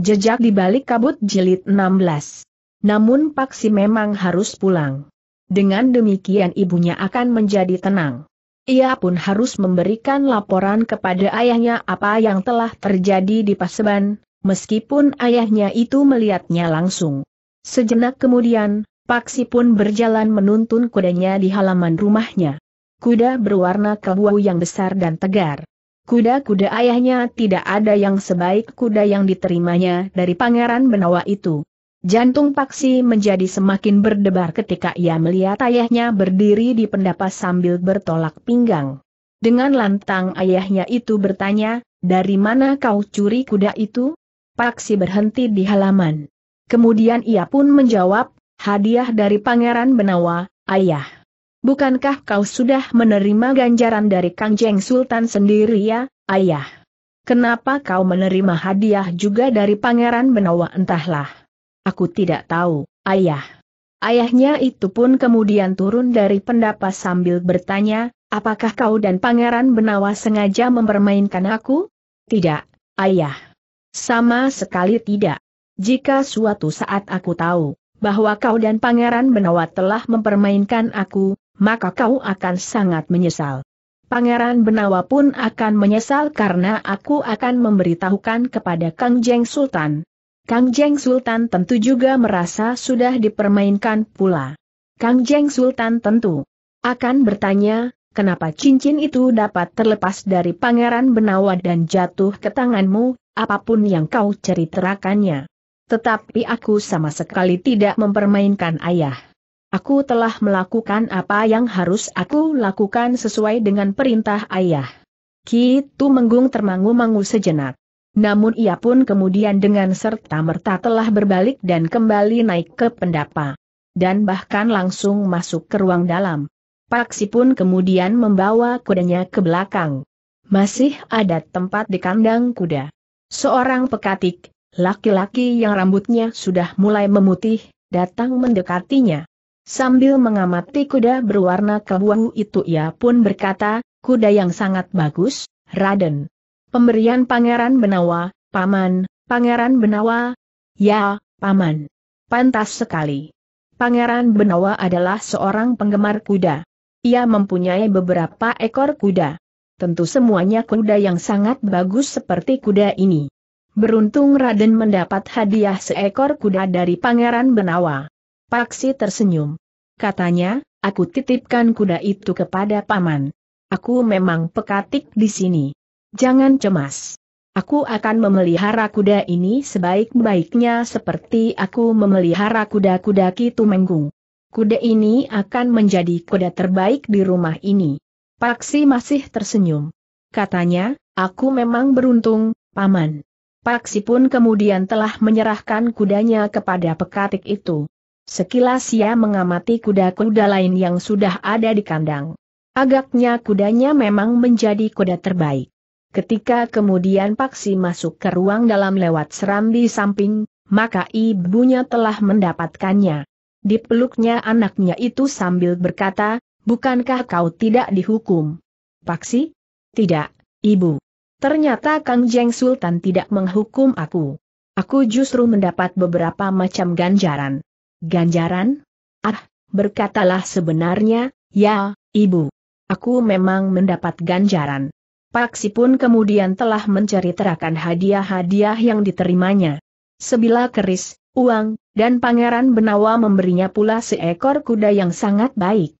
Jejak di balik kabut jilid 16. Namun Paksi memang harus pulang. Dengan demikian ibunya akan menjadi tenang. Ia pun harus memberikan laporan kepada ayahnya apa yang telah terjadi di Paseban, meskipun ayahnya itu melihatnya langsung. Sejenak kemudian, Paksi pun berjalan menuntun kudanya di halaman rumahnya. Kuda berwarna kelabu yang besar dan tegar. Kuda-kuda ayahnya tidak ada yang sebaik kuda yang diterimanya dari Pangeran Benawa itu. Jantung Paksi menjadi semakin berdebar ketika ia melihat ayahnya berdiri di pendapa sambil bertolak pinggang. Dengan lantang ayahnya itu bertanya, dari mana kau curi kuda itu? Paksi berhenti di halaman. Kemudian ia pun menjawab, hadiah dari Pangeran Benawa, ayah. Bukankah kau sudah menerima ganjaran dari Kangjeng Sultan sendiri ya, ayah? Kenapa kau menerima hadiah juga dari Pangeran Benawa entahlah. Aku tidak tahu, ayah. Ayahnya itu pun kemudian turun dari pendapat sambil bertanya, apakah kau dan Pangeran Benawa sengaja mempermainkan aku? Tidak, ayah. Sama sekali tidak. Jika suatu saat aku tahu, bahwa kau dan Pangeran Benawa telah mempermainkan aku, maka kau akan sangat menyesal. Pangeran Benawa pun akan menyesal karena aku akan memberitahukan kepada Kang Jeng Sultan. Kang Jeng Sultan tentu juga merasa sudah dipermainkan pula. Kang Jeng Sultan tentu akan bertanya, kenapa cincin itu dapat terlepas dari Pangeran Benawa dan jatuh ke tanganmu, apapun yang kau ceritakannya. Tetapi aku sama sekali tidak mempermainkan ayah. Aku telah melakukan apa yang harus aku lakukan sesuai dengan perintah ayah. Kitu menggung termangu-mangu sejenak. Namun ia pun kemudian dengan serta-merta telah berbalik dan kembali naik ke pendapa. Dan bahkan langsung masuk ke ruang dalam. Paksi pun kemudian membawa kudanya ke belakang. Masih ada tempat di kandang kuda. Seorang pekatik, laki-laki yang rambutnya sudah mulai memutih, datang mendekatinya. Sambil mengamati kuda berwarna kelabu itu ia pun berkata, kuda yang sangat bagus, Raden. Pemberian Pangeran Benawa, Paman, Pangeran Benawa? Ya, Paman. Pantas sekali. Pangeran Benawa adalah seorang penggemar kuda. Ia mempunyai beberapa ekor kuda. Tentu semuanya kuda yang sangat bagus seperti kuda ini. Beruntung Raden mendapat hadiah seekor kuda dari Pangeran Benawa. Paksi tersenyum. Katanya, aku titipkan kuda itu kepada paman. Aku memang pekatik di sini. Jangan cemas. Aku akan memelihara kuda ini sebaik-baiknya seperti aku memelihara kuda-kuda Kitu Menggung. Kuda ini akan menjadi kuda terbaik di rumah ini. Paksi masih tersenyum. Katanya, aku memang beruntung, paman. Paksi pun kemudian telah menyerahkan kudanya kepada pekatik itu. Sekilas ia mengamati kuda-kuda lain yang sudah ada di kandang. Agaknya kudanya memang menjadi kuda terbaik. Ketika kemudian Paksi masuk ke ruang dalam lewat serambi samping, maka ibunya telah mendapatkannya. Dipeluknya anaknya itu sambil berkata, bukankah kau tidak dihukum? Paksi? Tidak, ibu. Ternyata Kang Jeng Sultan tidak menghukum aku. Aku justru mendapat beberapa macam ganjaran. Ganjaran? Ah, berkatalah sebenarnya, ya, ibu. Aku memang mendapat ganjaran. Paksi pun kemudian telah menceritakan hadiah-hadiah yang diterimanya. Sebilah keris, uang, dan pangeran Benawa memberinya pula seekor kuda yang sangat baik.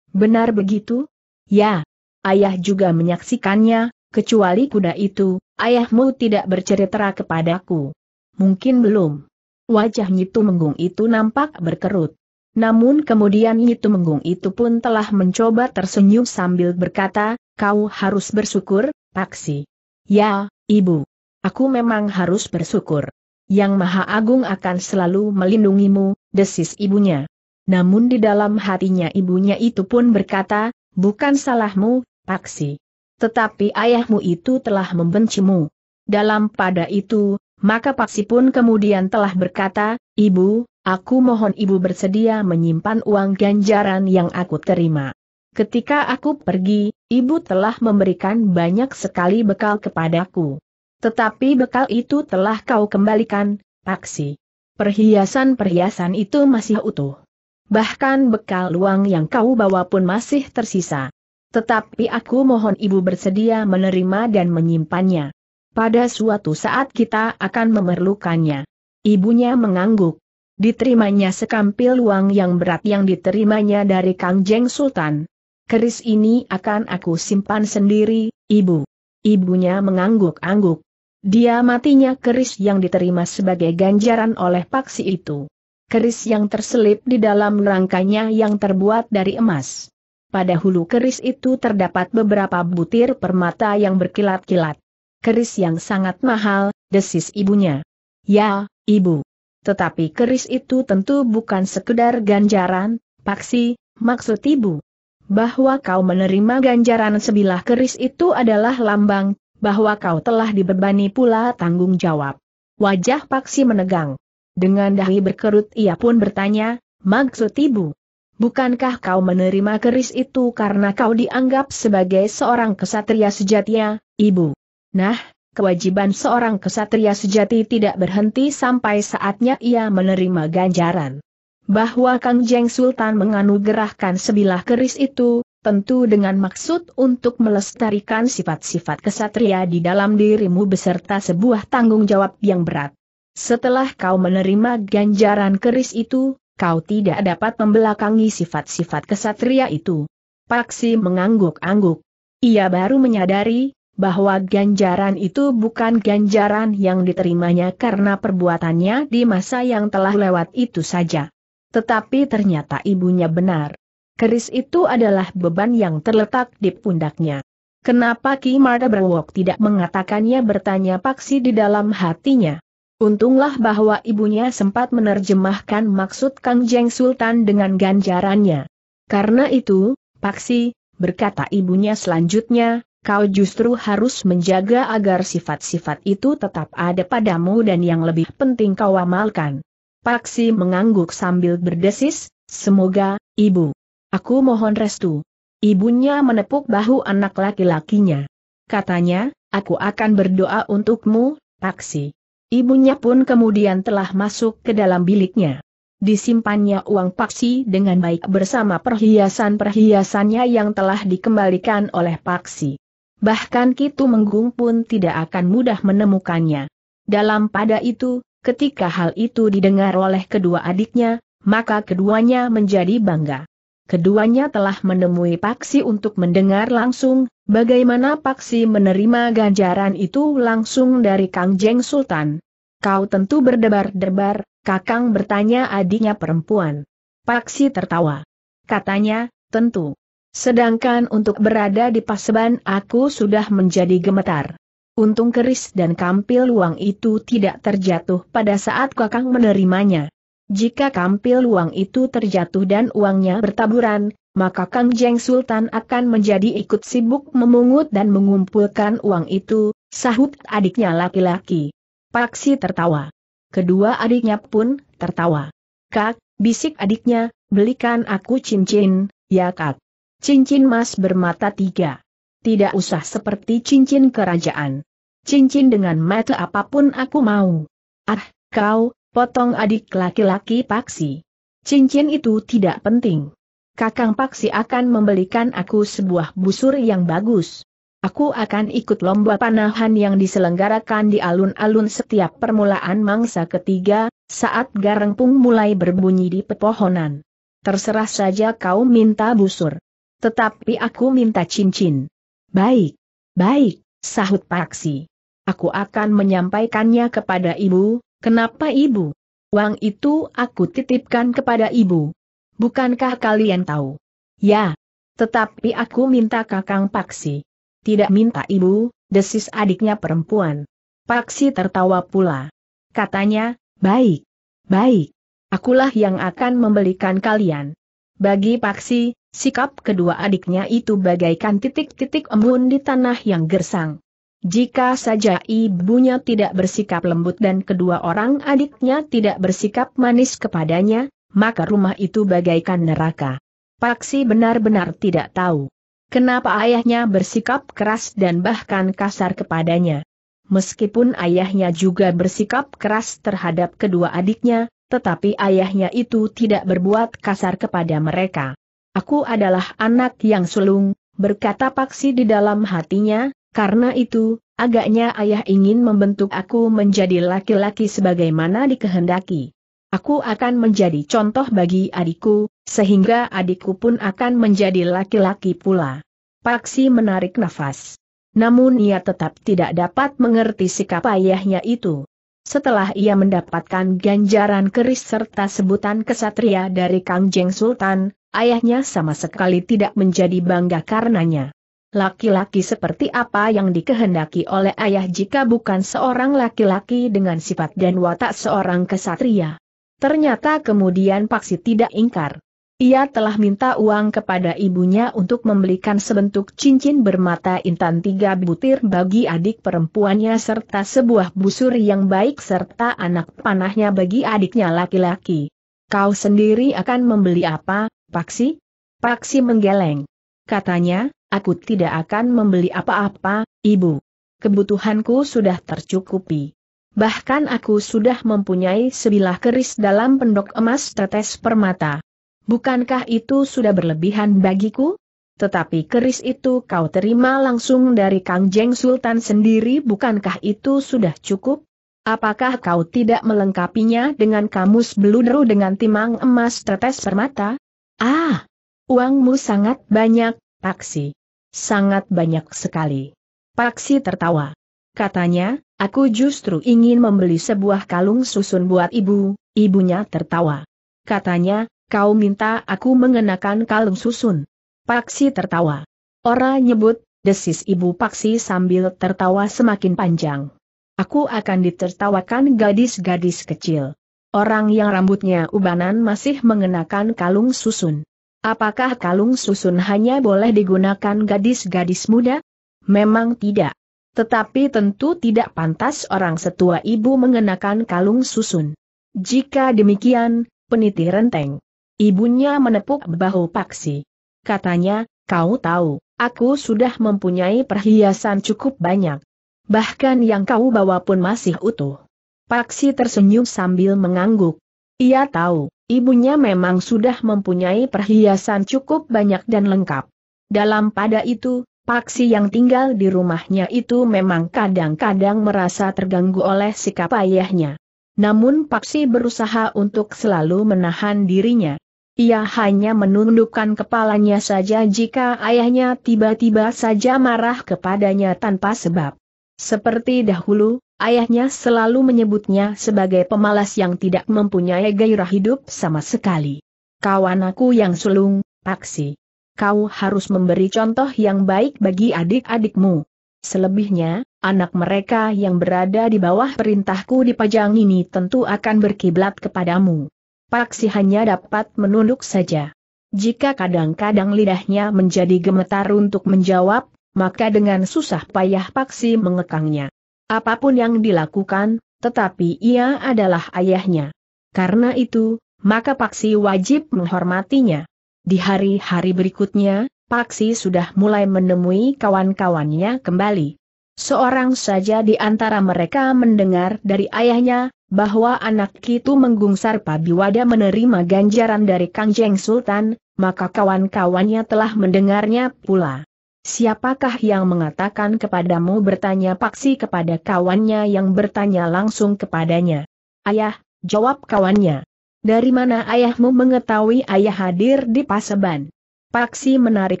Benar begitu? Ya. Ayah juga menyaksikannya, kecuali kuda itu, ayahmu tidak bercerita kepadaku. Mungkin belum wajah Nyitu Menggung itu nampak berkerut. Namun kemudian Nyitu Menggung itu pun telah mencoba tersenyum sambil berkata, kau harus bersyukur, Paksi. Ya, Ibu. Aku memang harus bersyukur. Yang Maha Agung akan selalu melindungimu, desis ibunya. Namun di dalam hatinya ibunya itu pun berkata, bukan salahmu, Paksi. Tetapi ayahmu itu telah membencimu. Dalam pada itu, maka Paksi pun kemudian telah berkata, Ibu, aku mohon ibu bersedia menyimpan uang ganjaran yang aku terima. Ketika aku pergi, ibu telah memberikan banyak sekali bekal kepadaku. Tetapi bekal itu telah kau kembalikan, Paksi. Perhiasan-perhiasan itu masih utuh. Bahkan bekal uang yang kau bawa pun masih tersisa. Tetapi aku mohon ibu bersedia menerima dan menyimpannya. Pada suatu saat kita akan memerlukannya. Ibunya mengangguk. Diterimanya sekampil uang yang berat yang diterimanya dari Kang Jeng Sultan. Keris ini akan aku simpan sendiri, ibu. Ibunya mengangguk-angguk. Dia matinya keris yang diterima sebagai ganjaran oleh paksi itu. Keris yang terselip di dalam rangkanya yang terbuat dari emas. Pada hulu keris itu terdapat beberapa butir permata yang berkilat-kilat keris yang sangat mahal, desis ibunya. Ya, ibu. Tetapi keris itu tentu bukan sekedar ganjaran, paksi, maksud ibu. Bahwa kau menerima ganjaran sebilah keris itu adalah lambang, bahwa kau telah dibebani pula tanggung jawab. Wajah paksi menegang. Dengan dahi berkerut ia pun bertanya, maksud ibu. Bukankah kau menerima keris itu karena kau dianggap sebagai seorang kesatria sejatinya, ibu? Nah, kewajiban seorang kesatria sejati tidak berhenti sampai saatnya ia menerima ganjaran. Bahwa Kang Jeng Sultan menganugerahkan sebilah keris itu, tentu dengan maksud untuk melestarikan sifat-sifat kesatria di dalam dirimu beserta sebuah tanggung jawab yang berat. Setelah kau menerima ganjaran keris itu, kau tidak dapat membelakangi sifat-sifat kesatria itu. Paksi mengangguk-angguk. Ia baru menyadari, bahwa ganjaran itu bukan ganjaran yang diterimanya karena perbuatannya di masa yang telah lewat itu saja. Tetapi ternyata ibunya benar. Keris itu adalah beban yang terletak di pundaknya. Kenapa Ki Marta Berwok tidak mengatakannya bertanya Paksi di dalam hatinya. Untunglah bahwa ibunya sempat menerjemahkan maksud Kang Jeng Sultan dengan ganjarannya. Karena itu, Paksi, berkata ibunya selanjutnya, kau justru harus menjaga agar sifat-sifat itu tetap ada padamu dan yang lebih penting kau amalkan. Paksi mengangguk sambil berdesis, semoga, ibu. Aku mohon restu. Ibunya menepuk bahu anak laki-lakinya. Katanya, aku akan berdoa untukmu, Paksi. Ibunya pun kemudian telah masuk ke dalam biliknya. Disimpannya uang Paksi dengan baik bersama perhiasan-perhiasannya yang telah dikembalikan oleh Paksi bahkan Kitu Menggung pun tidak akan mudah menemukannya. Dalam pada itu, ketika hal itu didengar oleh kedua adiknya, maka keduanya menjadi bangga. Keduanya telah menemui Paksi untuk mendengar langsung, bagaimana Paksi menerima ganjaran itu langsung dari Kang Jeng Sultan. Kau tentu berdebar-debar, Kakang bertanya adiknya perempuan. Paksi tertawa. Katanya, tentu. Sedangkan untuk berada di paseban aku sudah menjadi gemetar. Untung keris dan kampil uang itu tidak terjatuh pada saat kakang menerimanya. Jika kampil uang itu terjatuh dan uangnya bertaburan, maka Kang Jeng Sultan akan menjadi ikut sibuk memungut dan mengumpulkan uang itu, sahut adiknya laki-laki. Paksi tertawa. Kedua adiknya pun tertawa. Kak, bisik adiknya, belikan aku cincin, ya kak. Cincin emas bermata tiga. Tidak usah seperti cincin kerajaan. Cincin dengan mata apapun aku mau. Ah, kau, potong adik laki-laki Paksi. Cincin itu tidak penting. Kakang Paksi akan membelikan aku sebuah busur yang bagus. Aku akan ikut lomba panahan yang diselenggarakan di alun-alun setiap permulaan mangsa ketiga, saat garengpung mulai berbunyi di pepohonan. Terserah saja kau minta busur. Tetapi aku minta cincin. Baik, baik, sahut Paksi. Aku akan menyampaikannya kepada ibu, kenapa ibu? Uang itu aku titipkan kepada ibu. Bukankah kalian tahu? Ya, tetapi aku minta kakang Paksi. Tidak minta ibu, desis adiknya perempuan. Paksi tertawa pula. Katanya, baik, baik. Akulah yang akan membelikan kalian. Bagi Paksi, sikap kedua adiknya itu bagaikan titik-titik embun di tanah yang gersang. Jika saja ibunya tidak bersikap lembut dan kedua orang adiknya tidak bersikap manis kepadanya, maka rumah itu bagaikan neraka. Paksi benar-benar tidak tahu kenapa ayahnya bersikap keras dan bahkan kasar kepadanya. Meskipun ayahnya juga bersikap keras terhadap kedua adiknya, tetapi ayahnya itu tidak berbuat kasar kepada mereka. Aku adalah anak yang sulung, berkata Paksi di dalam hatinya, karena itu, agaknya ayah ingin membentuk aku menjadi laki-laki sebagaimana dikehendaki. Aku akan menjadi contoh bagi adikku, sehingga adikku pun akan menjadi laki-laki pula. Paksi menarik nafas. Namun ia tetap tidak dapat mengerti sikap ayahnya itu. Setelah ia mendapatkan ganjaran keris serta sebutan kesatria dari Kang Jeng Sultan, ayahnya sama sekali tidak menjadi bangga karenanya. Laki-laki seperti apa yang dikehendaki oleh ayah jika bukan seorang laki-laki dengan sifat dan watak seorang kesatria? Ternyata kemudian Paksi tidak ingkar. Ia telah minta uang kepada ibunya untuk membelikan sebentuk cincin bermata intan tiga butir bagi adik perempuannya serta sebuah busur yang baik serta anak panahnya bagi adiknya laki-laki. Kau sendiri akan membeli apa, Paksi? Paksi menggeleng. Katanya, aku tidak akan membeli apa-apa, ibu. Kebutuhanku sudah tercukupi. Bahkan aku sudah mempunyai sebilah keris dalam pendok emas tetes permata. Bukankah itu sudah berlebihan bagiku? Tetapi keris itu kau terima langsung dari Kang Jeng Sultan sendiri bukankah itu sudah cukup? Apakah kau tidak melengkapinya dengan kamus beludru dengan timang emas tetes permata? Ah! Uangmu sangat banyak, Paksi. Sangat banyak sekali. Paksi tertawa. Katanya, aku justru ingin membeli sebuah kalung susun buat ibu, ibunya tertawa. Katanya, Kau minta aku mengenakan kalung susun. Paksi tertawa. Ora nyebut, desis ibu Paksi sambil tertawa semakin panjang. Aku akan ditertawakan gadis-gadis kecil. Orang yang rambutnya ubanan masih mengenakan kalung susun. Apakah kalung susun hanya boleh digunakan gadis-gadis muda? Memang tidak. Tetapi tentu tidak pantas orang setua ibu mengenakan kalung susun. Jika demikian, peniti renteng. Ibunya menepuk bahu Paksi. Katanya, kau tahu, aku sudah mempunyai perhiasan cukup banyak. Bahkan yang kau bawa pun masih utuh. Paksi tersenyum sambil mengangguk. Ia tahu, ibunya memang sudah mempunyai perhiasan cukup banyak dan lengkap. Dalam pada itu, Paksi yang tinggal di rumahnya itu memang kadang-kadang merasa terganggu oleh sikap ayahnya. Namun Paksi berusaha untuk selalu menahan dirinya. Ia hanya menundukkan kepalanya saja jika ayahnya tiba-tiba saja marah kepadanya tanpa sebab. Seperti dahulu, ayahnya selalu menyebutnya sebagai pemalas yang tidak mempunyai gairah hidup sama sekali. Kawan aku yang sulung, Paksi. Kau harus memberi contoh yang baik bagi adik-adikmu. Selebihnya, anak mereka yang berada di bawah perintahku di pajang ini tentu akan berkiblat kepadamu. Paksi hanya dapat menunduk saja. Jika kadang-kadang lidahnya menjadi gemetar untuk menjawab, maka dengan susah payah Paksi mengekangnya. Apapun yang dilakukan, tetapi ia adalah ayahnya. Karena itu, maka Paksi wajib menghormatinya. Di hari-hari berikutnya, Paksi sudah mulai menemui kawan-kawannya kembali. Seorang saja di antara mereka mendengar dari ayahnya, bahwa anak itu menggungsar Pabiwada menerima ganjaran dari Kangjeng Sultan, maka kawan-kawannya telah mendengarnya pula. Siapakah yang mengatakan kepadamu bertanya paksi kepada kawannya yang bertanya langsung kepadanya? Ayah, jawab kawannya. Dari mana ayahmu mengetahui ayah hadir di Paseban? Paksi menarik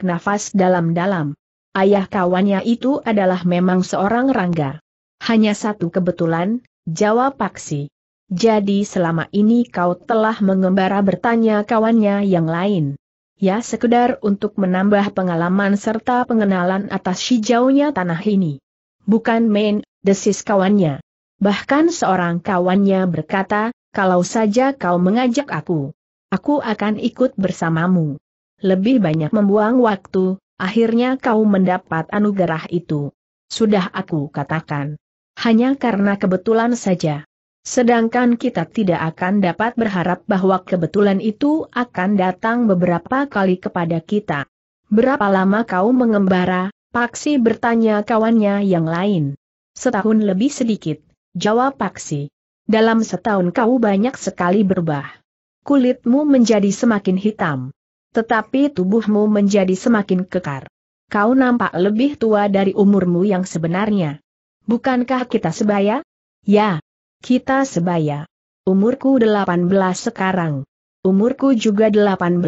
nafas dalam-dalam. Ayah kawannya itu adalah memang seorang rangga. Hanya satu kebetulan, jawab Paksi. Jadi selama ini kau telah mengembara bertanya kawannya yang lain. Ya sekedar untuk menambah pengalaman serta pengenalan atas hijaunya tanah ini. Bukan main, desis kawannya. Bahkan seorang kawannya berkata, kalau saja kau mengajak aku, aku akan ikut bersamamu. Lebih banyak membuang waktu, akhirnya kau mendapat anugerah itu. Sudah aku katakan hanya karena kebetulan saja. Sedangkan kita tidak akan dapat berharap bahwa kebetulan itu akan datang beberapa kali kepada kita. Berapa lama kau mengembara? Paksi bertanya kawannya yang lain. Setahun lebih sedikit, jawab Paksi. Dalam setahun kau banyak sekali berubah. Kulitmu menjadi semakin hitam. Tetapi tubuhmu menjadi semakin kekar. Kau nampak lebih tua dari umurmu yang sebenarnya. Bukankah kita sebaya? Ya, kita sebaya. Umurku 18 sekarang. Umurku juga 18.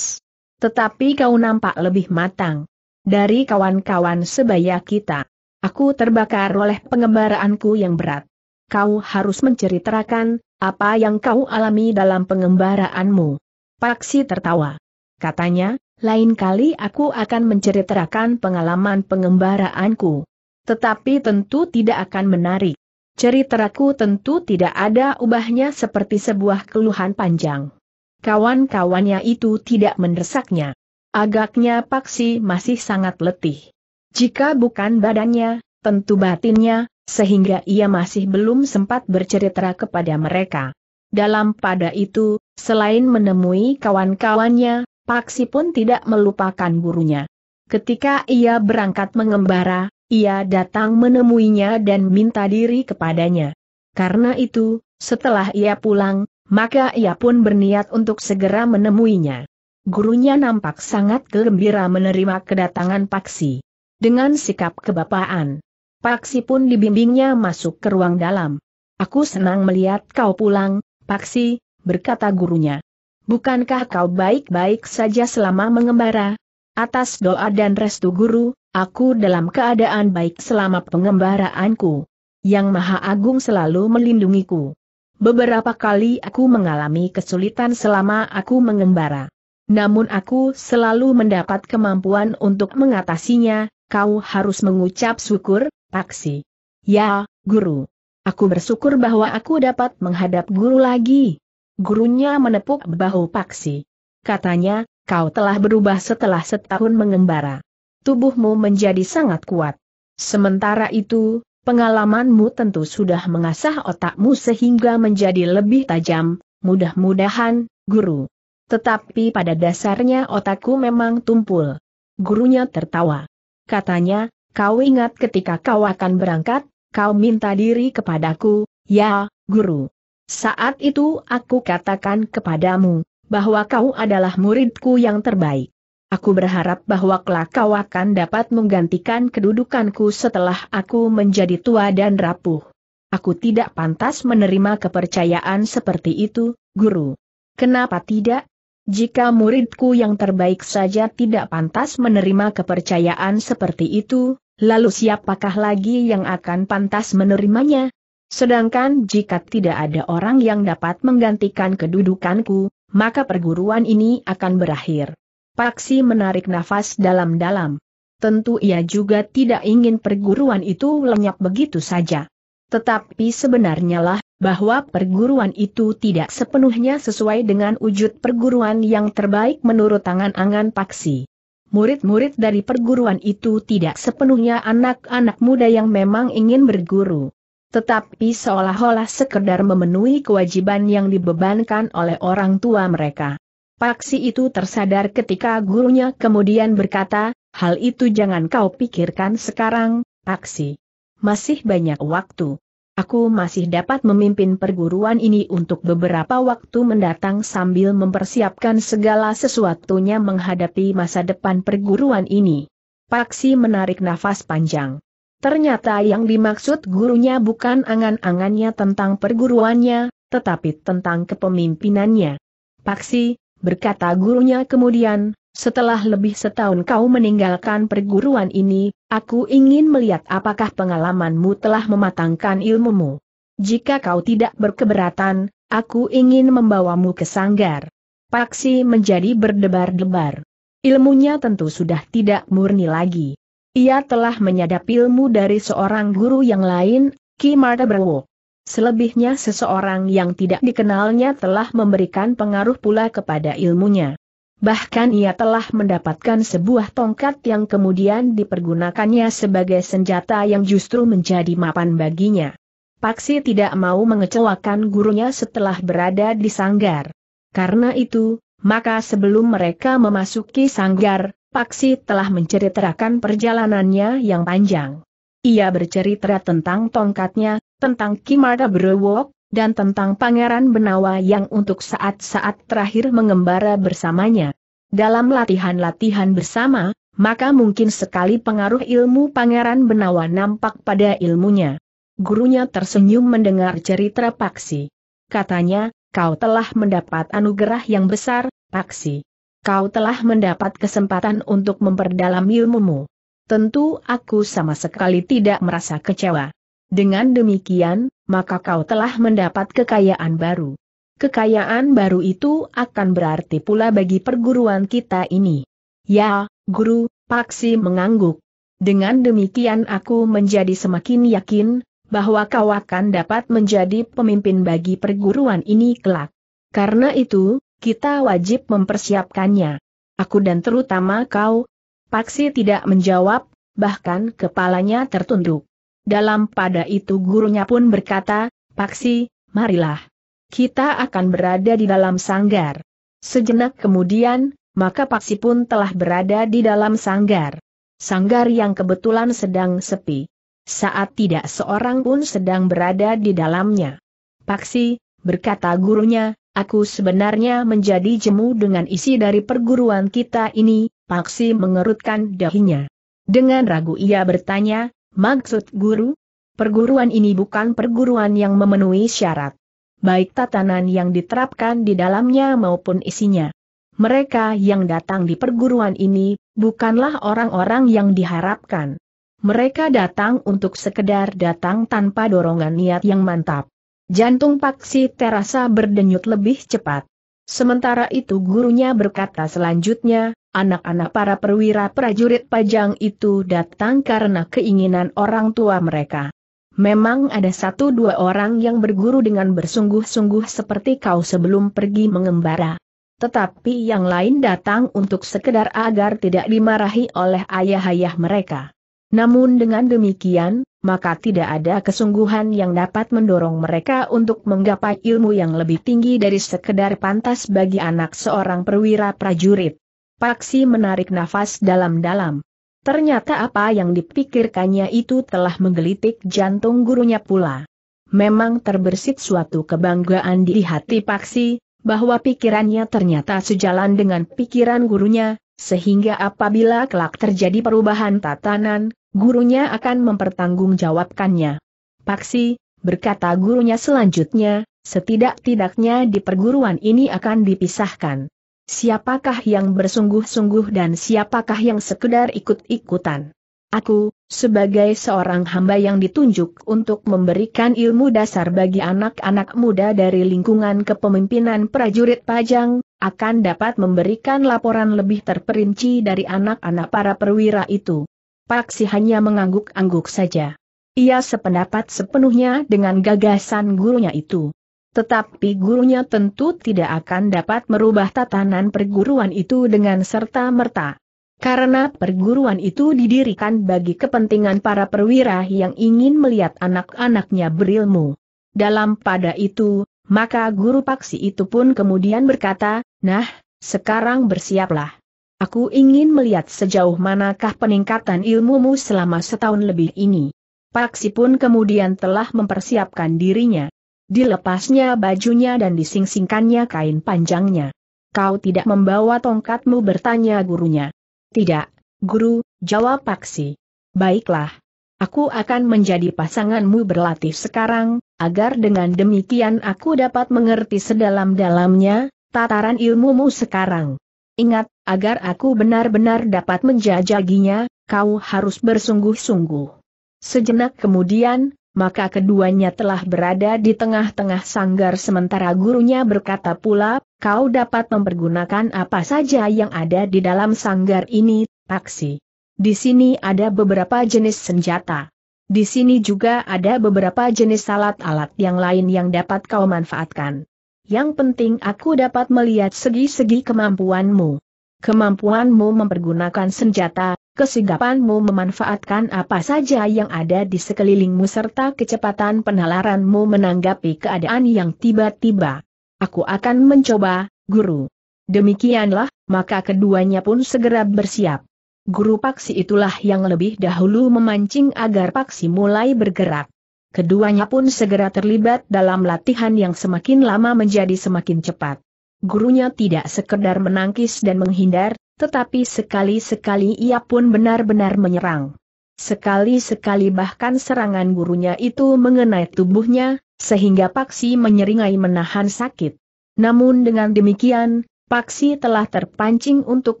Tetapi kau nampak lebih matang. Dari kawan-kawan sebaya kita. Aku terbakar oleh pengembaraanku yang berat. Kau harus menceritakan, apa yang kau alami dalam pengembaraanmu. Paksi tertawa. Katanya, lain kali aku akan menceritakan pengalaman pengembaraanku tetapi tentu tidak akan menarik. Ceritaku tentu tidak ada ubahnya seperti sebuah keluhan panjang. Kawan-kawannya itu tidak mendesaknya. Agaknya Paksi masih sangat letih. Jika bukan badannya, tentu batinnya, sehingga ia masih belum sempat bercerita kepada mereka. Dalam pada itu, selain menemui kawan-kawannya, Paksi pun tidak melupakan gurunya. Ketika ia berangkat mengembara, ia datang menemuinya dan minta diri kepadanya. Karena itu, setelah ia pulang, maka ia pun berniat untuk segera menemuinya. Gurunya nampak sangat gembira menerima kedatangan Paksi. Dengan sikap kebapaan, Paksi pun dibimbingnya masuk ke ruang dalam. Aku senang melihat kau pulang, Paksi, berkata gurunya. Bukankah kau baik-baik saja selama mengembara? Atas doa dan restu guru, aku dalam keadaan baik selama pengembaraanku. Yang Maha Agung selalu melindungiku. Beberapa kali aku mengalami kesulitan selama aku mengembara. Namun aku selalu mendapat kemampuan untuk mengatasinya, kau harus mengucap syukur, Paksi. Ya, guru. Aku bersyukur bahwa aku dapat menghadap guru lagi. Gurunya menepuk bahu Paksi. Katanya, Kau telah berubah setelah setahun mengembara. Tubuhmu menjadi sangat kuat. Sementara itu, pengalamanmu tentu sudah mengasah otakmu sehingga menjadi lebih tajam, mudah-mudahan, guru. Tetapi pada dasarnya otakku memang tumpul. Gurunya tertawa. Katanya, kau ingat ketika kau akan berangkat, kau minta diri kepadaku, ya, guru. Saat itu aku katakan kepadamu, bahwa kau adalah muridku yang terbaik. Aku berharap bahwa kelak kau akan dapat menggantikan kedudukanku setelah aku menjadi tua dan rapuh. Aku tidak pantas menerima kepercayaan seperti itu, guru. Kenapa tidak? Jika muridku yang terbaik saja tidak pantas menerima kepercayaan seperti itu, lalu siapakah lagi yang akan pantas menerimanya? Sedangkan jika tidak ada orang yang dapat menggantikan kedudukanku, maka perguruan ini akan berakhir. Paksi menarik nafas dalam-dalam. Tentu ia juga tidak ingin perguruan itu lenyap begitu saja. Tetapi sebenarnya lah, bahwa perguruan itu tidak sepenuhnya sesuai dengan wujud perguruan yang terbaik menurut tangan-angan Paksi. Murid-murid dari perguruan itu tidak sepenuhnya anak-anak muda yang memang ingin berguru tetapi seolah-olah sekedar memenuhi kewajiban yang dibebankan oleh orang tua mereka. Paksi itu tersadar ketika gurunya kemudian berkata, hal itu jangan kau pikirkan sekarang, Paksi. Masih banyak waktu. Aku masih dapat memimpin perguruan ini untuk beberapa waktu mendatang sambil mempersiapkan segala sesuatunya menghadapi masa depan perguruan ini. Paksi menarik nafas panjang. Ternyata yang dimaksud gurunya bukan angan-angannya tentang perguruannya, tetapi tentang kepemimpinannya. Paksi, berkata gurunya kemudian, setelah lebih setahun kau meninggalkan perguruan ini, aku ingin melihat apakah pengalamanmu telah mematangkan ilmumu. Jika kau tidak berkeberatan, aku ingin membawamu ke sanggar. Paksi menjadi berdebar-debar. Ilmunya tentu sudah tidak murni lagi. Ia telah menyadap ilmu dari seorang guru yang lain, Ki Marta Brewo. Selebihnya seseorang yang tidak dikenalnya telah memberikan pengaruh pula kepada ilmunya. Bahkan ia telah mendapatkan sebuah tongkat yang kemudian dipergunakannya sebagai senjata yang justru menjadi mapan baginya. Paksi tidak mau mengecewakan gurunya setelah berada di sanggar. Karena itu, maka sebelum mereka memasuki sanggar, Paksi telah menceritakan perjalanannya yang panjang. Ia bercerita tentang tongkatnya, tentang Kimada Brewok, dan tentang Pangeran Benawa yang untuk saat-saat terakhir mengembara bersamanya. Dalam latihan-latihan bersama, maka mungkin sekali pengaruh ilmu Pangeran Benawa nampak pada ilmunya. Gurunya tersenyum mendengar cerita Paksi. Katanya, kau telah mendapat anugerah yang besar, Paksi kau telah mendapat kesempatan untuk memperdalam ilmumu. Tentu aku sama sekali tidak merasa kecewa. Dengan demikian, maka kau telah mendapat kekayaan baru. Kekayaan baru itu akan berarti pula bagi perguruan kita ini. Ya, guru, Paksi mengangguk. Dengan demikian aku menjadi semakin yakin, bahwa kau akan dapat menjadi pemimpin bagi perguruan ini kelak. Karena itu, kita wajib mempersiapkannya. Aku dan terutama kau. Paksi tidak menjawab, bahkan kepalanya tertunduk. Dalam pada itu gurunya pun berkata, Paksi, marilah. Kita akan berada di dalam sanggar. Sejenak kemudian, maka Paksi pun telah berada di dalam sanggar. Sanggar yang kebetulan sedang sepi. Saat tidak seorang pun sedang berada di dalamnya. Paksi, berkata gurunya, Aku sebenarnya menjadi jemu dengan isi dari perguruan kita ini, Paksi mengerutkan dahinya. Dengan ragu ia bertanya, maksud guru? Perguruan ini bukan perguruan yang memenuhi syarat. Baik tatanan yang diterapkan di dalamnya maupun isinya. Mereka yang datang di perguruan ini, bukanlah orang-orang yang diharapkan. Mereka datang untuk sekedar datang tanpa dorongan niat yang mantap. Jantung Paksi terasa berdenyut lebih cepat. Sementara itu gurunya berkata selanjutnya, anak-anak para perwira prajurit pajang itu datang karena keinginan orang tua mereka. Memang ada satu dua orang yang berguru dengan bersungguh-sungguh seperti kau sebelum pergi mengembara. Tetapi yang lain datang untuk sekedar agar tidak dimarahi oleh ayah-ayah mereka. Namun dengan demikian, maka tidak ada kesungguhan yang dapat mendorong mereka untuk menggapai ilmu yang lebih tinggi dari sekedar pantas bagi anak seorang perwira prajurit. Paksi menarik nafas dalam-dalam. Ternyata apa yang dipikirkannya itu telah menggelitik jantung gurunya pula. Memang terbersit suatu kebanggaan di hati Paksi, bahwa pikirannya ternyata sejalan dengan pikiran gurunya, sehingga apabila kelak terjadi perubahan tatanan, gurunya akan mempertanggungjawabkannya. Paksi, berkata gurunya selanjutnya, setidak-tidaknya di perguruan ini akan dipisahkan. Siapakah yang bersungguh-sungguh dan siapakah yang sekedar ikut-ikutan? Aku, sebagai seorang hamba yang ditunjuk untuk memberikan ilmu dasar bagi anak-anak muda dari lingkungan kepemimpinan prajurit Pajang, akan dapat memberikan laporan lebih terperinci dari anak-anak para perwira itu. Paksi hanya mengangguk-angguk saja. Ia sependapat sepenuhnya dengan gagasan gurunya itu. Tetapi gurunya tentu tidak akan dapat merubah tatanan perguruan itu dengan serta-merta. Karena perguruan itu didirikan bagi kepentingan para perwira yang ingin melihat anak-anaknya berilmu. Dalam pada itu, maka guru paksi itu pun kemudian berkata, Nah, sekarang bersiaplah. Aku ingin melihat sejauh manakah peningkatan ilmumu selama setahun lebih ini. Paksi pun kemudian telah mempersiapkan dirinya. Dilepasnya bajunya dan disingsingkannya kain panjangnya. Kau tidak membawa tongkatmu bertanya gurunya. Tidak, guru, jawab Paksi. Baiklah. Aku akan menjadi pasanganmu berlatih sekarang, agar dengan demikian aku dapat mengerti sedalam-dalamnya, tataran ilmumu sekarang. Ingat, agar aku benar-benar dapat menjajaginya, kau harus bersungguh-sungguh. Sejenak kemudian, maka keduanya telah berada di tengah-tengah sanggar sementara gurunya berkata pula, kau dapat mempergunakan apa saja yang ada di dalam sanggar ini, taksi. Di sini ada beberapa jenis senjata. Di sini juga ada beberapa jenis alat-alat yang lain yang dapat kau manfaatkan. Yang penting aku dapat melihat segi-segi kemampuanmu. Kemampuanmu mempergunakan senjata, kesigapanmu memanfaatkan apa saja yang ada di sekelilingmu serta kecepatan penalaranmu menanggapi keadaan yang tiba-tiba. Aku akan mencoba, guru. Demikianlah, maka keduanya pun segera bersiap. Guru Paksi itulah yang lebih dahulu memancing agar Paksi mulai bergerak. Keduanya pun segera terlibat dalam latihan yang semakin lama menjadi semakin cepat. Gurunya tidak sekedar menangkis dan menghindar, tetapi sekali-sekali ia pun benar-benar menyerang. Sekali-sekali bahkan serangan gurunya itu mengenai tubuhnya, sehingga Paksi menyeringai menahan sakit. Namun dengan demikian, Paksi telah terpancing untuk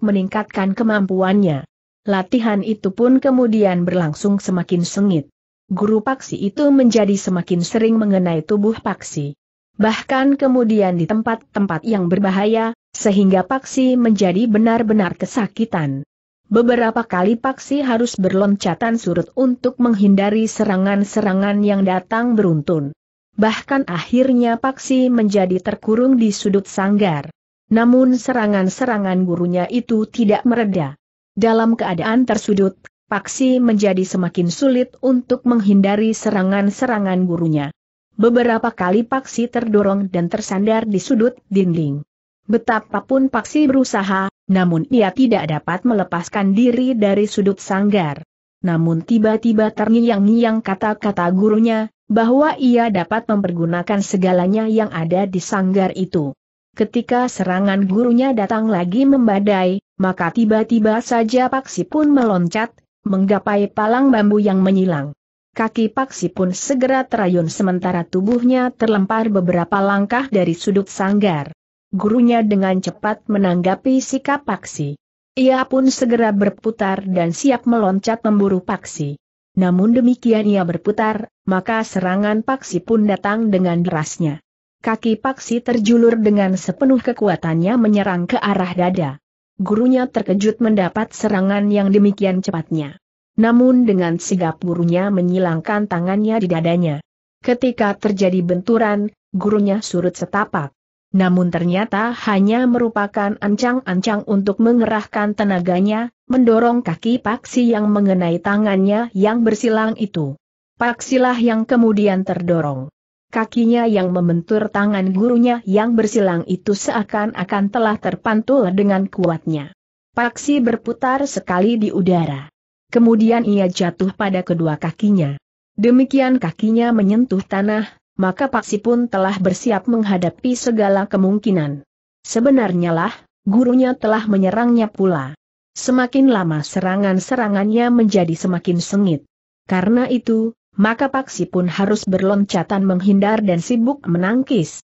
meningkatkan kemampuannya. Latihan itu pun kemudian berlangsung semakin sengit guru Paksi itu menjadi semakin sering mengenai tubuh Paksi. Bahkan kemudian di tempat-tempat yang berbahaya, sehingga Paksi menjadi benar-benar kesakitan. Beberapa kali Paksi harus berloncatan surut untuk menghindari serangan-serangan yang datang beruntun. Bahkan akhirnya Paksi menjadi terkurung di sudut sanggar. Namun serangan-serangan gurunya itu tidak mereda. Dalam keadaan tersudut, Paksi menjadi semakin sulit untuk menghindari serangan-serangan gurunya. Beberapa kali Paksi terdorong dan tersandar di sudut dinding. Betapapun Paksi berusaha, namun ia tidak dapat melepaskan diri dari sudut sanggar. Namun tiba-tiba terngiang-ngiang kata-kata gurunya, bahwa ia dapat mempergunakan segalanya yang ada di sanggar itu. Ketika serangan gurunya datang lagi membadai, maka tiba-tiba saja Paksi pun meloncat, menggapai palang bambu yang menyilang. Kaki Paksi pun segera terayun sementara tubuhnya terlempar beberapa langkah dari sudut sanggar. Gurunya dengan cepat menanggapi sikap Paksi. Ia pun segera berputar dan siap meloncat memburu Paksi. Namun demikian ia berputar, maka serangan Paksi pun datang dengan derasnya. Kaki Paksi terjulur dengan sepenuh kekuatannya menyerang ke arah dada gurunya terkejut mendapat serangan yang demikian cepatnya. Namun dengan sigap gurunya menyilangkan tangannya di dadanya. Ketika terjadi benturan, gurunya surut setapak. Namun ternyata hanya merupakan ancang-ancang untuk mengerahkan tenaganya, mendorong kaki Paksi yang mengenai tangannya yang bersilang itu. Paksilah yang kemudian terdorong. Kakinya yang membentur tangan gurunya yang bersilang itu seakan-akan telah terpantul dengan kuatnya. Paksi berputar sekali di udara. Kemudian ia jatuh pada kedua kakinya. Demikian kakinya menyentuh tanah, maka Paksi pun telah bersiap menghadapi segala kemungkinan. Sebenarnya lah, gurunya telah menyerangnya pula. Semakin lama serangan-serangannya menjadi semakin sengit. Karena itu, maka Paksi pun harus berloncatan menghindar dan sibuk menangkis.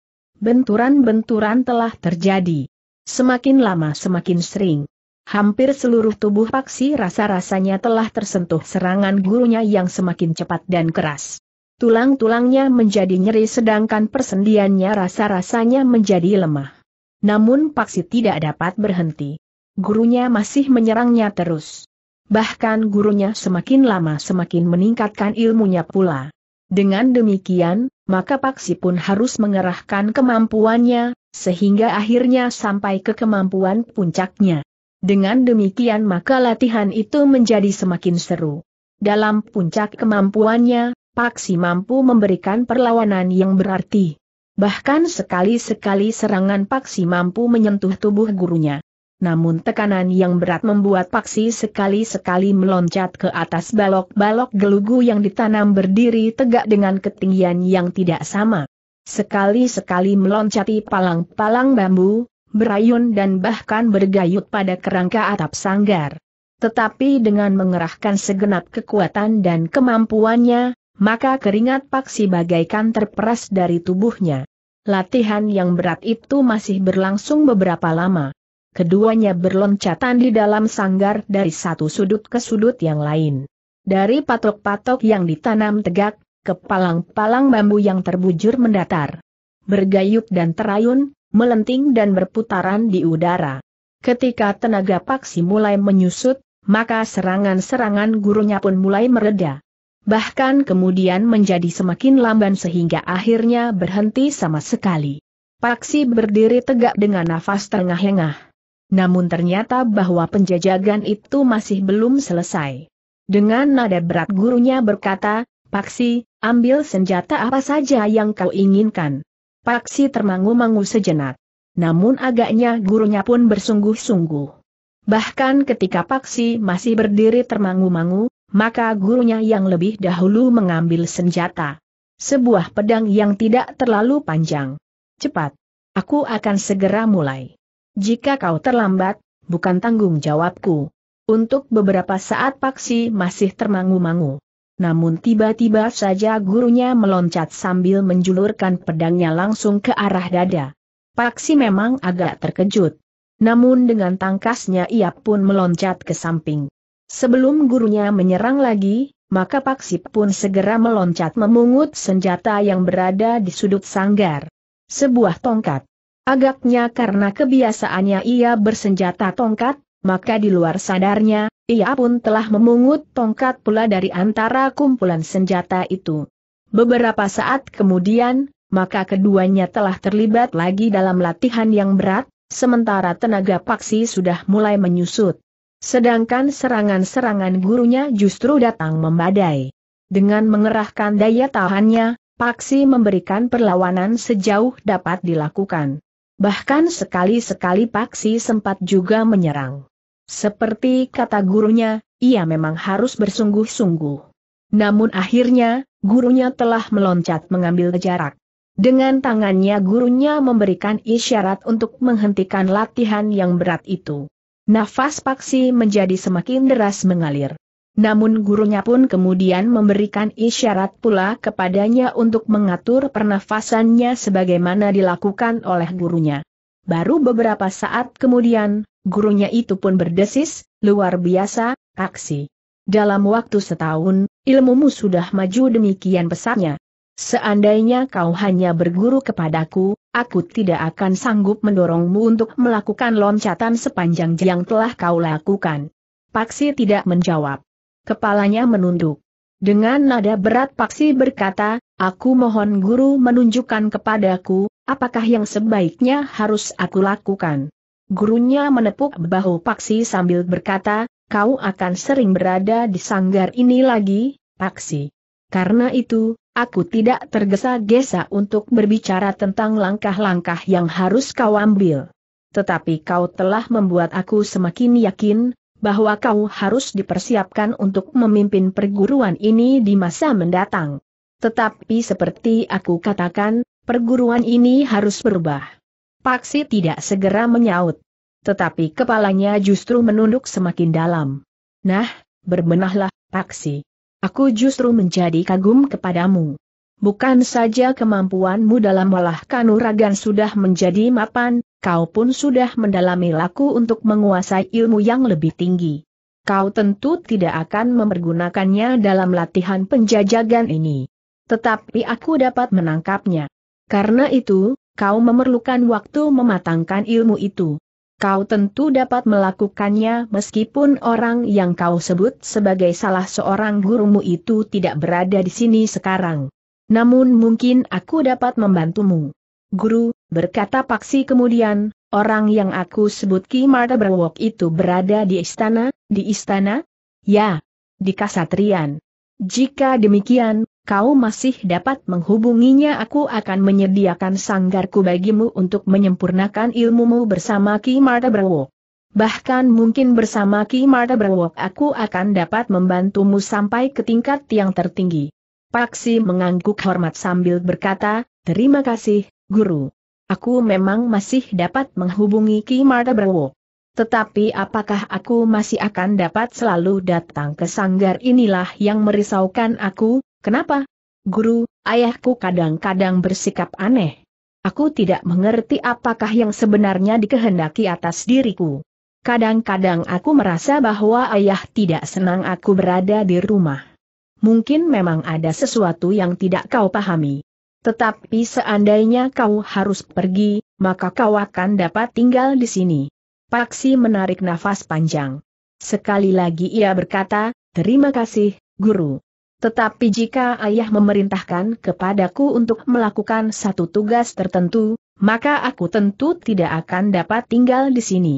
Benturan-benturan telah terjadi. Semakin lama semakin sering. Hampir seluruh tubuh Paksi rasa-rasanya telah tersentuh serangan gurunya yang semakin cepat dan keras. Tulang-tulangnya menjadi nyeri sedangkan persendiannya rasa-rasanya menjadi lemah. Namun Paksi tidak dapat berhenti. Gurunya masih menyerangnya terus bahkan gurunya semakin lama semakin meningkatkan ilmunya pula. Dengan demikian, maka Paksi pun harus mengerahkan kemampuannya, sehingga akhirnya sampai ke kemampuan puncaknya. Dengan demikian maka latihan itu menjadi semakin seru. Dalam puncak kemampuannya, Paksi mampu memberikan perlawanan yang berarti. Bahkan sekali-sekali serangan Paksi mampu menyentuh tubuh gurunya namun tekanan yang berat membuat Paksi sekali-sekali meloncat ke atas balok-balok gelugu yang ditanam berdiri tegak dengan ketinggian yang tidak sama. Sekali-sekali meloncati palang-palang bambu, berayun dan bahkan bergayut pada kerangka atap sanggar. Tetapi dengan mengerahkan segenap kekuatan dan kemampuannya, maka keringat Paksi bagaikan terperas dari tubuhnya. Latihan yang berat itu masih berlangsung beberapa lama keduanya berloncatan di dalam sanggar dari satu sudut ke sudut yang lain. Dari patok-patok yang ditanam tegak, ke palang-palang bambu yang terbujur mendatar. Bergayut dan terayun, melenting dan berputaran di udara. Ketika tenaga paksi mulai menyusut, maka serangan-serangan gurunya pun mulai mereda. Bahkan kemudian menjadi semakin lamban sehingga akhirnya berhenti sama sekali. Paksi berdiri tegak dengan nafas terengah-engah. Namun ternyata bahwa penjajagan itu masih belum selesai. Dengan nada berat gurunya berkata, Paksi, ambil senjata apa saja yang kau inginkan. Paksi termangu-mangu sejenak. Namun agaknya gurunya pun bersungguh-sungguh. Bahkan ketika Paksi masih berdiri termangu-mangu, maka gurunya yang lebih dahulu mengambil senjata. Sebuah pedang yang tidak terlalu panjang. Cepat. Aku akan segera mulai. Jika kau terlambat, bukan tanggung jawabku. Untuk beberapa saat Paksi masih termangu-mangu. Namun tiba-tiba saja gurunya meloncat sambil menjulurkan pedangnya langsung ke arah dada. Paksi memang agak terkejut. Namun dengan tangkasnya ia pun meloncat ke samping. Sebelum gurunya menyerang lagi, maka Paksi pun segera meloncat memungut senjata yang berada di sudut sanggar. Sebuah tongkat. Agaknya karena kebiasaannya ia bersenjata tongkat, maka di luar sadarnya, ia pun telah memungut tongkat pula dari antara kumpulan senjata itu. Beberapa saat kemudian, maka keduanya telah terlibat lagi dalam latihan yang berat, sementara tenaga paksi sudah mulai menyusut. Sedangkan serangan-serangan gurunya justru datang membadai. Dengan mengerahkan daya tahannya, Paksi memberikan perlawanan sejauh dapat dilakukan. Bahkan sekali-sekali Paksi sempat juga menyerang. Seperti kata gurunya, ia memang harus bersungguh-sungguh. Namun akhirnya, gurunya telah meloncat mengambil jarak. Dengan tangannya gurunya memberikan isyarat untuk menghentikan latihan yang berat itu. Nafas Paksi menjadi semakin deras mengalir. Namun gurunya pun kemudian memberikan isyarat pula kepadanya untuk mengatur pernafasannya sebagaimana dilakukan oleh gurunya. Baru beberapa saat kemudian, gurunya itu pun berdesis, luar biasa, aksi. Dalam waktu setahun, ilmumu sudah maju demikian pesatnya. Seandainya kau hanya berguru kepadaku, aku tidak akan sanggup mendorongmu untuk melakukan loncatan sepanjang yang telah kau lakukan. Paksi tidak menjawab kepalanya menunduk. Dengan nada berat Paksi berkata, aku mohon guru menunjukkan kepadaku, apakah yang sebaiknya harus aku lakukan. Gurunya menepuk bahu Paksi sambil berkata, kau akan sering berada di sanggar ini lagi, Paksi. Karena itu, aku tidak tergesa-gesa untuk berbicara tentang langkah-langkah yang harus kau ambil. Tetapi kau telah membuat aku semakin yakin, bahwa kau harus dipersiapkan untuk memimpin perguruan ini di masa mendatang. Tetapi seperti aku katakan, perguruan ini harus berubah. Paksi tidak segera menyaut. Tetapi kepalanya justru menunduk semakin dalam. Nah, berbenahlah, Paksi. Aku justru menjadi kagum kepadamu. Bukan saja kemampuanmu dalam olah uragan sudah menjadi mapan, kau pun sudah mendalami laku untuk menguasai ilmu yang lebih tinggi. Kau tentu tidak akan mempergunakannya dalam latihan penjajagan ini. Tetapi aku dapat menangkapnya. Karena itu, kau memerlukan waktu mematangkan ilmu itu. Kau tentu dapat melakukannya meskipun orang yang kau sebut sebagai salah seorang gurumu itu tidak berada di sini sekarang. Namun mungkin aku dapat membantumu. Guru, berkata Paksi kemudian, orang yang aku sebut Ki Marta Berwok itu berada di istana, di istana? Ya, di Kasatrian. Jika demikian, kau masih dapat menghubunginya aku akan menyediakan sanggarku bagimu untuk menyempurnakan ilmumu bersama Ki Marta Berwok. Bahkan mungkin bersama Ki Marta Berwok aku akan dapat membantumu sampai ke tingkat yang tertinggi. Paksi mengangguk hormat sambil berkata, terima kasih, Guru, aku memang masih dapat menghubungi Ki Marta Berwo. Tetapi apakah aku masih akan dapat selalu datang ke sanggar inilah yang merisaukan aku, kenapa? Guru, ayahku kadang-kadang bersikap aneh. Aku tidak mengerti apakah yang sebenarnya dikehendaki atas diriku. Kadang-kadang aku merasa bahwa ayah tidak senang aku berada di rumah. Mungkin memang ada sesuatu yang tidak kau pahami. Tetapi seandainya kau harus pergi, maka kau akan dapat tinggal di sini. Paksi menarik nafas panjang. Sekali lagi ia berkata, terima kasih, guru. Tetapi jika ayah memerintahkan kepadaku untuk melakukan satu tugas tertentu, maka aku tentu tidak akan dapat tinggal di sini.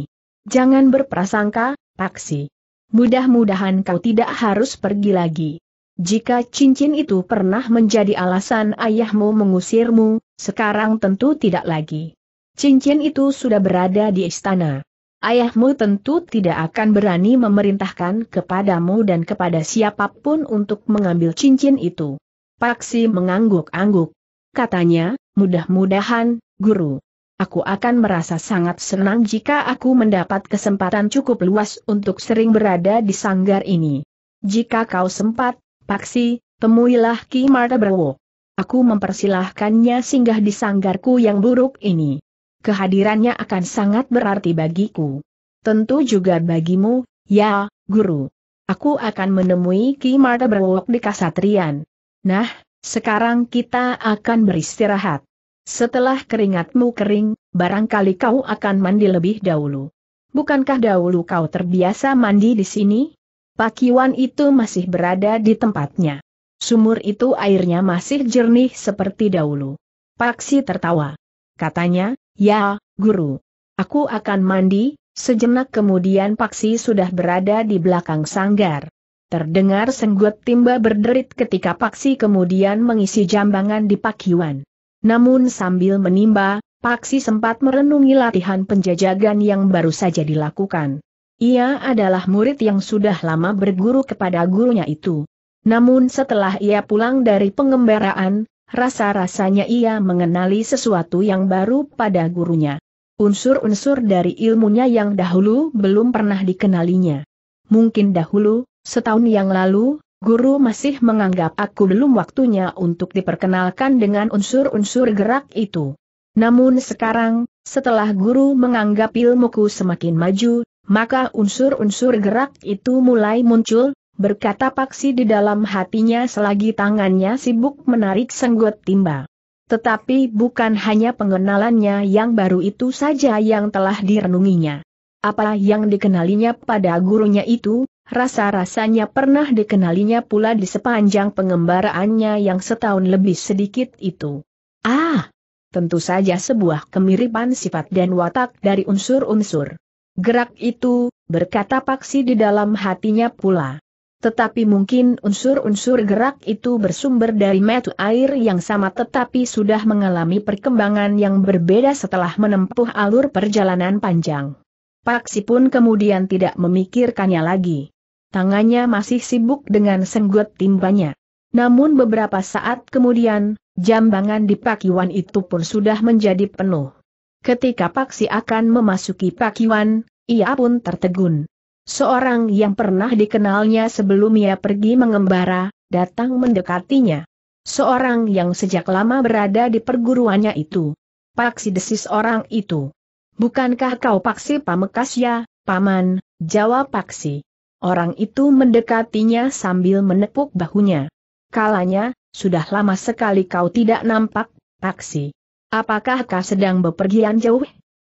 Jangan berprasangka, Paksi. Mudah-mudahan kau tidak harus pergi lagi. Jika cincin itu pernah menjadi alasan ayahmu mengusirmu, sekarang tentu tidak lagi. Cincin itu sudah berada di istana. Ayahmu tentu tidak akan berani memerintahkan kepadamu dan kepada siapapun untuk mengambil cincin itu. Paksi mengangguk-angguk. Katanya, mudah-mudahan, guru. Aku akan merasa sangat senang jika aku mendapat kesempatan cukup luas untuk sering berada di sanggar ini. Jika kau sempat, Paksi, temuilah Ki Marta Brewo. Aku mempersilahkannya singgah di sanggarku yang buruk ini. Kehadirannya akan sangat berarti bagiku. Tentu juga bagimu, ya, guru. Aku akan menemui Ki Marta Brewo di Kasatrian. Nah, sekarang kita akan beristirahat. Setelah keringatmu kering, barangkali kau akan mandi lebih dahulu. Bukankah dahulu kau terbiasa mandi di sini? pakiwan itu masih berada di tempatnya. Sumur itu airnya masih jernih seperti dahulu. Paksi tertawa. Katanya, ya, guru. Aku akan mandi, sejenak kemudian Paksi sudah berada di belakang sanggar. Terdengar senggut timba berderit ketika Paksi kemudian mengisi jambangan di pakiwan. Namun sambil menimba, Paksi sempat merenungi latihan penjajagan yang baru saja dilakukan. Ia adalah murid yang sudah lama berguru kepada gurunya itu. Namun setelah ia pulang dari pengembaraan, rasa-rasanya ia mengenali sesuatu yang baru pada gurunya. Unsur-unsur dari ilmunya yang dahulu belum pernah dikenalinya. Mungkin dahulu, setahun yang lalu, guru masih menganggap aku belum waktunya untuk diperkenalkan dengan unsur-unsur gerak itu. Namun sekarang, setelah guru menganggap ilmuku semakin maju, maka unsur-unsur gerak itu mulai muncul, berkata Paksi di dalam hatinya selagi tangannya sibuk menarik senggot timba. Tetapi bukan hanya pengenalannya yang baru itu saja yang telah direnunginya. Apa yang dikenalinya pada gurunya itu, rasa-rasanya pernah dikenalinya pula di sepanjang pengembaraannya yang setahun lebih sedikit itu. Ah! Tentu saja sebuah kemiripan sifat dan watak dari unsur-unsur. Gerak itu, berkata Paksi di dalam hatinya pula. Tetapi mungkin unsur-unsur gerak itu bersumber dari metu air yang sama tetapi sudah mengalami perkembangan yang berbeda setelah menempuh alur perjalanan panjang. Paksi pun kemudian tidak memikirkannya lagi. Tangannya masih sibuk dengan senggut timbanya. Namun beberapa saat kemudian, jambangan di pakiwan itu pun sudah menjadi penuh. Ketika Paksi akan memasuki Pakiwan, ia pun tertegun. Seorang yang pernah dikenalnya sebelum ia pergi mengembara, datang mendekatinya. Seorang yang sejak lama berada di perguruannya itu. Paksi desis orang itu. Bukankah kau Paksi Pamekas ya, Paman, jawab Paksi. Orang itu mendekatinya sambil menepuk bahunya. Kalanya, sudah lama sekali kau tidak nampak, Paksi. Apakah kau sedang bepergian jauh?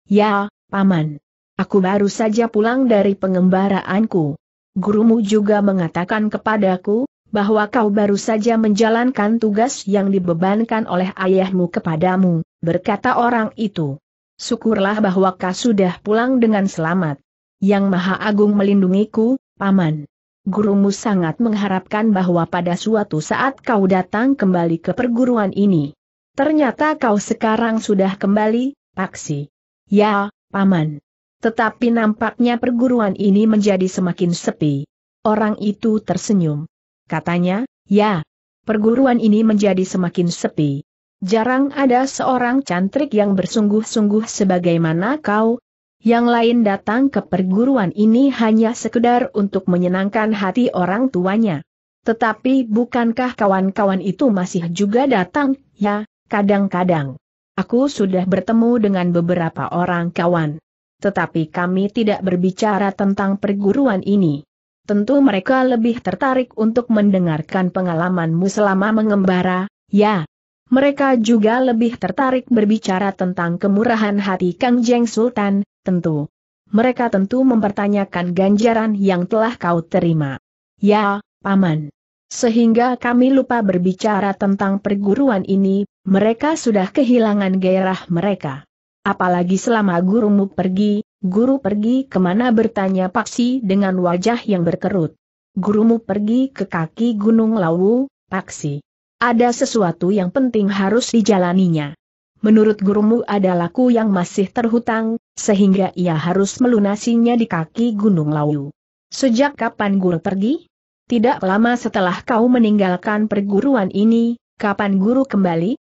Ya, Paman. Aku baru saja pulang dari pengembaraanku. Gurumu juga mengatakan kepadaku, bahwa kau baru saja menjalankan tugas yang dibebankan oleh ayahmu kepadamu, berkata orang itu. Syukurlah bahwa kau sudah pulang dengan selamat. Yang Maha Agung melindungiku, Paman. Gurumu sangat mengharapkan bahwa pada suatu saat kau datang kembali ke perguruan ini. Ternyata kau sekarang sudah kembali, Paksi. Ya, Paman. Tetapi nampaknya perguruan ini menjadi semakin sepi. Orang itu tersenyum. Katanya, ya, perguruan ini menjadi semakin sepi. Jarang ada seorang cantrik yang bersungguh-sungguh sebagaimana kau. Yang lain datang ke perguruan ini hanya sekedar untuk menyenangkan hati orang tuanya. Tetapi bukankah kawan-kawan itu masih juga datang, ya, Kadang-kadang, aku sudah bertemu dengan beberapa orang kawan. Tetapi kami tidak berbicara tentang perguruan ini. Tentu mereka lebih tertarik untuk mendengarkan pengalamanmu selama mengembara, ya. Mereka juga lebih tertarik berbicara tentang kemurahan hati Kang Jeng Sultan, tentu. Mereka tentu mempertanyakan ganjaran yang telah kau terima. Ya, Paman. Sehingga kami lupa berbicara tentang perguruan ini, mereka sudah kehilangan gairah mereka. Apalagi selama gurumu pergi, guru pergi kemana bertanya Paksi dengan wajah yang berkerut. Gurumu pergi ke kaki Gunung Lawu, Paksi. Ada sesuatu yang penting harus dijalaninya. Menurut gurumu ada laku yang masih terhutang, sehingga ia harus melunasinya di kaki Gunung Lawu. Sejak kapan guru pergi? Tidak lama setelah kau meninggalkan perguruan ini, kapan guru kembali?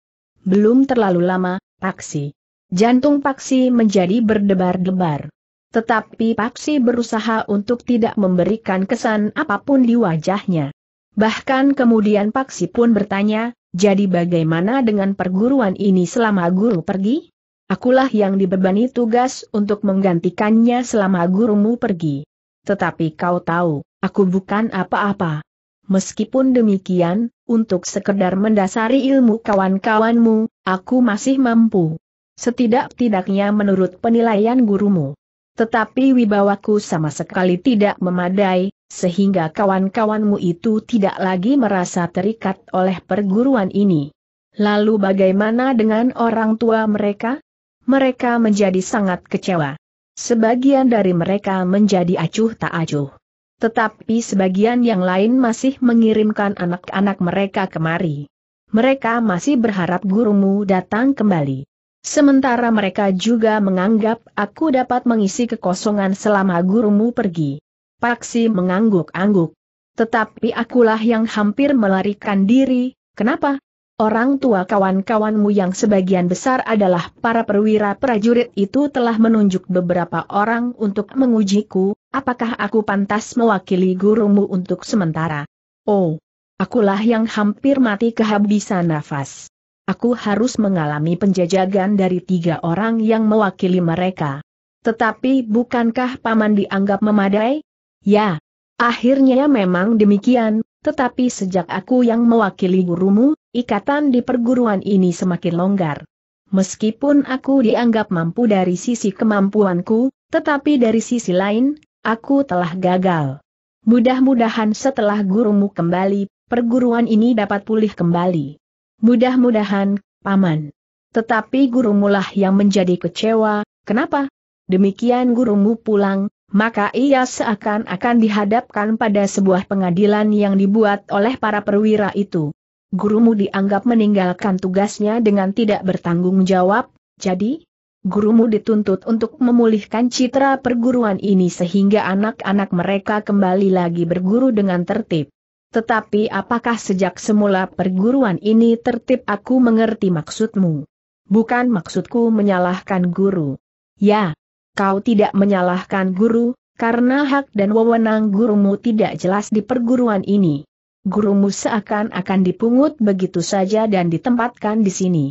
Belum terlalu lama, Paksi. Jantung Paksi menjadi berdebar-debar. Tetapi Paksi berusaha untuk tidak memberikan kesan apapun di wajahnya. Bahkan kemudian Paksi pun bertanya, jadi bagaimana dengan perguruan ini selama guru pergi? Akulah yang dibebani tugas untuk menggantikannya selama gurumu pergi. Tetapi kau tahu, aku bukan apa-apa. Meskipun demikian, untuk sekedar mendasari ilmu kawan-kawanmu, aku masih mampu. Setidak-tidaknya menurut penilaian gurumu. Tetapi wibawaku sama sekali tidak memadai, sehingga kawan-kawanmu itu tidak lagi merasa terikat oleh perguruan ini. Lalu bagaimana dengan orang tua mereka? Mereka menjadi sangat kecewa. Sebagian dari mereka menjadi acuh tak acuh. Tetapi sebagian yang lain masih mengirimkan anak-anak mereka kemari. Mereka masih berharap gurumu datang kembali. Sementara mereka juga menganggap aku dapat mengisi kekosongan selama gurumu pergi. Paksi mengangguk-angguk. Tetapi akulah yang hampir melarikan diri, kenapa? Orang tua kawan-kawanmu yang sebagian besar adalah para perwira prajurit itu telah menunjuk beberapa orang untuk mengujiku, Apakah aku pantas mewakili gurumu untuk sementara? Oh, akulah yang hampir mati kehabisan nafas. Aku harus mengalami penjajagan dari tiga orang yang mewakili mereka. Tetapi bukankah paman dianggap memadai? Ya, akhirnya memang demikian, tetapi sejak aku yang mewakili gurumu, ikatan di perguruan ini semakin longgar. Meskipun aku dianggap mampu dari sisi kemampuanku, tetapi dari sisi lain, aku telah gagal. Mudah-mudahan setelah gurumu kembali, perguruan ini dapat pulih kembali. Mudah-mudahan, Paman. Tetapi gurumulah yang menjadi kecewa, kenapa? Demikian gurumu pulang, maka ia seakan-akan dihadapkan pada sebuah pengadilan yang dibuat oleh para perwira itu. Gurumu dianggap meninggalkan tugasnya dengan tidak bertanggung jawab, jadi, gurumu dituntut untuk memulihkan citra perguruan ini sehingga anak-anak mereka kembali lagi berguru dengan tertib. Tetapi apakah sejak semula perguruan ini tertib aku mengerti maksudmu? Bukan maksudku menyalahkan guru. Ya, kau tidak menyalahkan guru, karena hak dan wewenang gurumu tidak jelas di perguruan ini. Gurumu seakan-akan dipungut begitu saja dan ditempatkan di sini.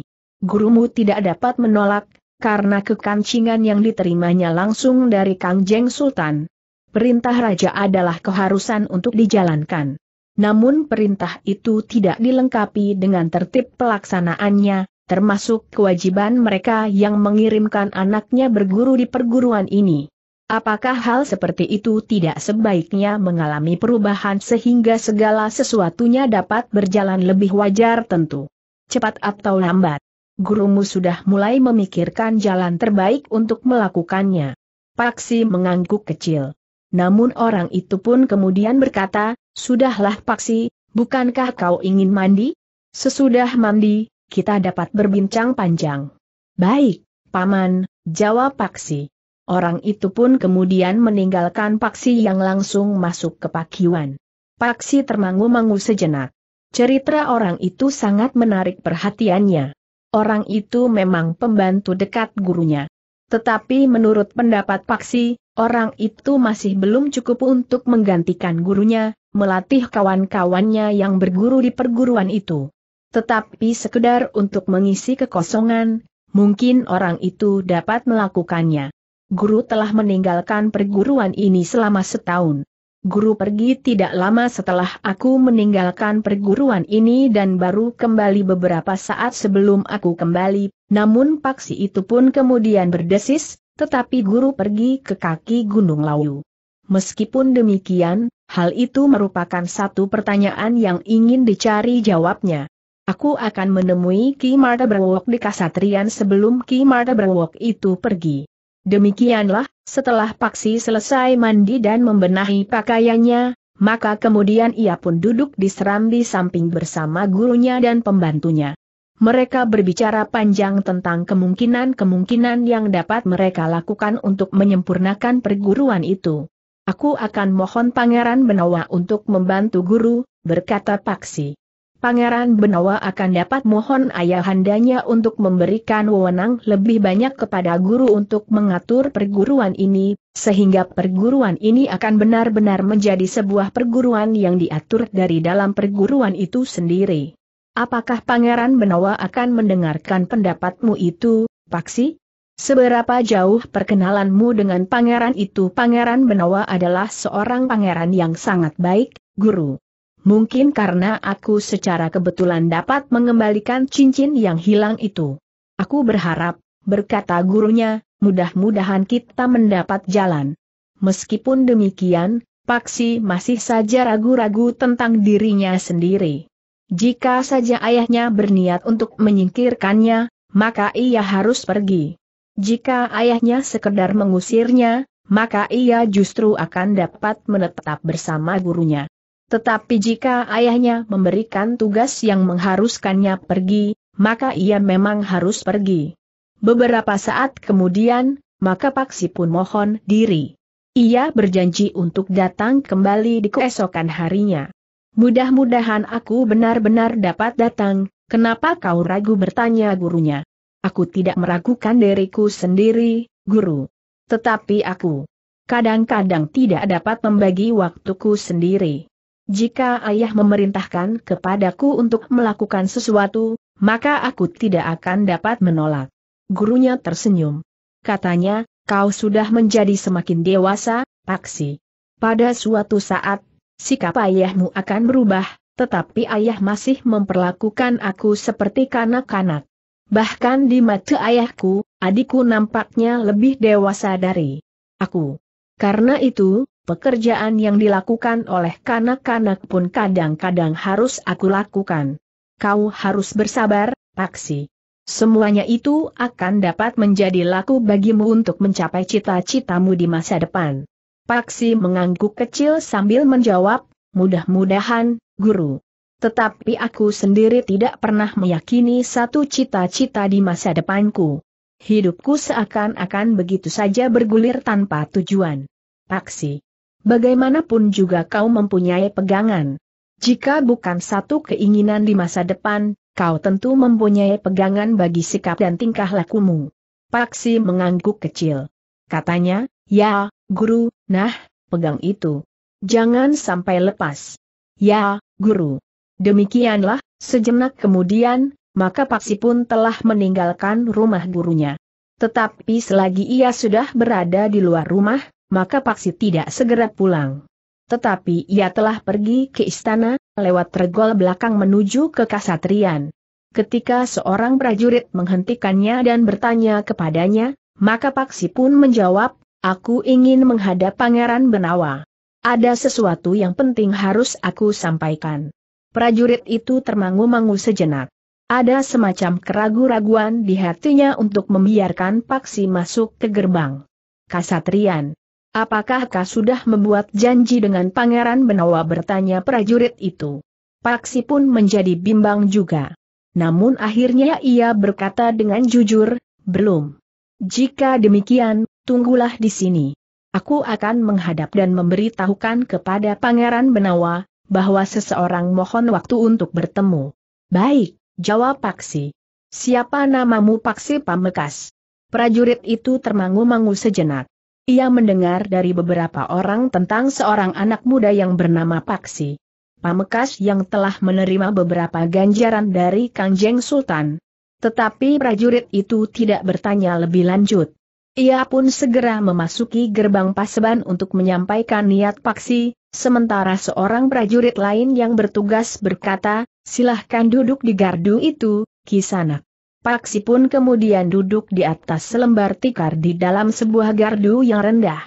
Gurumu tidak dapat menolak, karena kekancingan yang diterimanya langsung dari Kangjeng Sultan. Perintah raja adalah keharusan untuk dijalankan. Namun perintah itu tidak dilengkapi dengan tertib pelaksanaannya, termasuk kewajiban mereka yang mengirimkan anaknya berguru di perguruan ini. Apakah hal seperti itu tidak sebaiknya mengalami perubahan sehingga segala sesuatunya dapat berjalan lebih wajar tentu? Cepat atau lambat? gurumu sudah mulai memikirkan jalan terbaik untuk melakukannya. Paksi mengangguk kecil. Namun orang itu pun kemudian berkata, Sudahlah Paksi, bukankah kau ingin mandi? Sesudah mandi, kita dapat berbincang panjang. Baik, Paman, jawab Paksi. Orang itu pun kemudian meninggalkan Paksi yang langsung masuk ke pakiwan. Paksi termangu-mangu sejenak. Cerita orang itu sangat menarik perhatiannya orang itu memang pembantu dekat gurunya. Tetapi menurut pendapat Paksi, orang itu masih belum cukup untuk menggantikan gurunya, melatih kawan-kawannya yang berguru di perguruan itu. Tetapi sekedar untuk mengisi kekosongan, mungkin orang itu dapat melakukannya. Guru telah meninggalkan perguruan ini selama setahun guru pergi tidak lama setelah aku meninggalkan perguruan ini dan baru kembali beberapa saat sebelum aku kembali, namun paksi itu pun kemudian berdesis, tetapi guru pergi ke kaki Gunung Lawu. Meskipun demikian, hal itu merupakan satu pertanyaan yang ingin dicari jawabnya. Aku akan menemui Ki Marta Berwok di Kasatrian sebelum Ki Marta Berwok itu pergi. Demikianlah, setelah Paksi selesai mandi dan membenahi pakaiannya, maka kemudian ia pun duduk di serambi samping bersama gurunya dan pembantunya. Mereka berbicara panjang tentang kemungkinan-kemungkinan yang dapat mereka lakukan untuk menyempurnakan perguruan itu. Aku akan mohon Pangeran Benawa untuk membantu guru, berkata Paksi. Pangeran Benawa akan dapat mohon ayahandanya untuk memberikan wewenang lebih banyak kepada guru untuk mengatur perguruan ini, sehingga perguruan ini akan benar-benar menjadi sebuah perguruan yang diatur dari dalam perguruan itu sendiri. Apakah Pangeran Benawa akan mendengarkan pendapatmu itu, Paksi? Seberapa jauh perkenalanmu dengan pangeran itu? Pangeran Benawa adalah seorang pangeran yang sangat baik, guru mungkin karena aku secara kebetulan dapat mengembalikan cincin yang hilang itu. Aku berharap, berkata gurunya, mudah-mudahan kita mendapat jalan. Meskipun demikian, Paksi masih saja ragu-ragu tentang dirinya sendiri. Jika saja ayahnya berniat untuk menyingkirkannya, maka ia harus pergi. Jika ayahnya sekedar mengusirnya, maka ia justru akan dapat menetap bersama gurunya. Tetapi jika ayahnya memberikan tugas yang mengharuskannya pergi, maka ia memang harus pergi. Beberapa saat kemudian, maka Paksi pun mohon diri. Ia berjanji untuk datang kembali di keesokan harinya. Mudah-mudahan aku benar-benar dapat datang, kenapa kau ragu bertanya gurunya. Aku tidak meragukan diriku sendiri, guru. Tetapi aku kadang-kadang tidak dapat membagi waktuku sendiri. Jika ayah memerintahkan kepadaku untuk melakukan sesuatu, maka aku tidak akan dapat menolak. Gurunya tersenyum. Katanya, kau sudah menjadi semakin dewasa, Paksi. Pada suatu saat, sikap ayahmu akan berubah, tetapi ayah masih memperlakukan aku seperti kanak-kanak. Bahkan di mata ayahku, adikku nampaknya lebih dewasa dari aku. Karena itu, Pekerjaan yang dilakukan oleh kanak-kanak pun kadang-kadang harus aku lakukan. Kau harus bersabar, Paksi. Semuanya itu akan dapat menjadi laku bagimu untuk mencapai cita-citamu di masa depan. Paksi mengangguk kecil sambil menjawab, mudah-mudahan, guru. Tetapi aku sendiri tidak pernah meyakini satu cita-cita di masa depanku. Hidupku seakan-akan begitu saja bergulir tanpa tujuan. Paksi bagaimanapun juga kau mempunyai pegangan. Jika bukan satu keinginan di masa depan, kau tentu mempunyai pegangan bagi sikap dan tingkah lakumu. Paksi mengangguk kecil. Katanya, ya, guru, nah, pegang itu. Jangan sampai lepas. Ya, guru. Demikianlah, sejenak kemudian, maka Paksi pun telah meninggalkan rumah gurunya. Tetapi selagi ia sudah berada di luar rumah, maka Paksi tidak segera pulang. Tetapi ia telah pergi ke istana, lewat tergol belakang menuju ke kasatrian. Ketika seorang prajurit menghentikannya dan bertanya kepadanya, maka Paksi pun menjawab, aku ingin menghadap Pangeran Benawa. Ada sesuatu yang penting harus aku sampaikan. Prajurit itu termangu-mangu sejenak. Ada semacam keragu-raguan di hatinya untuk membiarkan Paksi masuk ke gerbang. Kasatrian, Apakah kau sudah membuat janji dengan Pangeran Benawa bertanya prajurit itu? Paksi pun menjadi bimbang juga. Namun akhirnya ia berkata dengan jujur, belum. Jika demikian, tunggulah di sini. Aku akan menghadap dan memberitahukan kepada Pangeran Benawa, bahwa seseorang mohon waktu untuk bertemu. Baik, jawab Paksi. Siapa namamu Paksi Pamekas? Prajurit itu termangu-mangu sejenak. Ia mendengar dari beberapa orang tentang seorang anak muda yang bernama Paksi. Pamekas yang telah menerima beberapa ganjaran dari Kangjeng Sultan. Tetapi prajurit itu tidak bertanya lebih lanjut. Ia pun segera memasuki gerbang paseban untuk menyampaikan niat Paksi, sementara seorang prajurit lain yang bertugas berkata, silahkan duduk di gardu itu, Kisanak. Paksi pun kemudian duduk di atas selembar tikar di dalam sebuah gardu yang rendah.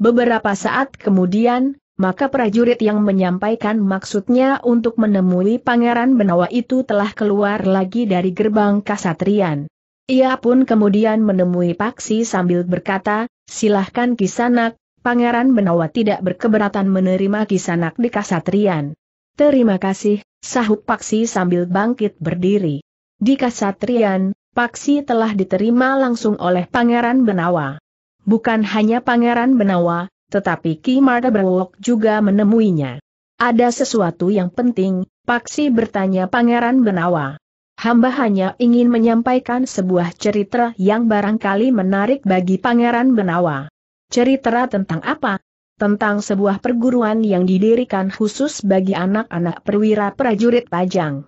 Beberapa saat kemudian, maka prajurit yang menyampaikan maksudnya untuk menemui Pangeran Benawa itu telah keluar lagi dari gerbang kasatrian. Ia pun kemudian menemui Paksi sambil berkata, silahkan Kisanak, Pangeran Benawa tidak berkeberatan menerima Kisanak di kasatrian. Terima kasih, sahut Paksi sambil bangkit berdiri. Di Kasatrian, Paksi telah diterima langsung oleh Pangeran Benawa. Bukan hanya Pangeran Benawa, tetapi Ki Marta Berwok juga menemuinya. Ada sesuatu yang penting, Paksi bertanya Pangeran Benawa. Hamba hanya ingin menyampaikan sebuah cerita yang barangkali menarik bagi Pangeran Benawa. Cerita tentang apa? Tentang sebuah perguruan yang didirikan khusus bagi anak-anak perwira prajurit pajang.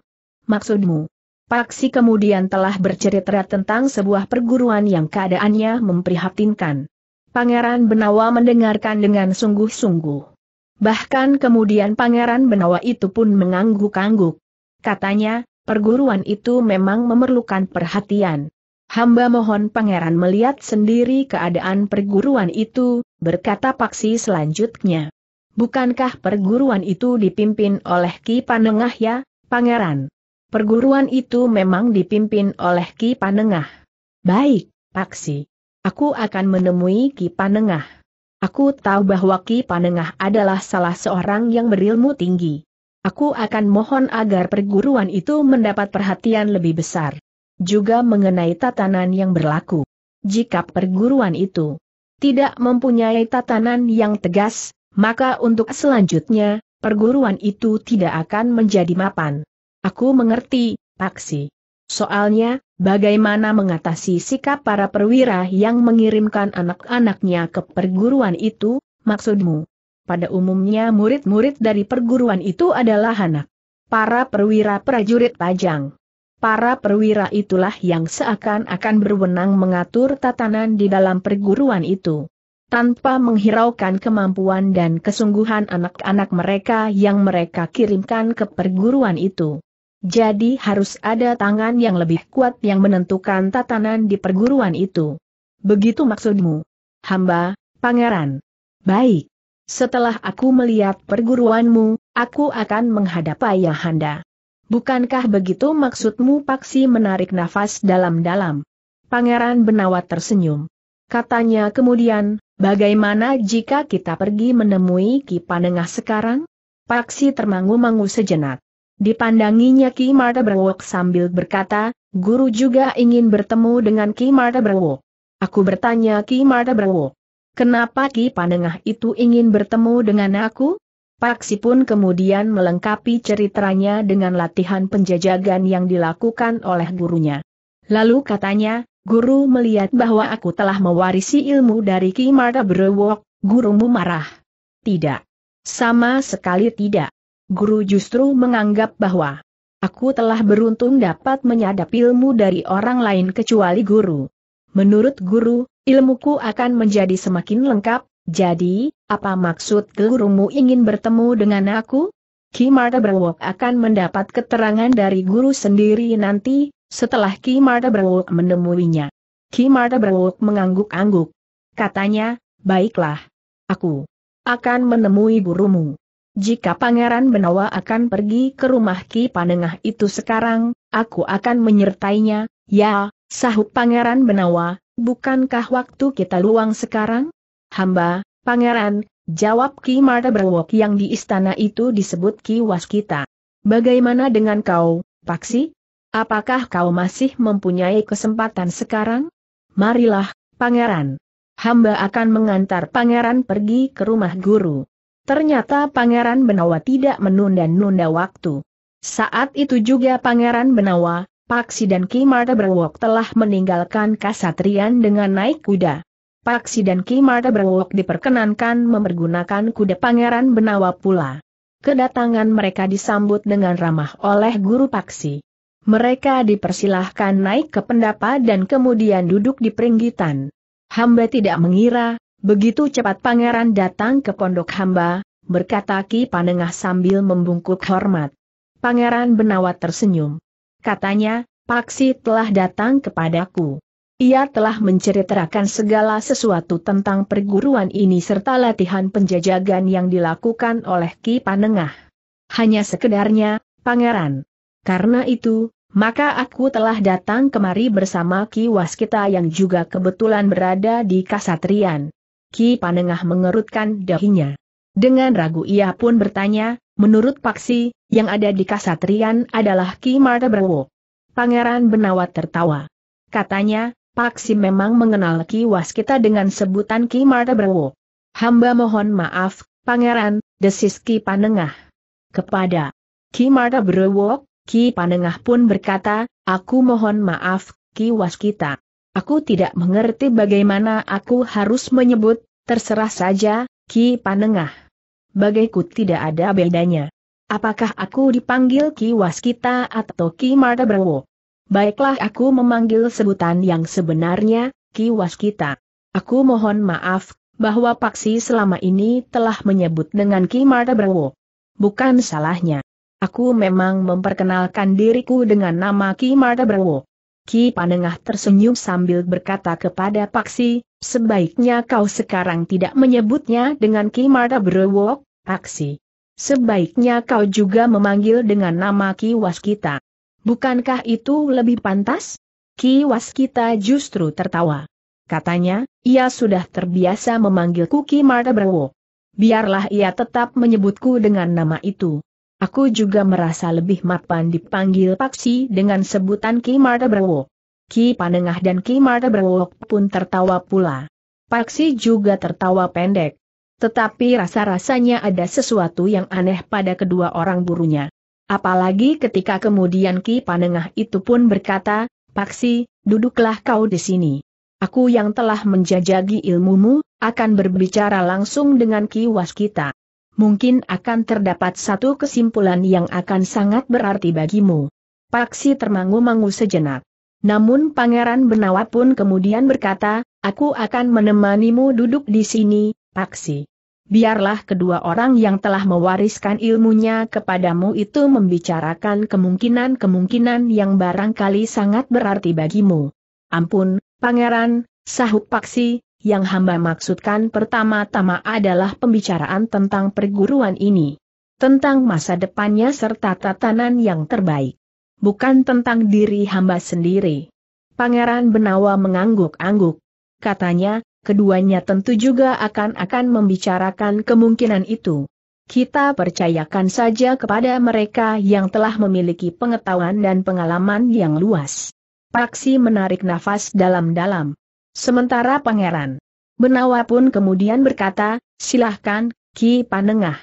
Maksudmu? Paksi kemudian telah bercerita tentang sebuah perguruan yang keadaannya memprihatinkan. Pangeran Benawa mendengarkan dengan sungguh-sungguh. Bahkan kemudian Pangeran Benawa itu pun mengangguk-angguk. Katanya, perguruan itu memang memerlukan perhatian. Hamba mohon Pangeran melihat sendiri keadaan perguruan itu, berkata Paksi selanjutnya. Bukankah perguruan itu dipimpin oleh Ki Panengah ya, Pangeran? Perguruan itu memang dipimpin oleh Ki Panengah. Baik, Paksi. Aku akan menemui Ki Panengah. Aku tahu bahwa Ki Panengah adalah salah seorang yang berilmu tinggi. Aku akan mohon agar perguruan itu mendapat perhatian lebih besar. Juga mengenai tatanan yang berlaku. Jika perguruan itu tidak mempunyai tatanan yang tegas, maka untuk selanjutnya, perguruan itu tidak akan menjadi mapan. Aku mengerti, Paksi. Soalnya, bagaimana mengatasi sikap para perwira yang mengirimkan anak-anaknya ke perguruan itu, maksudmu? Pada umumnya murid-murid dari perguruan itu adalah anak. Para perwira prajurit pajang. Para perwira itulah yang seakan-akan berwenang mengatur tatanan di dalam perguruan itu. Tanpa menghiraukan kemampuan dan kesungguhan anak-anak mereka yang mereka kirimkan ke perguruan itu. Jadi harus ada tangan yang lebih kuat yang menentukan tatanan di perguruan itu. Begitu maksudmu? Hamba, pangeran. Baik. Setelah aku melihat perguruanmu, aku akan menghadap Ayahanda. Bukankah begitu maksudmu Paksi menarik nafas dalam-dalam? Pangeran Benawa tersenyum. Katanya kemudian, bagaimana jika kita pergi menemui Ki Panengah sekarang? Paksi termangu-mangu sejenak. Dipandanginya Ki Marta Berwok sambil berkata, guru juga ingin bertemu dengan Ki Marta Berwok. Aku bertanya Ki Marta Berwok, kenapa Ki Panengah itu ingin bertemu dengan aku? Paksi pun kemudian melengkapi ceritanya dengan latihan penjajagan yang dilakukan oleh gurunya. Lalu katanya, guru melihat bahwa aku telah mewarisi ilmu dari Ki Marta Berwok, gurumu marah. Tidak. Sama sekali tidak guru justru menganggap bahwa aku telah beruntung dapat menyadap ilmu dari orang lain kecuali guru. Menurut guru, ilmuku akan menjadi semakin lengkap, jadi, apa maksud gurumu ingin bertemu dengan aku? Ki Marta Berwok akan mendapat keterangan dari guru sendiri nanti, setelah Ki Marta Berwok menemuinya. Ki Marta Berwok mengangguk-angguk. Katanya, baiklah. Aku akan menemui gurumu. Jika Pangeran Benawa akan pergi ke rumah Ki Panengah itu sekarang, aku akan menyertainya, ya, sahut Pangeran Benawa, bukankah waktu kita luang sekarang? Hamba, Pangeran, jawab Ki Marta Berwok yang di istana itu disebut Ki Waskita. Bagaimana dengan kau, Paksi? Apakah kau masih mempunyai kesempatan sekarang? Marilah, Pangeran. Hamba akan mengantar Pangeran pergi ke rumah guru. Ternyata Pangeran Benawa tidak menunda-nunda waktu. Saat itu juga Pangeran Benawa, Paksi dan Ki Marta Berwok telah meninggalkan kasatrian dengan naik kuda. Paksi dan Ki Marta Berwok diperkenankan mempergunakan kuda Pangeran Benawa pula. Kedatangan mereka disambut dengan ramah oleh guru Paksi. Mereka dipersilahkan naik ke pendapa dan kemudian duduk di peringgitan. Hamba tidak mengira, Begitu cepat pangeran datang ke pondok hamba, berkata Ki Panengah sambil membungkuk hormat. Pangeran Benawa tersenyum. Katanya, Paksi telah datang kepadaku. Ia telah menceritakan segala sesuatu tentang perguruan ini serta latihan penjajagan yang dilakukan oleh Ki Panengah. Hanya sekedarnya, Pangeran. Karena itu, maka aku telah datang kemari bersama Ki Waskita yang juga kebetulan berada di Kasatrian. Ki Panengah mengerutkan dahinya. Dengan ragu ia pun bertanya, menurut Paksi, yang ada di Kasatrian adalah Ki Marta Berwo. Pangeran Benawa tertawa. Katanya, Paksi memang mengenal Ki Waskita dengan sebutan Ki Marta Berwo. Hamba mohon maaf, Pangeran, desis Ki Panengah. Kepada Ki Marta Berwo, Ki Panengah pun berkata, aku mohon maaf, Ki Waskita. Aku tidak mengerti bagaimana aku harus menyebut, terserah saja, Ki Panengah. Bagaiku tidak ada bedanya. Apakah aku dipanggil Ki Waskita atau Ki Martabrowo? Baiklah aku memanggil sebutan yang sebenarnya, Ki Waskita. Aku mohon maaf, bahwa Paksi selama ini telah menyebut dengan Ki Martabrowo. Bukan salahnya. Aku memang memperkenalkan diriku dengan nama Ki Martabrowo. Ki Panengah tersenyum sambil berkata kepada Paksi, sebaiknya kau sekarang tidak menyebutnya dengan Ki Marta Brewok, Paksi. Sebaiknya kau juga memanggil dengan nama Ki Waskita. Bukankah itu lebih pantas? Ki Waskita justru tertawa. Katanya, ia sudah terbiasa memanggilku Ki Marta Brewok. Biarlah ia tetap menyebutku dengan nama itu. Aku juga merasa lebih mapan dipanggil Paksi dengan sebutan Ki Marta Berwok. Ki Panengah dan Ki Marta pun tertawa pula. Paksi juga tertawa pendek. Tetapi rasa-rasanya ada sesuatu yang aneh pada kedua orang burunya. Apalagi ketika kemudian Ki Panengah itu pun berkata, Paksi, duduklah kau di sini. Aku yang telah menjajagi ilmumu, akan berbicara langsung dengan Ki Waskita mungkin akan terdapat satu kesimpulan yang akan sangat berarti bagimu. Paksi termangu-mangu sejenak. Namun Pangeran Benawa pun kemudian berkata, aku akan menemanimu duduk di sini, Paksi. Biarlah kedua orang yang telah mewariskan ilmunya kepadamu itu membicarakan kemungkinan-kemungkinan yang barangkali sangat berarti bagimu. Ampun, Pangeran, sahut Paksi, yang hamba maksudkan pertama-tama adalah pembicaraan tentang perguruan ini. Tentang masa depannya serta tatanan yang terbaik. Bukan tentang diri hamba sendiri. Pangeran Benawa mengangguk-angguk. Katanya, keduanya tentu juga akan-akan membicarakan kemungkinan itu. Kita percayakan saja kepada mereka yang telah memiliki pengetahuan dan pengalaman yang luas. Paksi menarik nafas dalam-dalam. Sementara pangeran Benawa pun kemudian berkata, silahkan, Ki Panengah.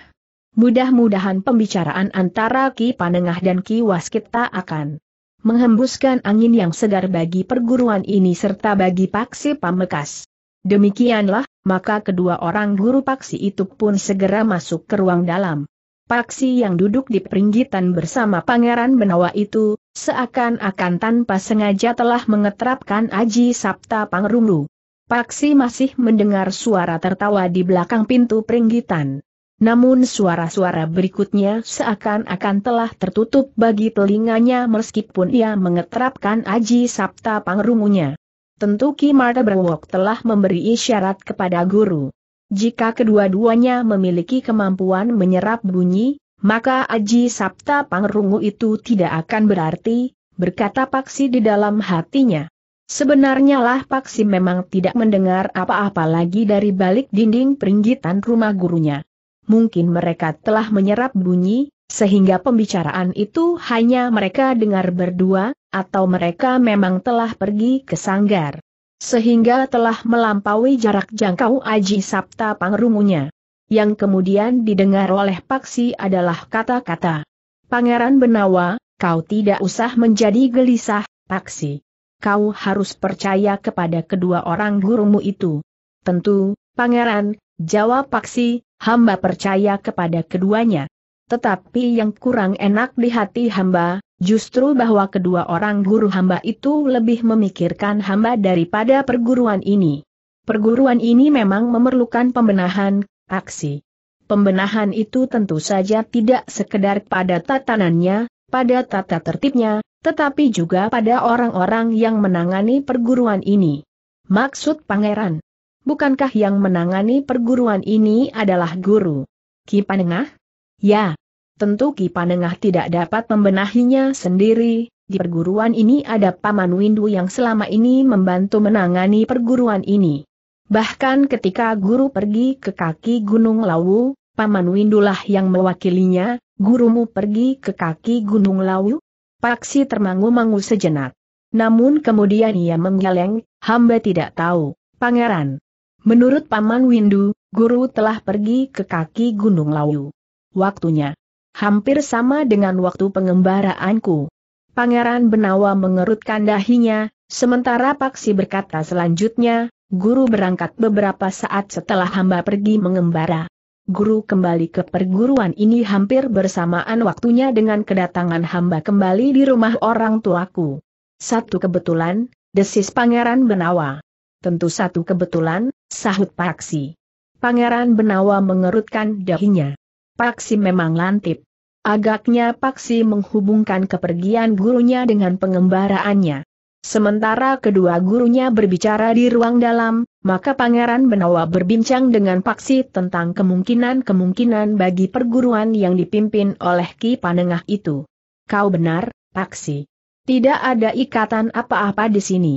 Mudah-mudahan pembicaraan antara Ki Panengah dan Ki Waskita akan menghembuskan angin yang segar bagi perguruan ini serta bagi Paksi Pamekas. Demikianlah, maka kedua orang guru Paksi itu pun segera masuk ke ruang dalam. Paksi yang duduk di peringgitan bersama Pangeran Benawa itu, Seakan-akan tanpa sengaja telah mengetrapkan Aji Sabta Pangrungu. Paksi masih mendengar suara tertawa di belakang pintu peringgitan. Namun suara-suara berikutnya seakan-akan telah tertutup bagi telinganya meskipun ia mengetrapkan Aji Sabta Pangrungunya. Tentu Ki Marta Berwok telah memberi isyarat kepada guru. Jika kedua-duanya memiliki kemampuan menyerap bunyi, maka Aji Sabta Pangrungu itu tidak akan berarti, berkata Paksi di dalam hatinya. Sebenarnya lah Paksi memang tidak mendengar apa-apa lagi dari balik dinding peringgitan rumah gurunya. Mungkin mereka telah menyerap bunyi, sehingga pembicaraan itu hanya mereka dengar berdua, atau mereka memang telah pergi ke sanggar. Sehingga telah melampaui jarak jangkau Aji Sabta Pangrungunya yang kemudian didengar oleh Paksi adalah kata-kata. Pangeran Benawa, kau tidak usah menjadi gelisah, Paksi. Kau harus percaya kepada kedua orang gurumu itu. Tentu, Pangeran, jawab Paksi, hamba percaya kepada keduanya. Tetapi yang kurang enak di hati hamba, justru bahwa kedua orang guru hamba itu lebih memikirkan hamba daripada perguruan ini. Perguruan ini memang memerlukan pembenahan, aksi. Pembenahan itu tentu saja tidak sekedar pada tatanannya, pada tata tertibnya, tetapi juga pada orang-orang yang menangani perguruan ini. Maksud pangeran, bukankah yang menangani perguruan ini adalah guru? Ki Panengah? Ya, tentu Ki Panengah tidak dapat membenahinya sendiri, di perguruan ini ada Paman Windu yang selama ini membantu menangani perguruan ini. Bahkan ketika guru pergi ke kaki Gunung Lawu, Paman Windulah yang mewakilinya, gurumu pergi ke kaki Gunung Lawu? Paksi termangu-mangu sejenak. Namun kemudian ia menggeleng, hamba tidak tahu, pangeran. Menurut Paman Windu, guru telah pergi ke kaki Gunung Lawu. Waktunya. Hampir sama dengan waktu pengembaraanku. Pangeran Benawa mengerutkan dahinya, sementara Paksi berkata selanjutnya, Guru berangkat beberapa saat setelah hamba pergi mengembara. Guru kembali ke perguruan ini hampir bersamaan waktunya dengan kedatangan hamba kembali di rumah orang tuaku. Satu kebetulan, desis Pangeran Benawa. Tentu satu kebetulan, sahut Paksi. Pangeran Benawa mengerutkan dahinya. Paksi memang lantip. Agaknya Paksi menghubungkan kepergian gurunya dengan pengembaraannya. Sementara kedua gurunya berbicara di ruang dalam, maka Pangeran Benawa berbincang dengan Paksi tentang kemungkinan-kemungkinan bagi perguruan yang dipimpin oleh Ki Panengah itu. Kau benar, Paksi. Tidak ada ikatan apa-apa di sini.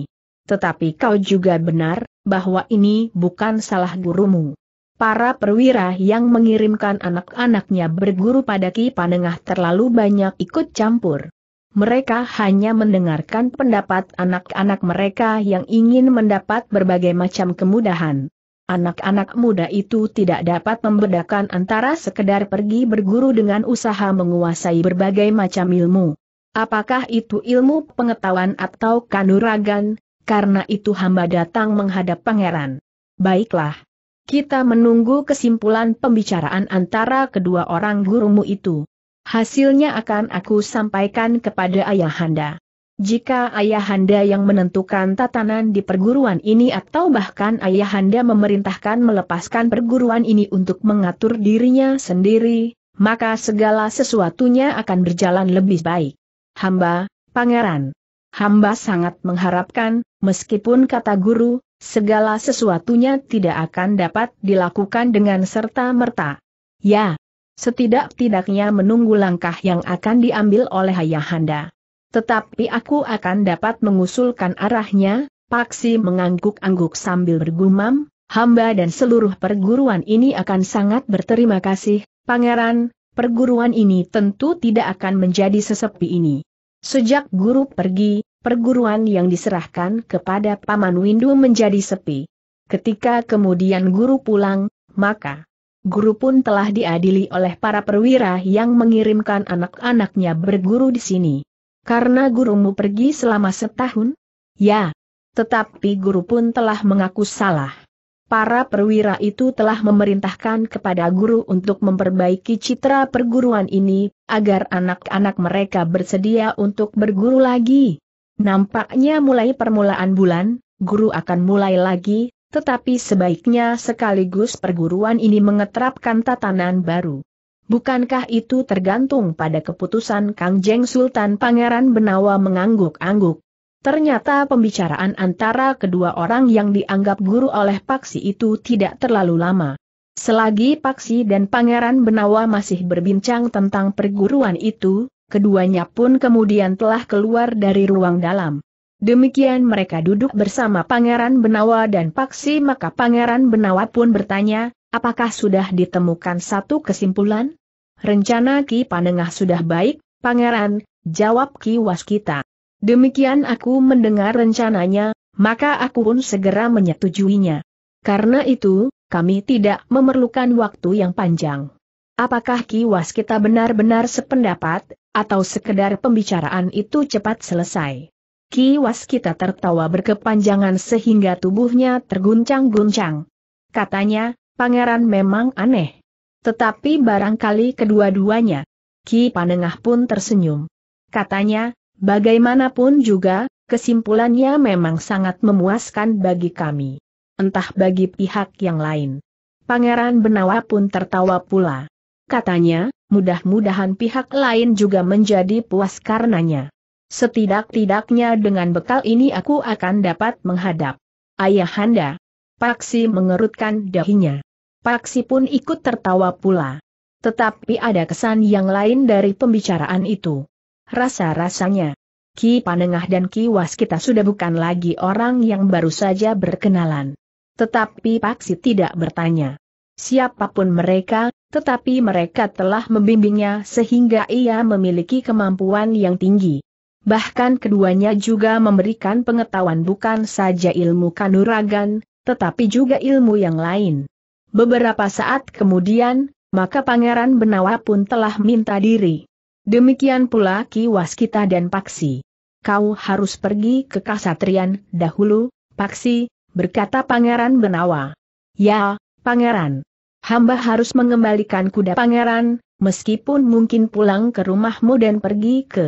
Tetapi kau juga benar, bahwa ini bukan salah gurumu. Para perwira yang mengirimkan anak-anaknya berguru pada Ki Panengah terlalu banyak ikut campur mereka hanya mendengarkan pendapat anak-anak mereka yang ingin mendapat berbagai macam kemudahan. Anak-anak muda itu tidak dapat membedakan antara sekedar pergi berguru dengan usaha menguasai berbagai macam ilmu. Apakah itu ilmu pengetahuan atau kanuragan, karena itu hamba datang menghadap pangeran. Baiklah. Kita menunggu kesimpulan pembicaraan antara kedua orang gurumu itu. Hasilnya akan aku sampaikan kepada ayahanda. Jika ayahanda yang menentukan tatanan di perguruan ini atau bahkan ayahanda memerintahkan melepaskan perguruan ini untuk mengatur dirinya sendiri, maka segala sesuatunya akan berjalan lebih baik. Hamba, pangeran. Hamba sangat mengharapkan, meskipun kata guru, segala sesuatunya tidak akan dapat dilakukan dengan serta-merta. Ya, Setidak-tidaknya menunggu langkah yang akan diambil oleh Ayahanda. Tetapi aku akan dapat mengusulkan arahnya, Paksi mengangguk-angguk sambil bergumam, hamba dan seluruh perguruan ini akan sangat berterima kasih, Pangeran, perguruan ini tentu tidak akan menjadi sesepi ini. Sejak guru pergi, perguruan yang diserahkan kepada Paman Windu menjadi sepi. Ketika kemudian guru pulang, maka guru pun telah diadili oleh para perwira yang mengirimkan anak-anaknya berguru di sini. Karena gurumu pergi selama setahun? Ya. Tetapi guru pun telah mengaku salah. Para perwira itu telah memerintahkan kepada guru untuk memperbaiki citra perguruan ini, agar anak-anak mereka bersedia untuk berguru lagi. Nampaknya mulai permulaan bulan, guru akan mulai lagi, tetapi sebaiknya sekaligus perguruan ini mengeterapkan tatanan baru. Bukankah itu tergantung pada keputusan Kang Jeng Sultan Pangeran Benawa mengangguk-angguk? Ternyata pembicaraan antara kedua orang yang dianggap guru oleh Paksi itu tidak terlalu lama. Selagi Paksi dan Pangeran Benawa masih berbincang tentang perguruan itu, keduanya pun kemudian telah keluar dari ruang dalam. Demikian mereka duduk bersama Pangeran Benawa dan Paksi maka Pangeran Benawa pun bertanya, apakah sudah ditemukan satu kesimpulan? Rencana Ki Panengah sudah baik, Pangeran, jawab Ki Waskita. Demikian aku mendengar rencananya, maka aku pun segera menyetujuinya. Karena itu, kami tidak memerlukan waktu yang panjang. Apakah Ki Waskita benar-benar sependapat, atau sekedar pembicaraan itu cepat selesai? Ki Waskita tertawa berkepanjangan sehingga tubuhnya terguncang-guncang. Katanya, pangeran memang aneh. Tetapi barangkali kedua-duanya. Ki Panengah pun tersenyum. Katanya, bagaimanapun juga, kesimpulannya memang sangat memuaskan bagi kami. Entah bagi pihak yang lain. Pangeran Benawa pun tertawa pula. Katanya, mudah-mudahan pihak lain juga menjadi puas karenanya. Setidak-tidaknya dengan bekal ini aku akan dapat menghadap. Ayahanda. Paksi mengerutkan dahinya. Paksi pun ikut tertawa pula. Tetapi ada kesan yang lain dari pembicaraan itu. Rasa-rasanya, Ki Panengah dan Ki Waskita sudah bukan lagi orang yang baru saja berkenalan. Tetapi Paksi tidak bertanya. Siapapun mereka, tetapi mereka telah membimbingnya sehingga ia memiliki kemampuan yang tinggi. Bahkan keduanya juga memberikan pengetahuan bukan saja ilmu kanuragan, tetapi juga ilmu yang lain. Beberapa saat kemudian, maka Pangeran Benawa pun telah minta diri. Demikian pula Ki Waskita dan Paksi. Kau harus pergi ke Kasatrian dahulu, Paksi, berkata Pangeran Benawa. Ya, Pangeran. Hamba harus mengembalikan kuda Pangeran, meskipun mungkin pulang ke rumahmu dan pergi ke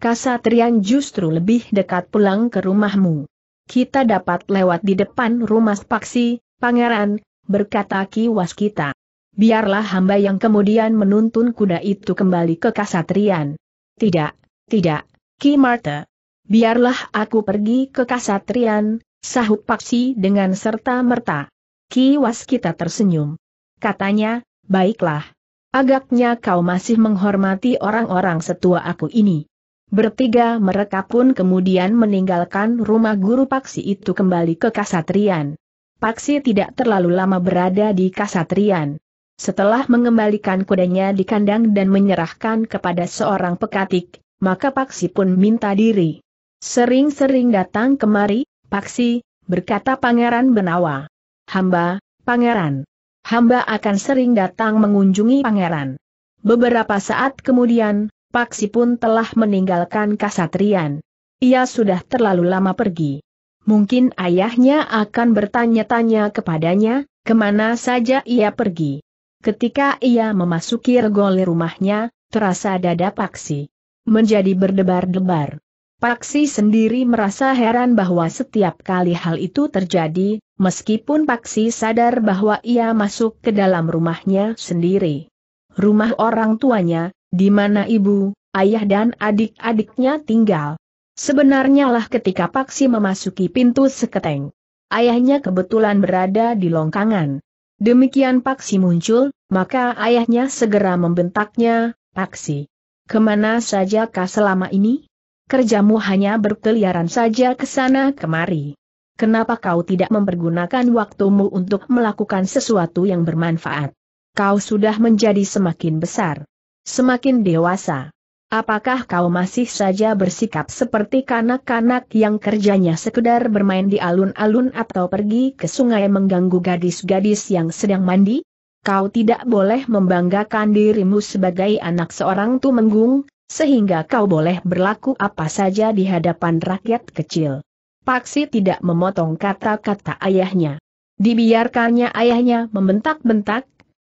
Kasatrian justru lebih dekat pulang ke rumahmu. Kita dapat lewat di depan rumah Paksi, pangeran, berkata kiwas kita. Biarlah hamba yang kemudian menuntun kuda itu kembali ke Kasatrian. Tidak, tidak, Ki Marta. Biarlah aku pergi ke Kasatrian, sahut Paksi dengan serta merta. Ki Waskita tersenyum. Katanya, baiklah. Agaknya kau masih menghormati orang-orang setua aku ini. Bertiga mereka pun kemudian meninggalkan rumah guru Paksi itu kembali ke Kasatrian. Paksi tidak terlalu lama berada di Kasatrian. Setelah mengembalikan kudanya di kandang dan menyerahkan kepada seorang pekatik, maka Paksi pun minta diri. Sering-sering datang kemari, Paksi, berkata Pangeran Benawa. Hamba, Pangeran. Hamba akan sering datang mengunjungi Pangeran. Beberapa saat kemudian, Paksi pun telah meninggalkan kasatrian. Ia sudah terlalu lama pergi. Mungkin ayahnya akan bertanya-tanya kepadanya, kemana saja ia pergi. Ketika ia memasuki regoli rumahnya, terasa dada Paksi menjadi berdebar-debar. Paksi sendiri merasa heran bahwa setiap kali hal itu terjadi, meskipun Paksi sadar bahwa ia masuk ke dalam rumahnya sendiri. Rumah orang tuanya, di mana ibu, ayah dan adik-adiknya tinggal. Sebenarnya lah ketika Paksi memasuki pintu seketeng. Ayahnya kebetulan berada di longkangan. Demikian Paksi muncul, maka ayahnya segera membentaknya, Paksi. Kemana saja kah selama ini? Kerjamu hanya berkeliaran saja ke sana kemari. Kenapa kau tidak mempergunakan waktumu untuk melakukan sesuatu yang bermanfaat? Kau sudah menjadi semakin besar. Semakin dewasa. Apakah kau masih saja bersikap seperti kanak-kanak yang kerjanya sekedar bermain di alun-alun atau pergi ke sungai mengganggu gadis-gadis yang sedang mandi? Kau tidak boleh membanggakan dirimu sebagai anak seorang tumenggung, sehingga kau boleh berlaku apa saja di hadapan rakyat kecil. Paksi tidak memotong kata-kata ayahnya. Dibiarkannya ayahnya membentak-bentak,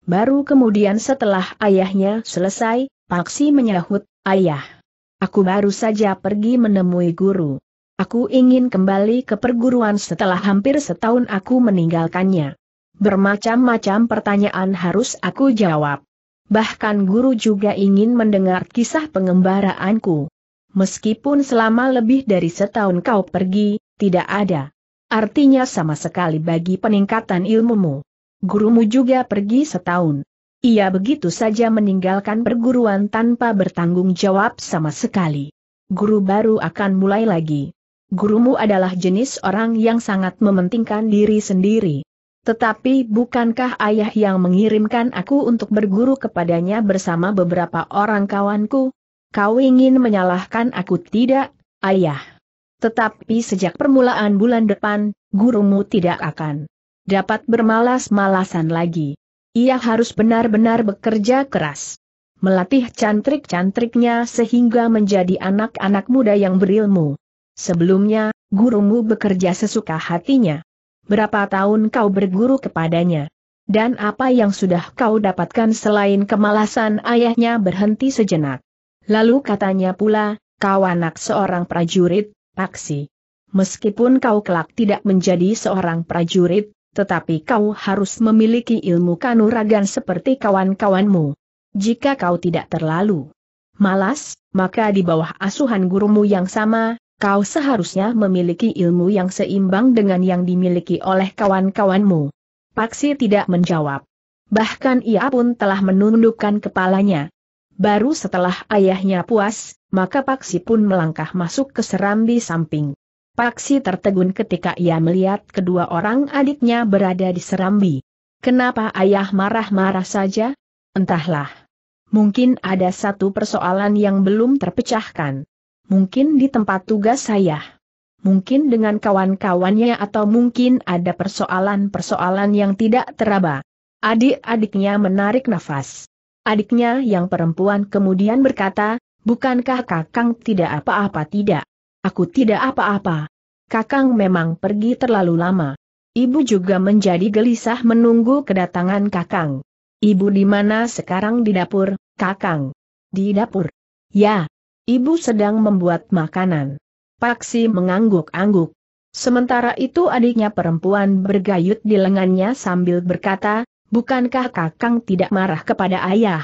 Baru kemudian setelah ayahnya selesai, Paksi menyahut, Ayah, aku baru saja pergi menemui guru. Aku ingin kembali ke perguruan setelah hampir setahun aku meninggalkannya. Bermacam-macam pertanyaan harus aku jawab. Bahkan guru juga ingin mendengar kisah pengembaraanku. Meskipun selama lebih dari setahun kau pergi, tidak ada artinya sama sekali bagi peningkatan ilmumu gurumu juga pergi setahun. Ia begitu saja meninggalkan perguruan tanpa bertanggung jawab sama sekali. Guru baru akan mulai lagi. Gurumu adalah jenis orang yang sangat mementingkan diri sendiri. Tetapi bukankah ayah yang mengirimkan aku untuk berguru kepadanya bersama beberapa orang kawanku? Kau ingin menyalahkan aku tidak, ayah? Tetapi sejak permulaan bulan depan, gurumu tidak akan dapat bermalas-malasan lagi. Ia harus benar-benar bekerja keras. Melatih cantrik-cantriknya sehingga menjadi anak-anak muda yang berilmu. Sebelumnya, gurumu bekerja sesuka hatinya. Berapa tahun kau berguru kepadanya? Dan apa yang sudah kau dapatkan selain kemalasan ayahnya berhenti sejenak? Lalu katanya pula, kau anak seorang prajurit, Paksi. Meskipun kau kelak tidak menjadi seorang prajurit, tetapi kau harus memiliki ilmu kanuragan seperti kawan-kawanmu. Jika kau tidak terlalu malas, maka di bawah asuhan gurumu yang sama, kau seharusnya memiliki ilmu yang seimbang dengan yang dimiliki oleh kawan-kawanmu. Paksi tidak menjawab. Bahkan ia pun telah menundukkan kepalanya. Baru setelah ayahnya puas, maka Paksi pun melangkah masuk ke serambi samping. Paksi tertegun ketika ia melihat kedua orang adiknya berada di serambi. Kenapa ayah marah-marah saja? Entahlah. Mungkin ada satu persoalan yang belum terpecahkan. Mungkin di tempat tugas saya. Mungkin dengan kawan-kawannya atau mungkin ada persoalan-persoalan yang tidak teraba. Adik-adiknya menarik nafas. Adiknya yang perempuan kemudian berkata, bukankah kakang tidak apa-apa tidak? Aku tidak apa-apa. Kakang memang pergi terlalu lama. Ibu juga menjadi gelisah menunggu kedatangan Kakang. Ibu di mana sekarang di dapur, Kakang? Di dapur. Ya, ibu sedang membuat makanan. Paksi mengangguk-angguk. Sementara itu adiknya perempuan bergayut di lengannya sambil berkata, bukankah Kakang tidak marah kepada ayah?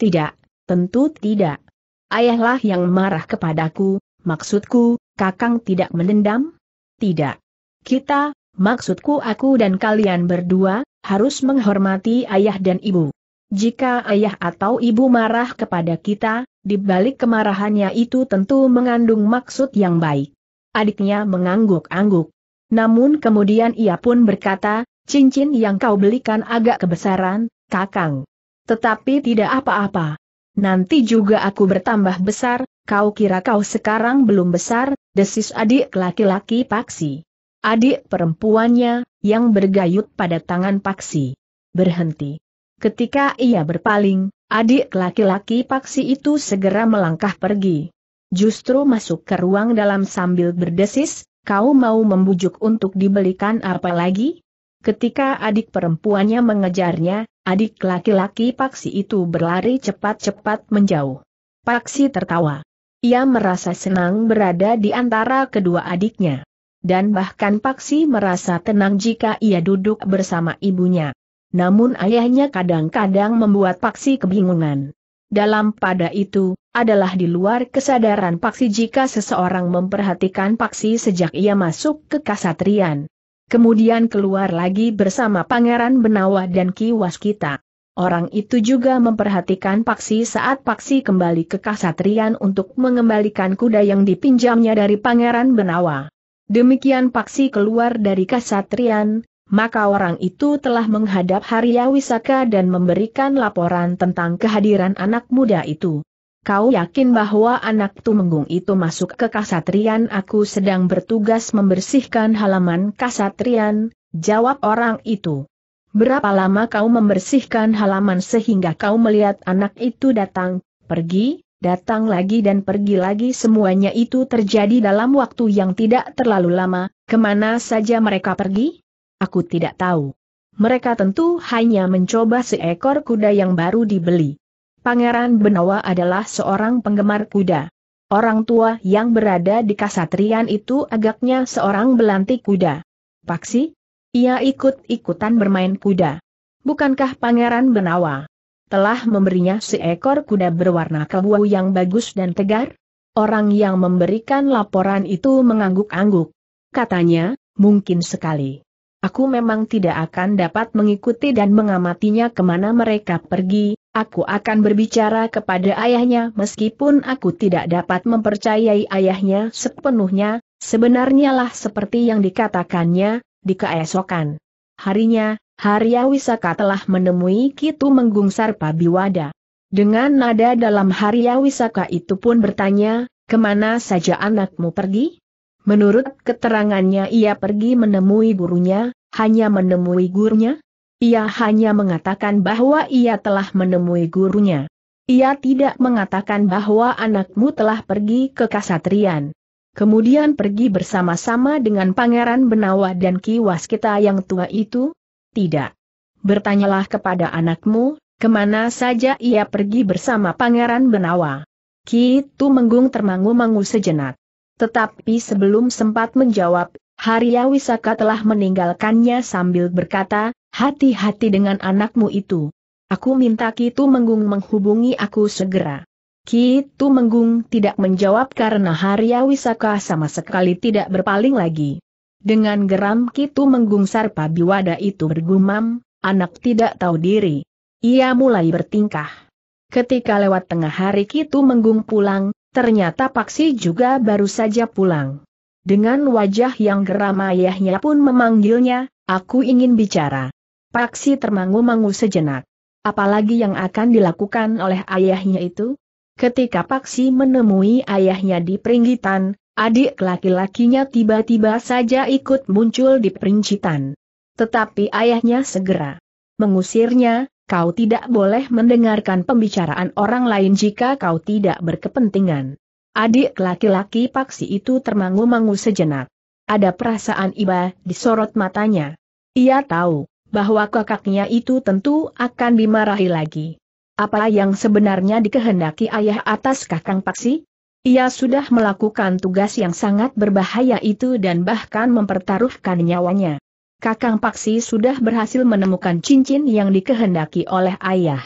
Tidak, tentu tidak. Ayahlah yang marah kepadaku, Maksudku, Kakang tidak mendendam? Tidak. Kita, maksudku aku dan kalian berdua, harus menghormati ayah dan ibu. Jika ayah atau ibu marah kepada kita, dibalik kemarahannya itu tentu mengandung maksud yang baik. Adiknya mengangguk-angguk. Namun kemudian ia pun berkata, cincin yang kau belikan agak kebesaran, kakang. Tetapi tidak apa-apa. Nanti juga aku bertambah besar, kau kira kau sekarang belum besar, desis adik laki-laki Paksi. Adik perempuannya, yang bergayut pada tangan Paksi. Berhenti. Ketika ia berpaling, adik laki-laki Paksi itu segera melangkah pergi. Justru masuk ke ruang dalam sambil berdesis, kau mau membujuk untuk dibelikan apa lagi? Ketika adik perempuannya mengejarnya, adik laki-laki Paksi itu berlari cepat-cepat menjauh. Paksi tertawa. Ia merasa senang berada di antara kedua adiknya. Dan bahkan Paksi merasa tenang jika ia duduk bersama ibunya. Namun ayahnya kadang-kadang membuat Paksi kebingungan. Dalam pada itu, adalah di luar kesadaran Paksi jika seseorang memperhatikan Paksi sejak ia masuk ke kasatrian. Kemudian keluar lagi bersama Pangeran Benawa dan Ki Waskita. Orang itu juga memperhatikan Paksi saat Paksi kembali ke kasatrian untuk mengembalikan kuda yang dipinjamnya dari Pangeran Benawa. Demikian Paksi keluar dari kasatrian, maka orang itu telah menghadap Harya Wisaka dan memberikan laporan tentang kehadiran anak muda itu. Kau yakin bahwa anak Tumenggung itu masuk ke kasatrian aku sedang bertugas membersihkan halaman kasatrian, jawab orang itu berapa lama kau membersihkan halaman sehingga kau melihat anak itu datang, pergi, datang lagi dan pergi lagi semuanya itu terjadi dalam waktu yang tidak terlalu lama, kemana saja mereka pergi? Aku tidak tahu. Mereka tentu hanya mencoba seekor kuda yang baru dibeli. Pangeran Benawa adalah seorang penggemar kuda. Orang tua yang berada di kasatrian itu agaknya seorang belantik kuda. Paksi, ia ikut-ikutan bermain kuda. Bukankah Pangeran Benawa telah memberinya seekor kuda berwarna kebu yang bagus dan tegar? Orang yang memberikan laporan itu mengangguk-angguk. Katanya, mungkin sekali. Aku memang tidak akan dapat mengikuti dan mengamatinya kemana mereka pergi, aku akan berbicara kepada ayahnya meskipun aku tidak dapat mempercayai ayahnya sepenuhnya, sebenarnya lah seperti yang dikatakannya, di keesokan. Harinya, Harya Wisaka telah menemui Kitu Menggung Pabiwada. Dengan nada dalam Harya Wisaka itu pun bertanya, kemana saja anakmu pergi? Menurut keterangannya ia pergi menemui gurunya, hanya menemui gurunya? Ia hanya mengatakan bahwa ia telah menemui gurunya. Ia tidak mengatakan bahwa anakmu telah pergi ke kasatrian kemudian pergi bersama-sama dengan Pangeran Benawa dan Ki Waskita yang tua itu? Tidak. Bertanyalah kepada anakmu, kemana saja ia pergi bersama Pangeran Benawa. Ki itu Menggung termangu-mangu sejenak. Tetapi sebelum sempat menjawab, Harya Wisaka telah meninggalkannya sambil berkata, hati-hati dengan anakmu itu. Aku minta Kitu Menggung menghubungi aku segera. Ki menggung, tidak menjawab karena Harya Wisaka sama sekali tidak berpaling lagi. Dengan geram Ki Menggung Sarpa Biwada itu bergumam, anak tidak tahu diri. Ia mulai bertingkah. Ketika lewat tengah hari Ki menggung pulang, ternyata Paksi juga baru saja pulang. Dengan wajah yang geram ayahnya pun memanggilnya, aku ingin bicara. Paksi termangu-mangu sejenak. Apalagi yang akan dilakukan oleh ayahnya itu? Ketika Paksi menemui ayahnya di Peringgitan, adik laki-lakinya tiba-tiba saja ikut muncul di peringgitan. Tetapi ayahnya segera mengusirnya, kau tidak boleh mendengarkan pembicaraan orang lain jika kau tidak berkepentingan. Adik laki-laki Paksi itu termangu-mangu sejenak. Ada perasaan iba di sorot matanya. Ia tahu bahwa kakaknya itu tentu akan dimarahi lagi. Apa yang sebenarnya dikehendaki ayah atas kakang Paksi? Ia sudah melakukan tugas yang sangat berbahaya itu dan bahkan mempertaruhkan nyawanya. Kakang Paksi sudah berhasil menemukan cincin yang dikehendaki oleh ayah.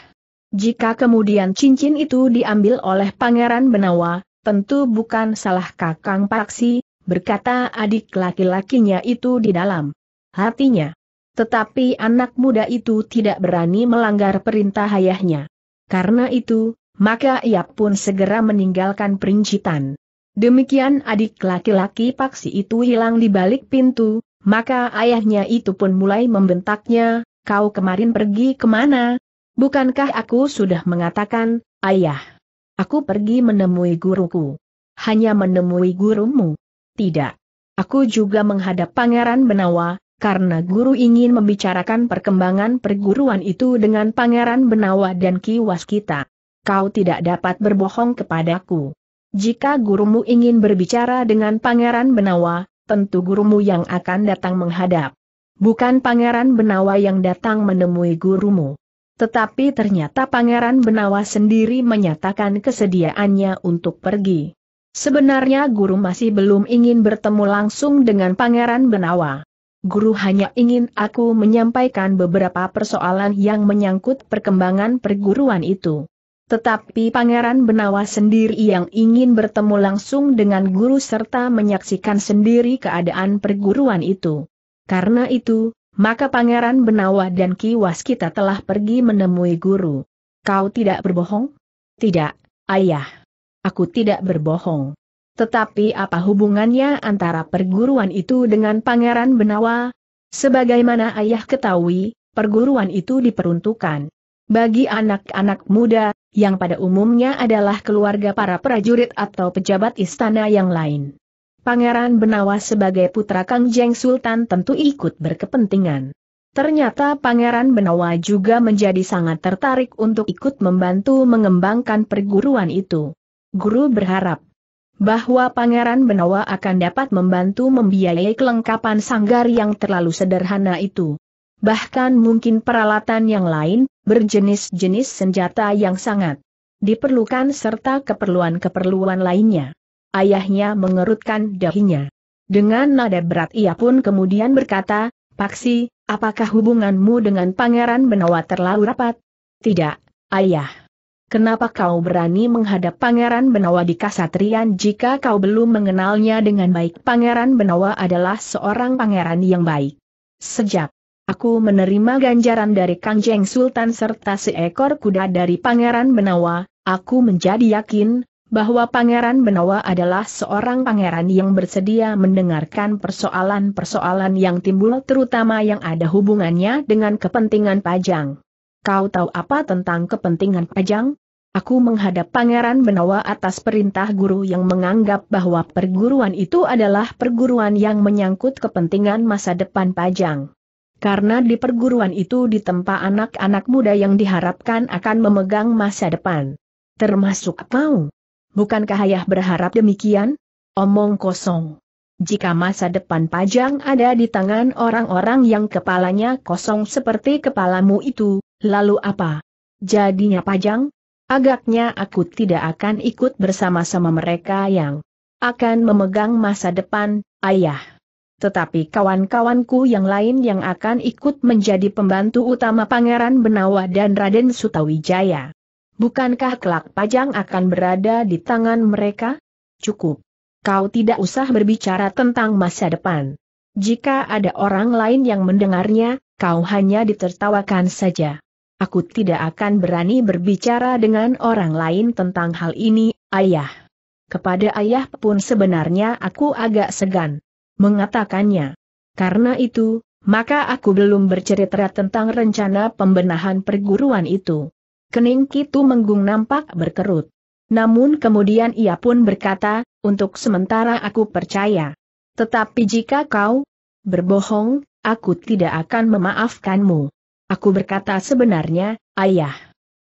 Jika kemudian cincin itu diambil oleh Pangeran Benawa, tentu bukan salah Kakang Paksi, berkata adik laki-lakinya itu di dalam hatinya. Tetapi anak muda itu tidak berani melanggar perintah ayahnya. Karena itu, maka ia pun segera meninggalkan perincitan. Demikian adik laki-laki Paksi itu hilang di balik pintu, maka ayahnya itu pun mulai membentaknya, kau kemarin pergi kemana? Bukankah aku sudah mengatakan, ayah, aku pergi menemui guruku. Hanya menemui gurumu. Tidak. Aku juga menghadap Pangeran Benawa, karena guru ingin membicarakan perkembangan perguruan itu dengan Pangeran Benawa dan Kiwas kita. Kau tidak dapat berbohong kepadaku. Jika gurumu ingin berbicara dengan Pangeran Benawa, tentu gurumu yang akan datang menghadap. Bukan Pangeran Benawa yang datang menemui gurumu. Tetapi ternyata Pangeran Benawa sendiri menyatakan kesediaannya untuk pergi. Sebenarnya guru masih belum ingin bertemu langsung dengan Pangeran Benawa guru hanya ingin aku menyampaikan beberapa persoalan yang menyangkut perkembangan perguruan itu. Tetapi Pangeran Benawa sendiri yang ingin bertemu langsung dengan guru serta menyaksikan sendiri keadaan perguruan itu. Karena itu, maka Pangeran Benawa dan Ki Waskita telah pergi menemui guru. Kau tidak berbohong? Tidak, ayah. Aku tidak berbohong. Tetapi apa hubungannya antara perguruan itu dengan Pangeran Benawa? Sebagaimana ayah ketahui, perguruan itu diperuntukkan bagi anak-anak muda, yang pada umumnya adalah keluarga para prajurit atau pejabat istana yang lain. Pangeran Benawa sebagai putra Kangjeng Sultan tentu ikut berkepentingan. Ternyata Pangeran Benawa juga menjadi sangat tertarik untuk ikut membantu mengembangkan perguruan itu. Guru berharap bahwa Pangeran Benawa akan dapat membantu membiayai kelengkapan sanggar yang terlalu sederhana itu. Bahkan mungkin peralatan yang lain, berjenis-jenis senjata yang sangat diperlukan serta keperluan-keperluan lainnya. Ayahnya mengerutkan dahinya. Dengan nada berat ia pun kemudian berkata, Paksi, apakah hubunganmu dengan Pangeran Benawa terlalu rapat? Tidak, ayah. Kenapa kau berani menghadap Pangeran Benawa di Kasatrian jika kau belum mengenalnya dengan baik? Pangeran Benawa adalah seorang pangeran yang baik. Sejak aku menerima ganjaran dari Kangjeng Sultan serta seekor kuda dari Pangeran Benawa, aku menjadi yakin bahwa Pangeran Benawa adalah seorang pangeran yang bersedia mendengarkan persoalan-persoalan yang timbul terutama yang ada hubungannya dengan kepentingan pajang. Kau tahu apa tentang kepentingan Pajang? Aku menghadap Pangeran Benawa atas perintah guru yang menganggap bahwa perguruan itu adalah perguruan yang menyangkut kepentingan masa depan Pajang. Karena di perguruan itu ditempa anak-anak muda yang diharapkan akan memegang masa depan. Termasuk kau. Bukankah ayah berharap demikian? Omong kosong. Jika masa depan Pajang ada di tangan orang-orang yang kepalanya kosong seperti kepalamu itu, Lalu apa? Jadinya pajang? Agaknya aku tidak akan ikut bersama-sama mereka yang akan memegang masa depan, ayah. Tetapi kawan-kawanku yang lain yang akan ikut menjadi pembantu utama Pangeran Benawa dan Raden Sutawijaya. Bukankah kelak pajang akan berada di tangan mereka? Cukup. Kau tidak usah berbicara tentang masa depan. Jika ada orang lain yang mendengarnya, kau hanya ditertawakan saja. Aku tidak akan berani berbicara dengan orang lain tentang hal ini, ayah. Kepada ayah pun sebenarnya aku agak segan mengatakannya. Karena itu, maka aku belum bercerita tentang rencana pembenahan perguruan itu. Kening Kitu Menggung nampak berkerut. Namun kemudian ia pun berkata, untuk sementara aku percaya. Tetapi jika kau berbohong, aku tidak akan memaafkanmu. Aku berkata sebenarnya, ayah.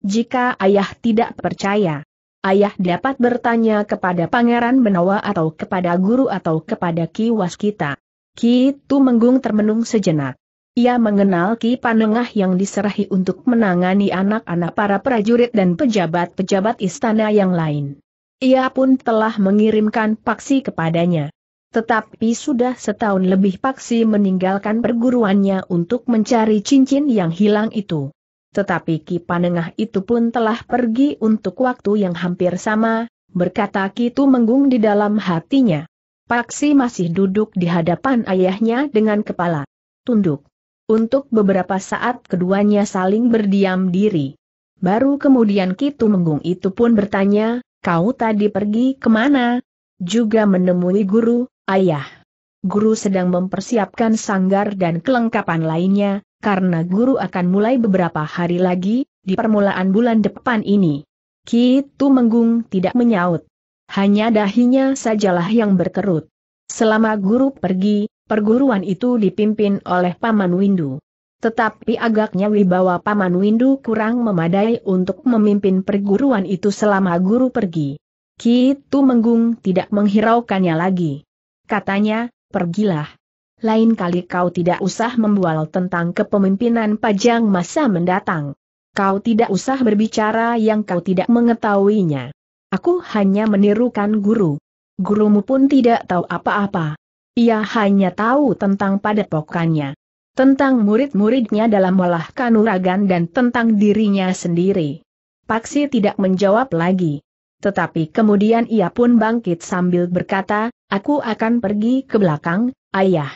Jika ayah tidak percaya, ayah dapat bertanya kepada Pangeran Benawa atau kepada guru atau kepada Ki kita. Ki Tu Menggung termenung sejenak. Ia mengenal Ki Panengah yang diserahi untuk menangani anak-anak para prajurit dan pejabat-pejabat istana yang lain. Ia pun telah mengirimkan paksi kepadanya. Tetapi sudah setahun lebih Paksi meninggalkan perguruannya untuk mencari cincin yang hilang itu. Tetapi Ki Panengah itu pun telah pergi untuk waktu yang hampir sama, berkata Kitu menggung di dalam hatinya. Paksi masih duduk di hadapan ayahnya dengan kepala tunduk. Untuk beberapa saat keduanya saling berdiam diri. Baru kemudian Kitu Menggung itu pun bertanya, kau tadi pergi kemana? Juga menemui guru, Ayah. Guru sedang mempersiapkan sanggar dan kelengkapan lainnya, karena guru akan mulai beberapa hari lagi, di permulaan bulan depan ini. Kitu Menggung tidak menyaut. Hanya dahinya sajalah yang berkerut. Selama guru pergi, perguruan itu dipimpin oleh Paman Windu. Tetapi agaknya wibawa Paman Windu kurang memadai untuk memimpin perguruan itu selama guru pergi. Kitu Menggung tidak menghiraukannya lagi katanya, pergilah. Lain kali kau tidak usah membual tentang kepemimpinan Pajang masa mendatang. Kau tidak usah berbicara yang kau tidak mengetahuinya. Aku hanya menirukan guru. Gurumu pun tidak tahu apa-apa. Ia hanya tahu tentang padepokannya. Tentang murid-muridnya dalam olah kanuragan dan tentang dirinya sendiri. Paksi tidak menjawab lagi. Tetapi kemudian ia pun bangkit sambil berkata, Aku akan pergi ke belakang, ayah.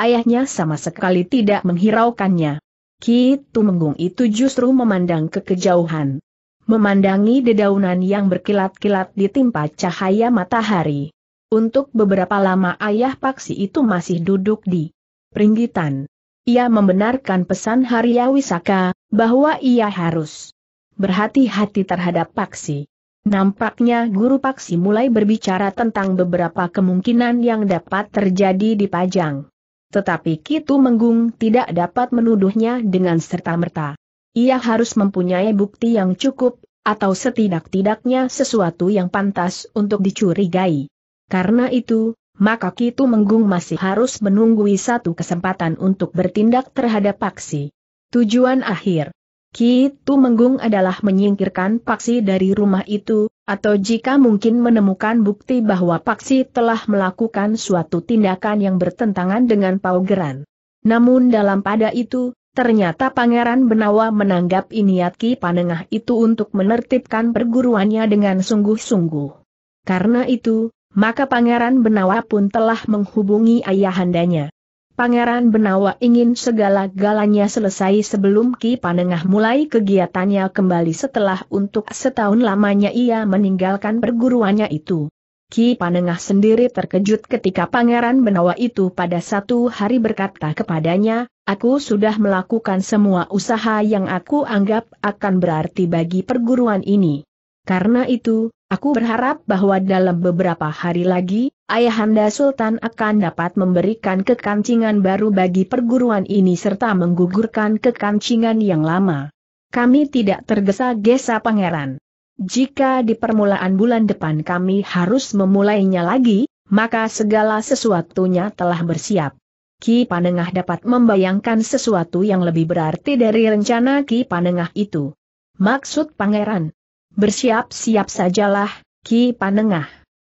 Ayahnya sama sekali tidak menghiraukannya. Ki Tumenggung itu justru memandang ke kejauhan. Memandangi dedaunan yang berkilat-kilat ditimpa cahaya matahari. Untuk beberapa lama ayah Paksi itu masih duduk di peringgitan. Ia membenarkan pesan Harya bahwa ia harus berhati-hati terhadap Paksi. Nampaknya Guru Paksi mulai berbicara tentang beberapa kemungkinan yang dapat terjadi di Pajang. Tetapi Kitu Menggung tidak dapat menuduhnya dengan serta-merta. Ia harus mempunyai bukti yang cukup, atau setidak-tidaknya sesuatu yang pantas untuk dicurigai. Karena itu, maka Kitu Menggung masih harus menunggui satu kesempatan untuk bertindak terhadap Paksi. Tujuan akhir Ki menggung adalah menyingkirkan Paksi dari rumah itu, atau jika mungkin menemukan bukti bahwa Paksi telah melakukan suatu tindakan yang bertentangan dengan paugeran. Namun dalam pada itu, ternyata Pangeran Benawa menanggap niat Ki Panengah itu untuk menertibkan perguruannya dengan sungguh-sungguh. Karena itu, maka Pangeran Benawa pun telah menghubungi ayahandanya. Pangeran Benawa ingin segala-galanya selesai sebelum Ki Panengah mulai kegiatannya kembali setelah untuk setahun lamanya ia meninggalkan perguruannya itu. Ki Panengah sendiri terkejut ketika Pangeran Benawa itu pada satu hari berkata kepadanya, Aku sudah melakukan semua usaha yang aku anggap akan berarti bagi perguruan ini. Karena itu, Aku berharap bahwa dalam beberapa hari lagi, Ayahanda Sultan akan dapat memberikan kekancingan baru bagi perguruan ini serta menggugurkan kekancingan yang lama. Kami tidak tergesa-gesa pangeran. Jika di permulaan bulan depan kami harus memulainya lagi, maka segala sesuatunya telah bersiap. Ki Panengah dapat membayangkan sesuatu yang lebih berarti dari rencana Ki Panengah itu. Maksud pangeran, Bersiap-siap sajalah, Ki Panengah.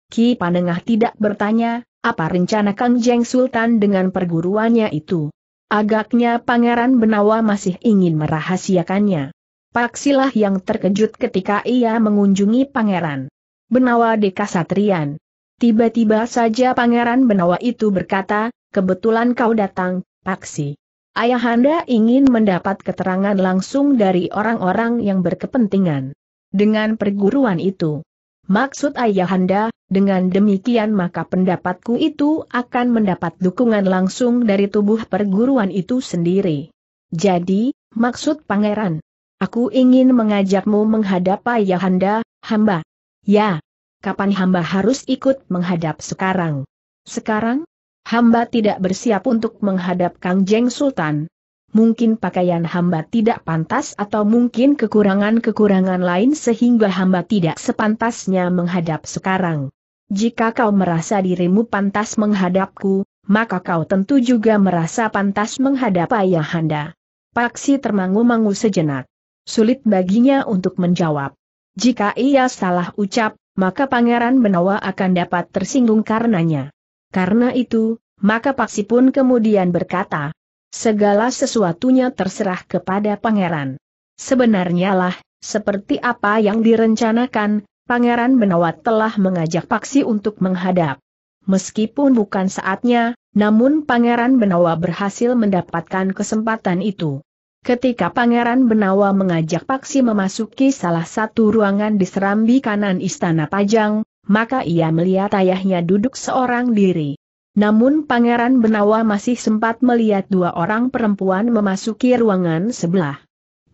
Ki Panengah tidak bertanya, apa rencana Kang Jeng Sultan dengan perguruannya itu. Agaknya Pangeran Benawa masih ingin merahasiakannya. Paksilah yang terkejut ketika ia mengunjungi Pangeran Benawa dekasatrian. Satrian. Tiba-tiba saja Pangeran Benawa itu berkata, kebetulan kau datang, Paksi. Ayahanda ingin mendapat keterangan langsung dari orang-orang yang berkepentingan dengan perguruan itu. Maksud ayahanda, dengan demikian maka pendapatku itu akan mendapat dukungan langsung dari tubuh perguruan itu sendiri. Jadi, maksud pangeran, aku ingin mengajakmu menghadap ayahanda, hamba. Ya, kapan hamba harus ikut menghadap sekarang? Sekarang? Hamba tidak bersiap untuk menghadap Kang Jeng Sultan, mungkin pakaian hamba tidak pantas atau mungkin kekurangan-kekurangan lain sehingga hamba tidak sepantasnya menghadap sekarang. Jika kau merasa dirimu pantas menghadapku, maka kau tentu juga merasa pantas menghadap ayahanda. Paksi termangu-mangu sejenak. Sulit baginya untuk menjawab. Jika ia salah ucap, maka Pangeran menawa akan dapat tersinggung karenanya. Karena itu, maka Paksi pun kemudian berkata, Segala sesuatunya terserah kepada pangeran. Sebenarnya lah, seperti apa yang direncanakan, Pangeran Benawat telah mengajak Paksi untuk menghadap. Meskipun bukan saatnya, namun Pangeran Benawa berhasil mendapatkan kesempatan itu. Ketika Pangeran Benawa mengajak Paksi memasuki salah satu ruangan di serambi kanan Istana Pajang, maka ia melihat ayahnya duduk seorang diri. Namun Pangeran Benawa masih sempat melihat dua orang perempuan memasuki ruangan sebelah.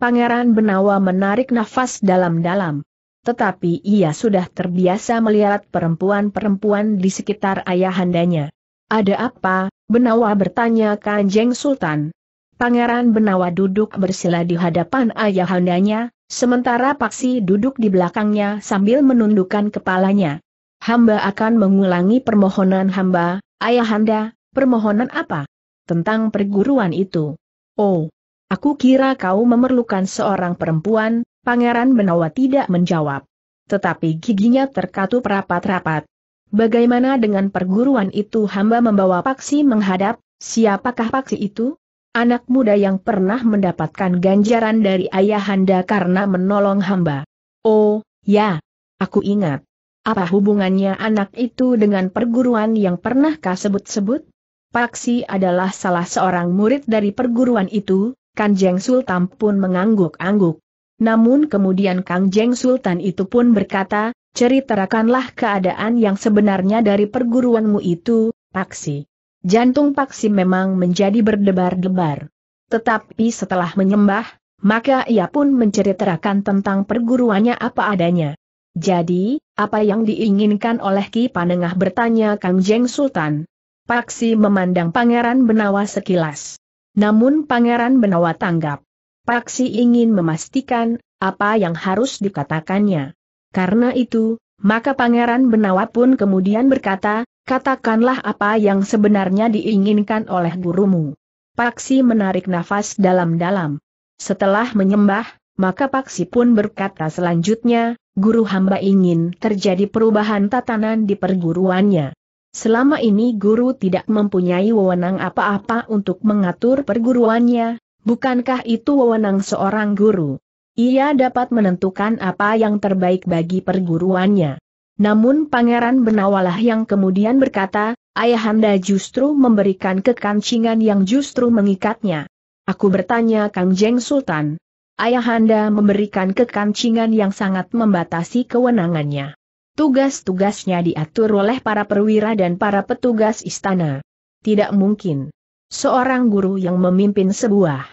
Pangeran Benawa menarik nafas dalam-dalam. Tetapi ia sudah terbiasa melihat perempuan-perempuan di sekitar ayahandanya. Ada apa? Benawa bertanya Kanjeng Sultan. Pangeran Benawa duduk bersila di hadapan ayahandanya, sementara Paksi duduk di belakangnya sambil menundukkan kepalanya. Hamba akan mengulangi permohonan hamba, ayahanda, permohonan apa? Tentang perguruan itu. Oh, aku kira kau memerlukan seorang perempuan, Pangeran Benawa tidak menjawab. Tetapi giginya terkatup rapat-rapat. Bagaimana dengan perguruan itu hamba membawa paksi menghadap, siapakah paksi itu? Anak muda yang pernah mendapatkan ganjaran dari ayahanda karena menolong hamba. Oh, ya. Aku ingat. Apa hubungannya anak itu dengan perguruan yang pernah kau sebut-sebut? Paksi adalah salah seorang murid dari perguruan itu, Kanjeng Sultan pun mengangguk-angguk. Namun kemudian Kanjeng Sultan itu pun berkata, ceritakanlah keadaan yang sebenarnya dari perguruanmu itu, Paksi. Jantung Paksi memang menjadi berdebar-debar. Tetapi setelah menyembah, maka ia pun menceritakan tentang perguruannya apa adanya. Jadi, apa yang diinginkan oleh Ki Panengah bertanya Kang Jeng Sultan. Paksi memandang Pangeran Benawa sekilas. Namun Pangeran Benawa tanggap. Paksi ingin memastikan apa yang harus dikatakannya. Karena itu, maka Pangeran Benawa pun kemudian berkata, katakanlah apa yang sebenarnya diinginkan oleh gurumu. Paksi menarik nafas dalam-dalam. Setelah menyembah, maka Paksi pun berkata selanjutnya, guru hamba ingin terjadi perubahan tatanan di perguruannya. Selama ini guru tidak mempunyai wewenang apa-apa untuk mengatur perguruannya, bukankah itu wewenang seorang guru? Ia dapat menentukan apa yang terbaik bagi perguruannya. Namun Pangeran Benawalah yang kemudian berkata, Ayahanda justru memberikan kekancingan yang justru mengikatnya. Aku bertanya Kang Jeng Sultan, Ayahanda memberikan kekancingan yang sangat membatasi kewenangannya. Tugas-tugasnya diatur oleh para perwira dan para petugas istana. Tidak mungkin. Seorang guru yang memimpin sebuah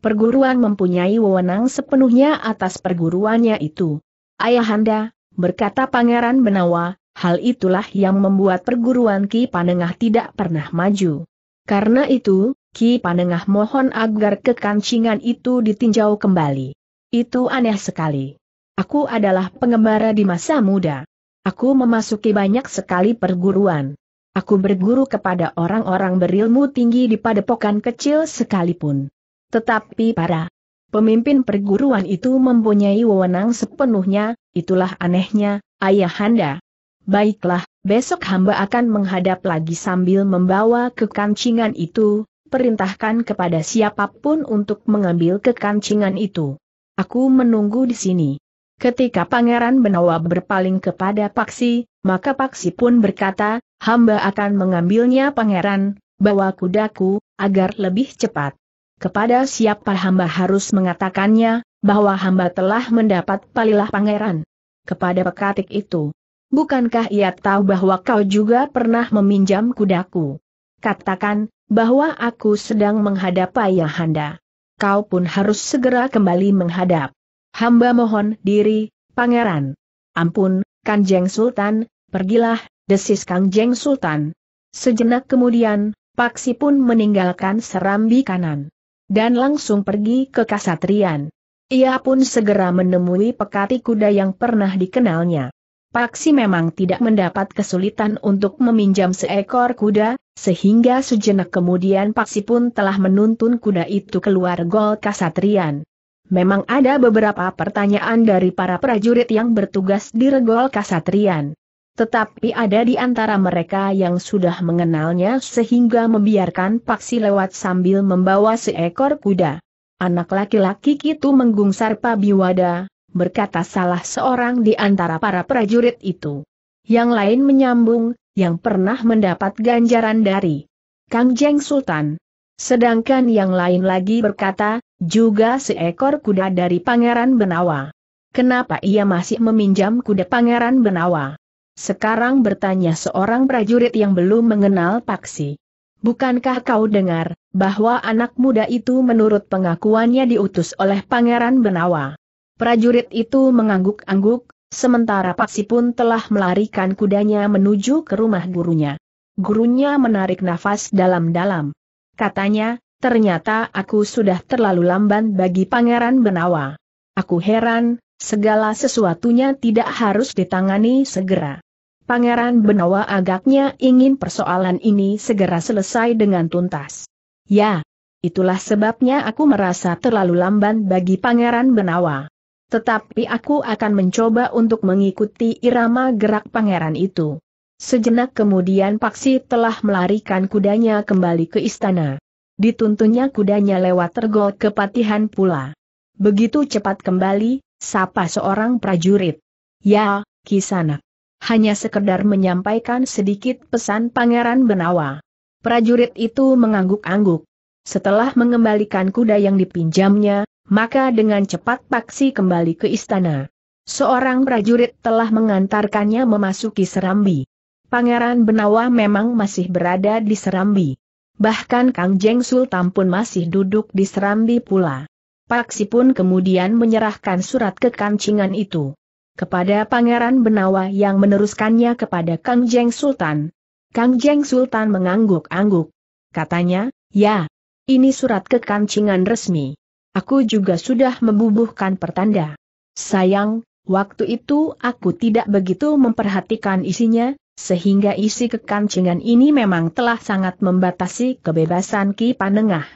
perguruan mempunyai wewenang sepenuhnya atas perguruannya itu. Ayahanda, berkata Pangeran Benawa, hal itulah yang membuat perguruan Ki Panengah tidak pernah maju. Karena itu, Ki Panengah mohon agar kekancingan itu ditinjau kembali. Itu aneh sekali. Aku adalah pengembara di masa muda. Aku memasuki banyak sekali perguruan. Aku berguru kepada orang-orang berilmu tinggi di padepokan kecil sekalipun. Tetapi para pemimpin perguruan itu mempunyai wewenang sepenuhnya, itulah anehnya, ayahanda. Baiklah, besok hamba akan menghadap lagi sambil membawa kekancingan itu, perintahkan kepada siapapun untuk mengambil kekancingan itu. Aku menunggu di sini. Ketika Pangeran Benawa berpaling kepada Paksi, maka Paksi pun berkata, hamba akan mengambilnya Pangeran, bawa kudaku, agar lebih cepat. Kepada siapa hamba harus mengatakannya, bahwa hamba telah mendapat palilah Pangeran. Kepada pekatik itu. Bukankah ia tahu bahwa kau juga pernah meminjam kudaku? Katakan, bahwa aku sedang menghadap Ayahanda. Kau pun harus segera kembali menghadap. Hamba mohon diri, pangeran. Ampun, Kanjeng Sultan, pergilah, desis Kanjeng Sultan. Sejenak kemudian, Paksi pun meninggalkan serambi kanan. Dan langsung pergi ke Kasatrian. Ia pun segera menemui pekati kuda yang pernah dikenalnya. Paksi memang tidak mendapat kesulitan untuk meminjam seekor kuda, sehingga sejenak kemudian Paksi pun telah menuntun kuda itu keluar gol kasatrian. Memang ada beberapa pertanyaan dari para prajurit yang bertugas di regol kasatrian. Tetapi ada di antara mereka yang sudah mengenalnya sehingga membiarkan Paksi lewat sambil membawa seekor kuda. Anak laki-laki itu menggungsar Pabiwada, berkata salah seorang di antara para prajurit itu. Yang lain menyambung, yang pernah mendapat ganjaran dari Kang Jeng Sultan. Sedangkan yang lain lagi berkata, juga seekor kuda dari Pangeran Benawa. Kenapa ia masih meminjam kuda Pangeran Benawa? Sekarang bertanya seorang prajurit yang belum mengenal Paksi. Bukankah kau dengar, bahwa anak muda itu menurut pengakuannya diutus oleh Pangeran Benawa? Prajurit itu mengangguk-angguk, sementara Paksi pun telah melarikan kudanya menuju ke rumah gurunya. Gurunya menarik nafas dalam-dalam. Katanya, ternyata aku sudah terlalu lamban bagi Pangeran Benawa. Aku heran, segala sesuatunya tidak harus ditangani segera. Pangeran Benawa agaknya ingin persoalan ini segera selesai dengan tuntas. Ya, itulah sebabnya aku merasa terlalu lamban bagi Pangeran Benawa. Tetapi aku akan mencoba untuk mengikuti irama gerak pangeran itu. Sejenak kemudian Paksi telah melarikan kudanya kembali ke istana. Dituntunnya kudanya lewat tergol kepatihan pula. Begitu cepat kembali, sapa seorang prajurit. Ya, kisanak. Hanya sekedar menyampaikan sedikit pesan Pangeran Benawa. Prajurit itu mengangguk-angguk. Setelah mengembalikan kuda yang dipinjamnya, maka dengan cepat Paksi kembali ke istana. Seorang prajurit telah mengantarkannya memasuki Serambi. Pangeran Benawa memang masih berada di Serambi. Bahkan Kang Jeng Sultan pun masih duduk di Serambi pula. Paksi pun kemudian menyerahkan surat kekancingan itu kepada Pangeran Benawa yang meneruskannya kepada Kang Jeng Sultan. Kang Jeng Sultan mengangguk-angguk. Katanya, ya, ini surat kekancingan resmi. Aku juga sudah membubuhkan pertanda. Sayang, waktu itu aku tidak begitu memperhatikan isinya, sehingga isi kekancingan ini memang telah sangat membatasi kebebasan Ki Panengah.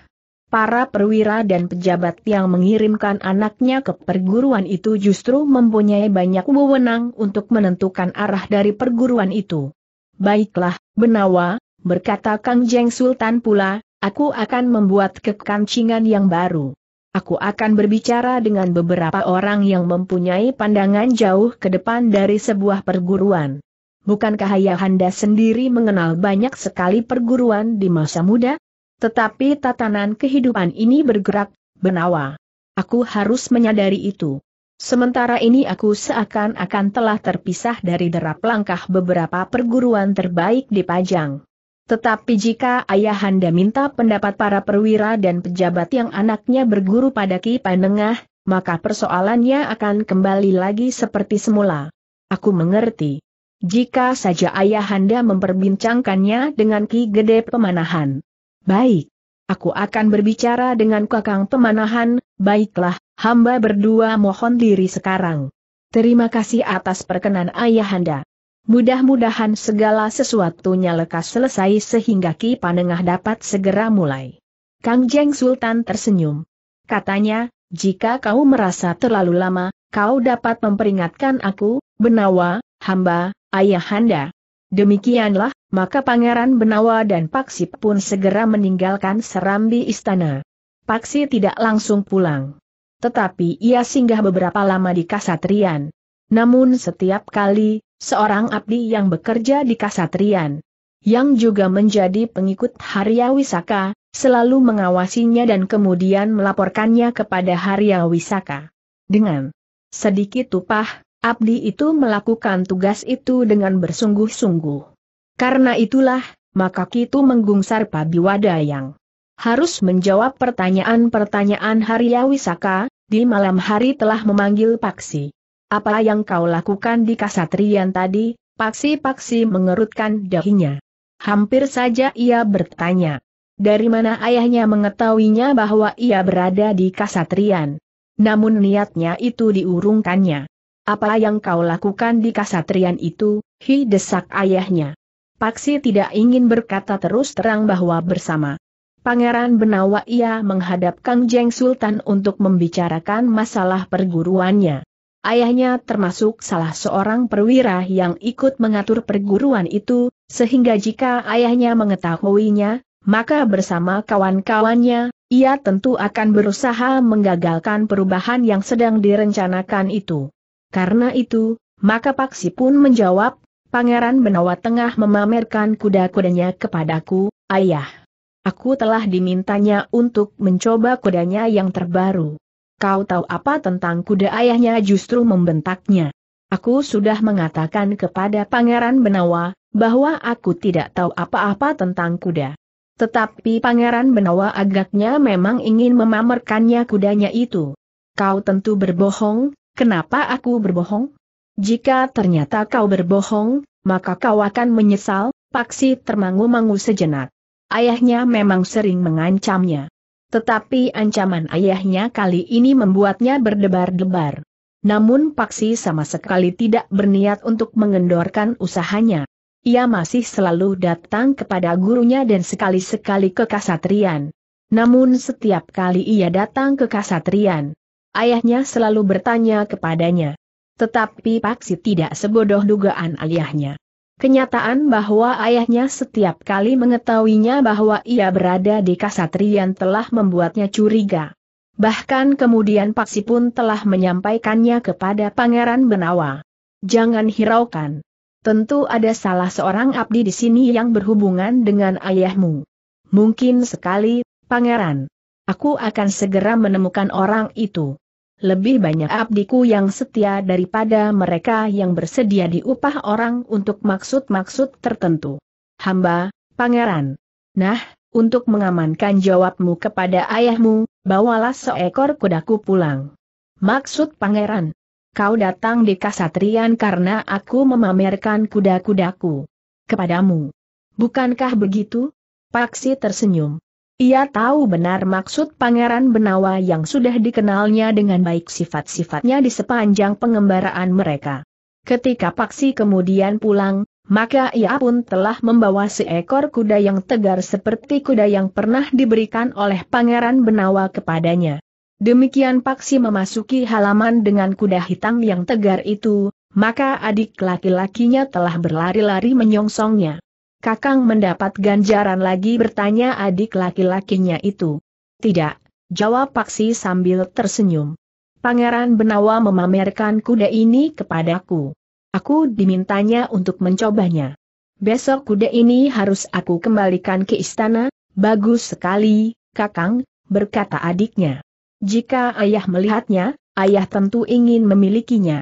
Para perwira dan pejabat yang mengirimkan anaknya ke perguruan itu justru mempunyai banyak wewenang untuk menentukan arah dari perguruan itu. Baiklah, Benawa, berkata Kang Jeng Sultan pula, aku akan membuat kekancingan yang baru. Aku akan berbicara dengan beberapa orang yang mempunyai pandangan jauh ke depan dari sebuah perguruan. Bukankah Ayahanda sendiri mengenal banyak sekali perguruan di masa muda? Tetapi tatanan kehidupan ini bergerak, benawa. Aku harus menyadari itu. Sementara ini aku seakan-akan telah terpisah dari derap langkah beberapa perguruan terbaik di Pajang. Tetapi jika ayahanda minta pendapat para perwira dan pejabat yang anaknya berguru pada Ki Panengah, maka persoalannya akan kembali lagi seperti semula. Aku mengerti. Jika saja ayahanda memperbincangkannya dengan Ki Gede Pemanahan. Baik. Aku akan berbicara dengan Kakang Pemanahan, baiklah, hamba berdua mohon diri sekarang. Terima kasih atas perkenan ayahanda. Mudah-mudahan segala sesuatunya lekas selesai sehingga Ki Panengah dapat segera mulai. Kang Jeng Sultan tersenyum. Katanya, jika kau merasa terlalu lama, kau dapat memperingatkan aku, Benawa, hamba, ayahanda. Demikianlah, maka Pangeran Benawa dan Paksi pun segera meninggalkan serambi istana. Paksi tidak langsung pulang. Tetapi ia singgah beberapa lama di Kasatrian. Namun setiap kali, seorang abdi yang bekerja di Kasatrian. Yang juga menjadi pengikut Harya Wisaka, selalu mengawasinya dan kemudian melaporkannya kepada Harya Wisaka. Dengan sedikit upah, abdi itu melakukan tugas itu dengan bersungguh-sungguh. Karena itulah, maka Kitu menggungsar Pabiwada yang harus menjawab pertanyaan-pertanyaan Harya Wisaka, di malam hari telah memanggil Paksi. Apa yang kau lakukan di kasatrian tadi? Paksi-paksi mengerutkan dahinya. Hampir saja ia bertanya. Dari mana ayahnya mengetahuinya bahwa ia berada di kasatrian? Namun niatnya itu diurungkannya. Apa yang kau lakukan di kasatrian itu, hi desak ayahnya. Paksi tidak ingin berkata terus terang bahwa bersama. Pangeran Benawa ia menghadap Kang Jeng Sultan untuk membicarakan masalah perguruannya. Ayahnya termasuk salah seorang perwira yang ikut mengatur perguruan itu, sehingga jika ayahnya mengetahuinya, maka bersama kawan-kawannya, ia tentu akan berusaha menggagalkan perubahan yang sedang direncanakan itu. Karena itu, maka Paksi pun menjawab, Pangeran Benawa tengah memamerkan kuda-kudanya kepadaku, ayah. Aku telah dimintanya untuk mencoba kudanya yang terbaru. Kau tahu apa tentang kuda ayahnya justru membentaknya. Aku sudah mengatakan kepada Pangeran Benawa, bahwa aku tidak tahu apa-apa tentang kuda. Tetapi Pangeran Benawa agaknya memang ingin memamerkannya kudanya itu. Kau tentu berbohong, kenapa aku berbohong? Jika ternyata kau berbohong, maka kau akan menyesal, Paksi termangu-mangu sejenak. Ayahnya memang sering mengancamnya. Tetapi ancaman ayahnya kali ini membuatnya berdebar-debar. Namun Paksi sama sekali tidak berniat untuk mengendorkan usahanya. Ia masih selalu datang kepada gurunya dan sekali-sekali ke kasatrian. Namun setiap kali ia datang ke kasatrian, ayahnya selalu bertanya kepadanya. Tetapi Paksi tidak sebodoh dugaan ayahnya. Kenyataan bahwa ayahnya setiap kali mengetahuinya bahwa ia berada di kasatrian telah membuatnya curiga. Bahkan kemudian Paksi pun telah menyampaikannya kepada Pangeran Benawa. Jangan hiraukan. Tentu ada salah seorang abdi di sini yang berhubungan dengan ayahmu. Mungkin sekali, Pangeran. Aku akan segera menemukan orang itu lebih banyak abdiku yang setia daripada mereka yang bersedia diupah orang untuk maksud-maksud tertentu. Hamba, pangeran. Nah, untuk mengamankan jawabmu kepada ayahmu, bawalah seekor kudaku pulang. Maksud pangeran. Kau datang di kasatrian karena aku memamerkan kuda-kudaku. Kepadamu. Bukankah begitu? Paksi tersenyum. Ia tahu benar maksud Pangeran Benawa yang sudah dikenalnya dengan baik sifat-sifatnya di sepanjang pengembaraan mereka. Ketika Paksi kemudian pulang, maka ia pun telah membawa seekor kuda yang tegar seperti kuda yang pernah diberikan oleh Pangeran Benawa kepadanya. Demikian Paksi memasuki halaman dengan kuda hitam yang tegar itu, maka adik laki-lakinya telah berlari-lari menyongsongnya. Kakang mendapat ganjaran lagi bertanya adik laki-lakinya itu. Tidak, jawab Paksi sambil tersenyum. Pangeran Benawa memamerkan kuda ini kepadaku. Aku dimintanya untuk mencobanya. Besok kuda ini harus aku kembalikan ke istana, bagus sekali, Kakang, berkata adiknya. Jika ayah melihatnya, ayah tentu ingin memilikinya.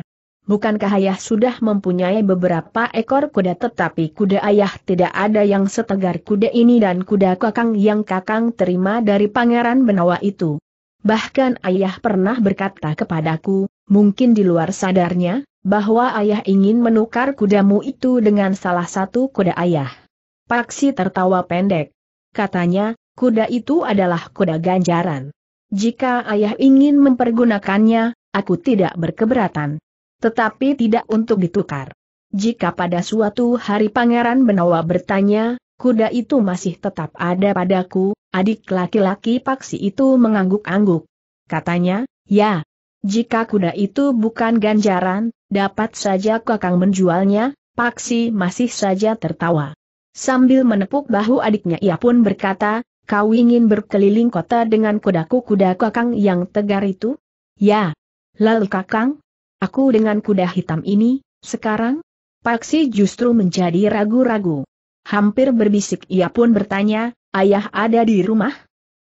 Bukankah ayah sudah mempunyai beberapa ekor kuda tetapi kuda ayah tidak ada yang setegar kuda ini dan kuda kakang yang kakang terima dari pangeran Benawa itu. Bahkan ayah pernah berkata kepadaku, mungkin di luar sadarnya, bahwa ayah ingin menukar kudamu itu dengan salah satu kuda ayah. Paksi tertawa pendek. Katanya, kuda itu adalah kuda ganjaran. Jika ayah ingin mempergunakannya, aku tidak berkeberatan. Tetapi tidak untuk ditukar. Jika pada suatu hari Pangeran Benawa bertanya, kuda itu masih tetap ada padaku, adik laki-laki paksi itu mengangguk-angguk. Katanya, ya. Jika kuda itu bukan ganjaran, dapat saja kakang menjualnya, paksi masih saja tertawa. Sambil menepuk bahu adiknya ia pun berkata, kau ingin berkeliling kota dengan kudaku kuda kakang yang tegar itu? Ya. Lalu kakang, Aku dengan kuda hitam ini, sekarang? Paksi justru menjadi ragu-ragu. Hampir berbisik ia pun bertanya, ayah ada di rumah?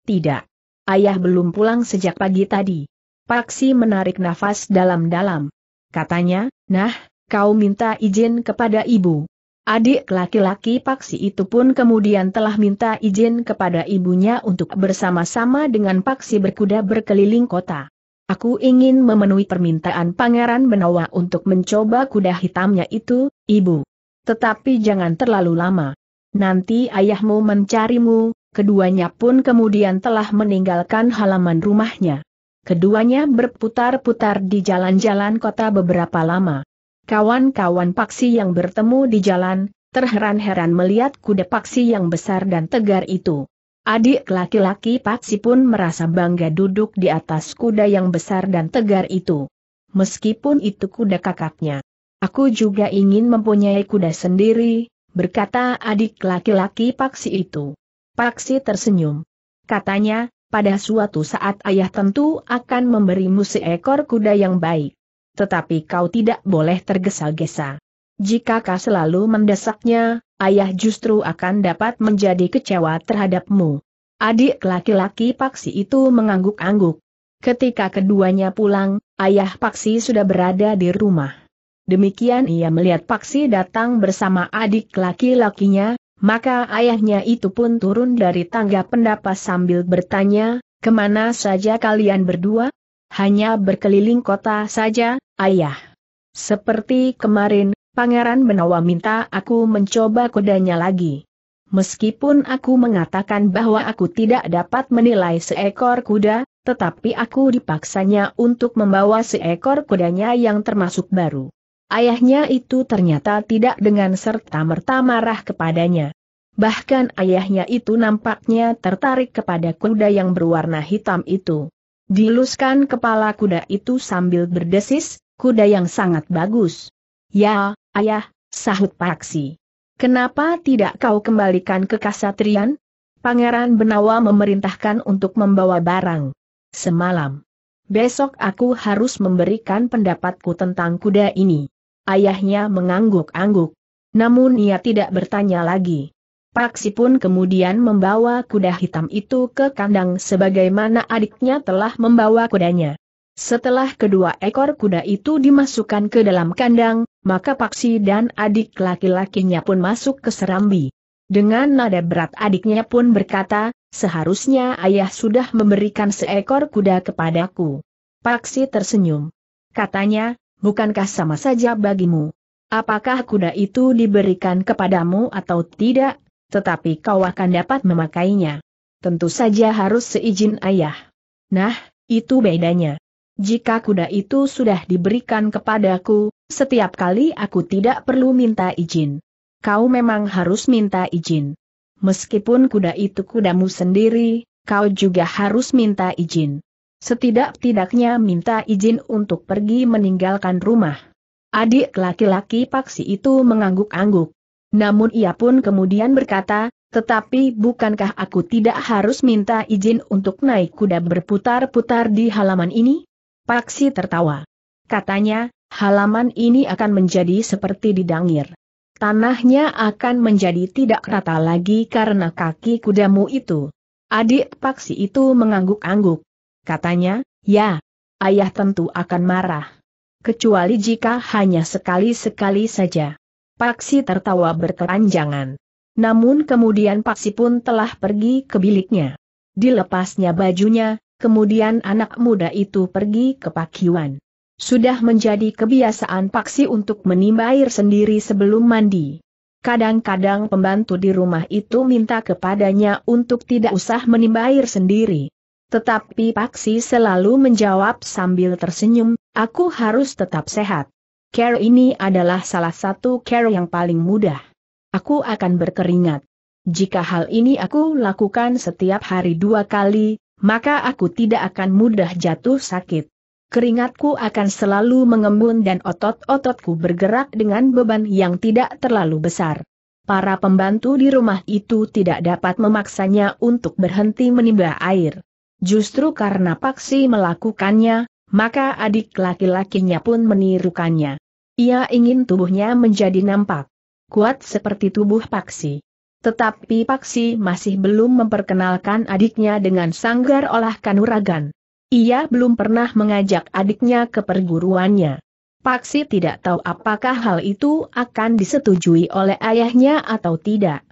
Tidak. Ayah belum pulang sejak pagi tadi. Paksi menarik nafas dalam-dalam. Katanya, nah, kau minta izin kepada ibu. Adik laki-laki Paksi itu pun kemudian telah minta izin kepada ibunya untuk bersama-sama dengan Paksi berkuda berkeliling kota. Aku ingin memenuhi permintaan Pangeran Benawa untuk mencoba kuda hitamnya itu, Ibu. Tetapi jangan terlalu lama. Nanti ayahmu mencarimu, keduanya pun kemudian telah meninggalkan halaman rumahnya. Keduanya berputar-putar di jalan-jalan kota beberapa lama. Kawan-kawan paksi yang bertemu di jalan, terheran-heran melihat kuda paksi yang besar dan tegar itu. Adik laki-laki Paksi pun merasa bangga duduk di atas kuda yang besar dan tegar itu. Meskipun itu kuda kakaknya. Aku juga ingin mempunyai kuda sendiri, berkata adik laki-laki Paksi itu. Paksi tersenyum. Katanya, pada suatu saat ayah tentu akan memberimu seekor kuda yang baik. Tetapi kau tidak boleh tergesa-gesa. Jika kau selalu mendesaknya, ayah justru akan dapat menjadi kecewa terhadapmu. Adik laki-laki Paksi itu mengangguk-angguk. Ketika keduanya pulang, ayah Paksi sudah berada di rumah. Demikian ia melihat Paksi datang bersama adik laki-lakinya, maka ayahnya itu pun turun dari tangga pendapat sambil bertanya, kemana saja kalian berdua? Hanya berkeliling kota saja, ayah. Seperti kemarin, Pangeran Benawa minta aku mencoba kudanya lagi. Meskipun aku mengatakan bahwa aku tidak dapat menilai seekor kuda, tetapi aku dipaksanya untuk membawa seekor kudanya yang termasuk baru. Ayahnya itu ternyata tidak dengan serta-merta marah kepadanya. Bahkan ayahnya itu nampaknya tertarik kepada kuda yang berwarna hitam itu. Diluskan kepala kuda itu sambil berdesis, kuda yang sangat bagus. Ya, Ayah, sahut Paksi. Kenapa tidak kau kembalikan ke kasatrian? Pangeran Benawa memerintahkan untuk membawa barang. Semalam. Besok aku harus memberikan pendapatku tentang kuda ini. Ayahnya mengangguk-angguk. Namun ia tidak bertanya lagi. Paksi pun kemudian membawa kuda hitam itu ke kandang sebagaimana adiknya telah membawa kudanya. Setelah kedua ekor kuda itu dimasukkan ke dalam kandang, maka Paksi dan adik laki-lakinya pun masuk ke Serambi. Dengan nada berat adiknya pun berkata, seharusnya ayah sudah memberikan seekor kuda kepadaku. Paksi tersenyum. Katanya, bukankah sama saja bagimu? Apakah kuda itu diberikan kepadamu atau tidak, tetapi kau akan dapat memakainya. Tentu saja harus seizin ayah. Nah, itu bedanya. Jika kuda itu sudah diberikan kepadaku, setiap kali aku tidak perlu minta izin. Kau memang harus minta izin. Meskipun kuda itu kudamu sendiri, kau juga harus minta izin. Setidak-tidaknya minta izin untuk pergi meninggalkan rumah. Adik laki-laki Paksi itu mengangguk-angguk. Namun ia pun kemudian berkata, tetapi bukankah aku tidak harus minta izin untuk naik kuda berputar-putar di halaman ini? Paksi tertawa. Katanya, halaman ini akan menjadi seperti di dangir. Tanahnya akan menjadi tidak rata lagi karena kaki kudamu itu. Adik Paksi itu mengangguk-angguk. Katanya, ya, ayah tentu akan marah. Kecuali jika hanya sekali-sekali saja. Paksi tertawa berkeranjangan. Namun kemudian Paksi pun telah pergi ke biliknya. Dilepasnya bajunya, kemudian anak muda itu pergi ke pakiwan. Sudah menjadi kebiasaan Paksi untuk menimba air sendiri sebelum mandi. Kadang-kadang pembantu di rumah itu minta kepadanya untuk tidak usah menimba air sendiri. Tetapi Paksi selalu menjawab sambil tersenyum, aku harus tetap sehat. Care ini adalah salah satu care yang paling mudah. Aku akan berkeringat. Jika hal ini aku lakukan setiap hari dua kali, maka aku tidak akan mudah jatuh sakit. Keringatku akan selalu mengembun dan otot-ototku bergerak dengan beban yang tidak terlalu besar. Para pembantu di rumah itu tidak dapat memaksanya untuk berhenti menimba air. Justru karena Paksi melakukannya, maka adik laki-lakinya pun menirukannya. Ia ingin tubuhnya menjadi nampak kuat seperti tubuh Paksi. Tetapi Paksi masih belum memperkenalkan adiknya dengan sanggar olah kanuragan. Ia belum pernah mengajak adiknya ke perguruannya. Paksi tidak tahu apakah hal itu akan disetujui oleh ayahnya atau tidak.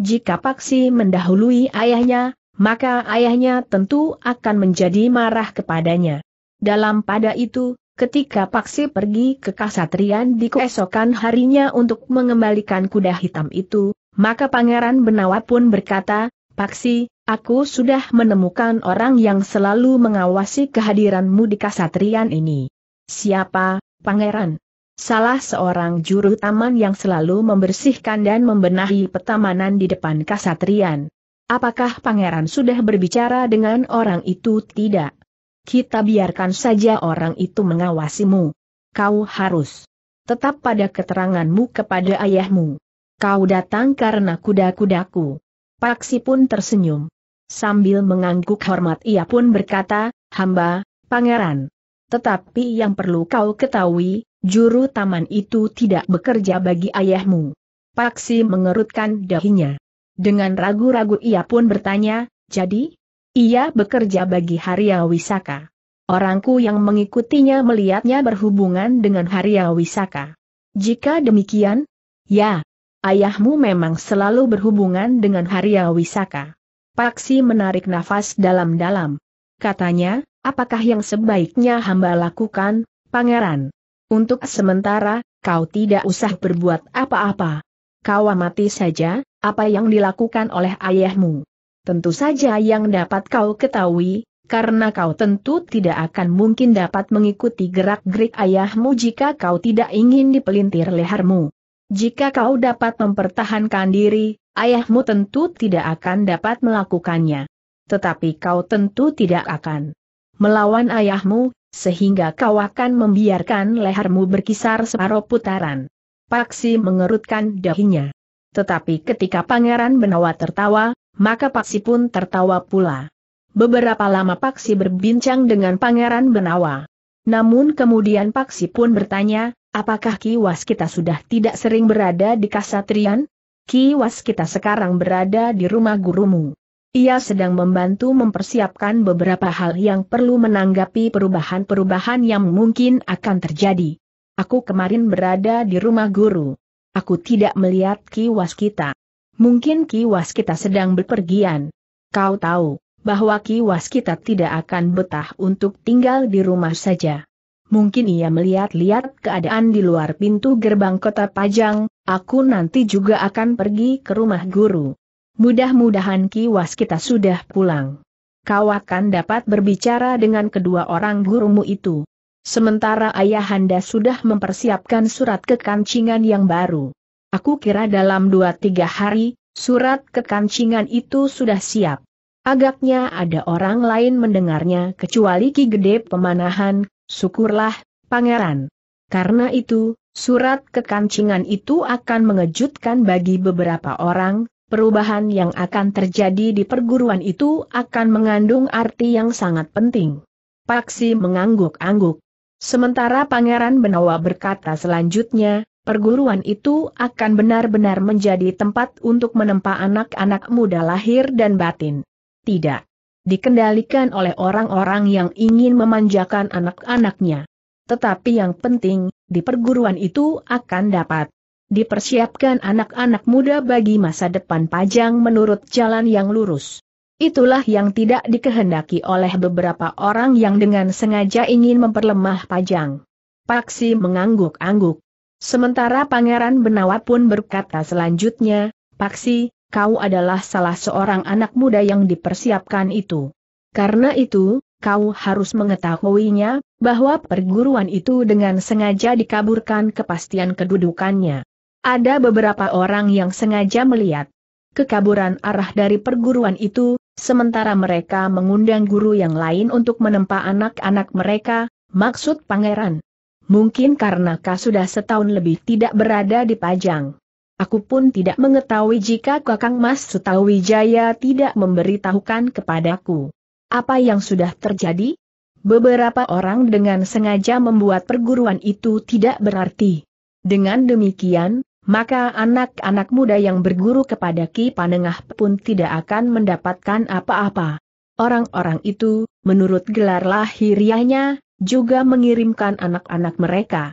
Jika Paksi mendahului ayahnya, maka ayahnya tentu akan menjadi marah kepadanya. Dalam pada itu, ketika Paksi pergi ke Kasatrian di keesokan harinya untuk mengembalikan kuda hitam itu, maka Pangeran Benawa pun berkata, Paksi, Aku sudah menemukan orang yang selalu mengawasi kehadiranmu di kasatrian ini. Siapa, pangeran? Salah seorang juru taman yang selalu membersihkan dan membenahi petamanan di depan kasatrian. Apakah pangeran sudah berbicara dengan orang itu tidak? Kita biarkan saja orang itu mengawasimu. Kau harus tetap pada keteranganmu kepada ayahmu. Kau datang karena kuda-kudaku. Paksi pun tersenyum. Sambil mengangguk hormat ia pun berkata, hamba, pangeran. Tetapi yang perlu kau ketahui, juru taman itu tidak bekerja bagi ayahmu. Paksi mengerutkan dahinya. Dengan ragu-ragu ia pun bertanya, jadi? Ia bekerja bagi Harya Wisaka. Orangku yang mengikutinya melihatnya berhubungan dengan Harya Wisaka. Jika demikian, ya, ayahmu memang selalu berhubungan dengan Haria Wisaka. Paksi menarik nafas dalam-dalam. Katanya, apakah yang sebaiknya hamba lakukan, pangeran? Untuk sementara, kau tidak usah berbuat apa-apa. Kau amati saja, apa yang dilakukan oleh ayahmu. Tentu saja yang dapat kau ketahui, karena kau tentu tidak akan mungkin dapat mengikuti gerak-gerik ayahmu jika kau tidak ingin dipelintir lehermu. Jika kau dapat mempertahankan diri, ayahmu tentu tidak akan dapat melakukannya. Tetapi kau tentu tidak akan melawan ayahmu, sehingga kau akan membiarkan lehermu berkisar separuh putaran. Paksi mengerutkan dahinya. Tetapi ketika Pangeran Benawa tertawa, maka Paksi pun tertawa pula. Beberapa lama Paksi berbincang dengan Pangeran Benawa. Namun kemudian Paksi pun bertanya, Apakah kiwas kita sudah tidak sering berada di kasatrian? Kiwas kita sekarang berada di rumah gurumu. Ia sedang membantu mempersiapkan beberapa hal yang perlu menanggapi perubahan-perubahan yang mungkin akan terjadi. Aku kemarin berada di rumah guru. Aku tidak melihat kiwas kita. Mungkin kiwas kita sedang berpergian. Kau tahu, bahwa kiwas kita tidak akan betah untuk tinggal di rumah saja. Mungkin ia melihat-lihat keadaan di luar pintu gerbang kota Pajang, aku nanti juga akan pergi ke rumah guru. Mudah-mudahan kiwas kita sudah pulang. Kau akan dapat berbicara dengan kedua orang gurumu itu. Sementara ayahanda sudah mempersiapkan surat kekancingan yang baru. Aku kira dalam dua tiga hari, surat kekancingan itu sudah siap. Agaknya ada orang lain mendengarnya kecuali Ki Gede Pemanahan, Syukurlah, pangeran. Karena itu, surat kekancingan itu akan mengejutkan bagi beberapa orang, perubahan yang akan terjadi di perguruan itu akan mengandung arti yang sangat penting. Paksi mengangguk-angguk. Sementara Pangeran Benawa berkata selanjutnya, perguruan itu akan benar-benar menjadi tempat untuk menempa anak-anak muda lahir dan batin. Tidak dikendalikan oleh orang-orang yang ingin memanjakan anak-anaknya. Tetapi yang penting, di perguruan itu akan dapat dipersiapkan anak-anak muda bagi masa depan pajang menurut jalan yang lurus. Itulah yang tidak dikehendaki oleh beberapa orang yang dengan sengaja ingin memperlemah pajang. Paksi mengangguk-angguk. Sementara Pangeran Benawa pun berkata selanjutnya, Paksi, kau adalah salah seorang anak muda yang dipersiapkan itu. Karena itu, kau harus mengetahuinya, bahwa perguruan itu dengan sengaja dikaburkan kepastian kedudukannya. Ada beberapa orang yang sengaja melihat kekaburan arah dari perguruan itu, sementara mereka mengundang guru yang lain untuk menempa anak-anak mereka, maksud pangeran. Mungkin karena kau sudah setahun lebih tidak berada di Pajang. Aku pun tidak mengetahui jika Kakang Mas Sutawijaya tidak memberitahukan kepadaku. Apa yang sudah terjadi? Beberapa orang dengan sengaja membuat perguruan itu tidak berarti. Dengan demikian, maka anak-anak muda yang berguru kepada Ki Panengah pun tidak akan mendapatkan apa-apa. Orang-orang itu, menurut gelar lahiriahnya, juga mengirimkan anak-anak mereka.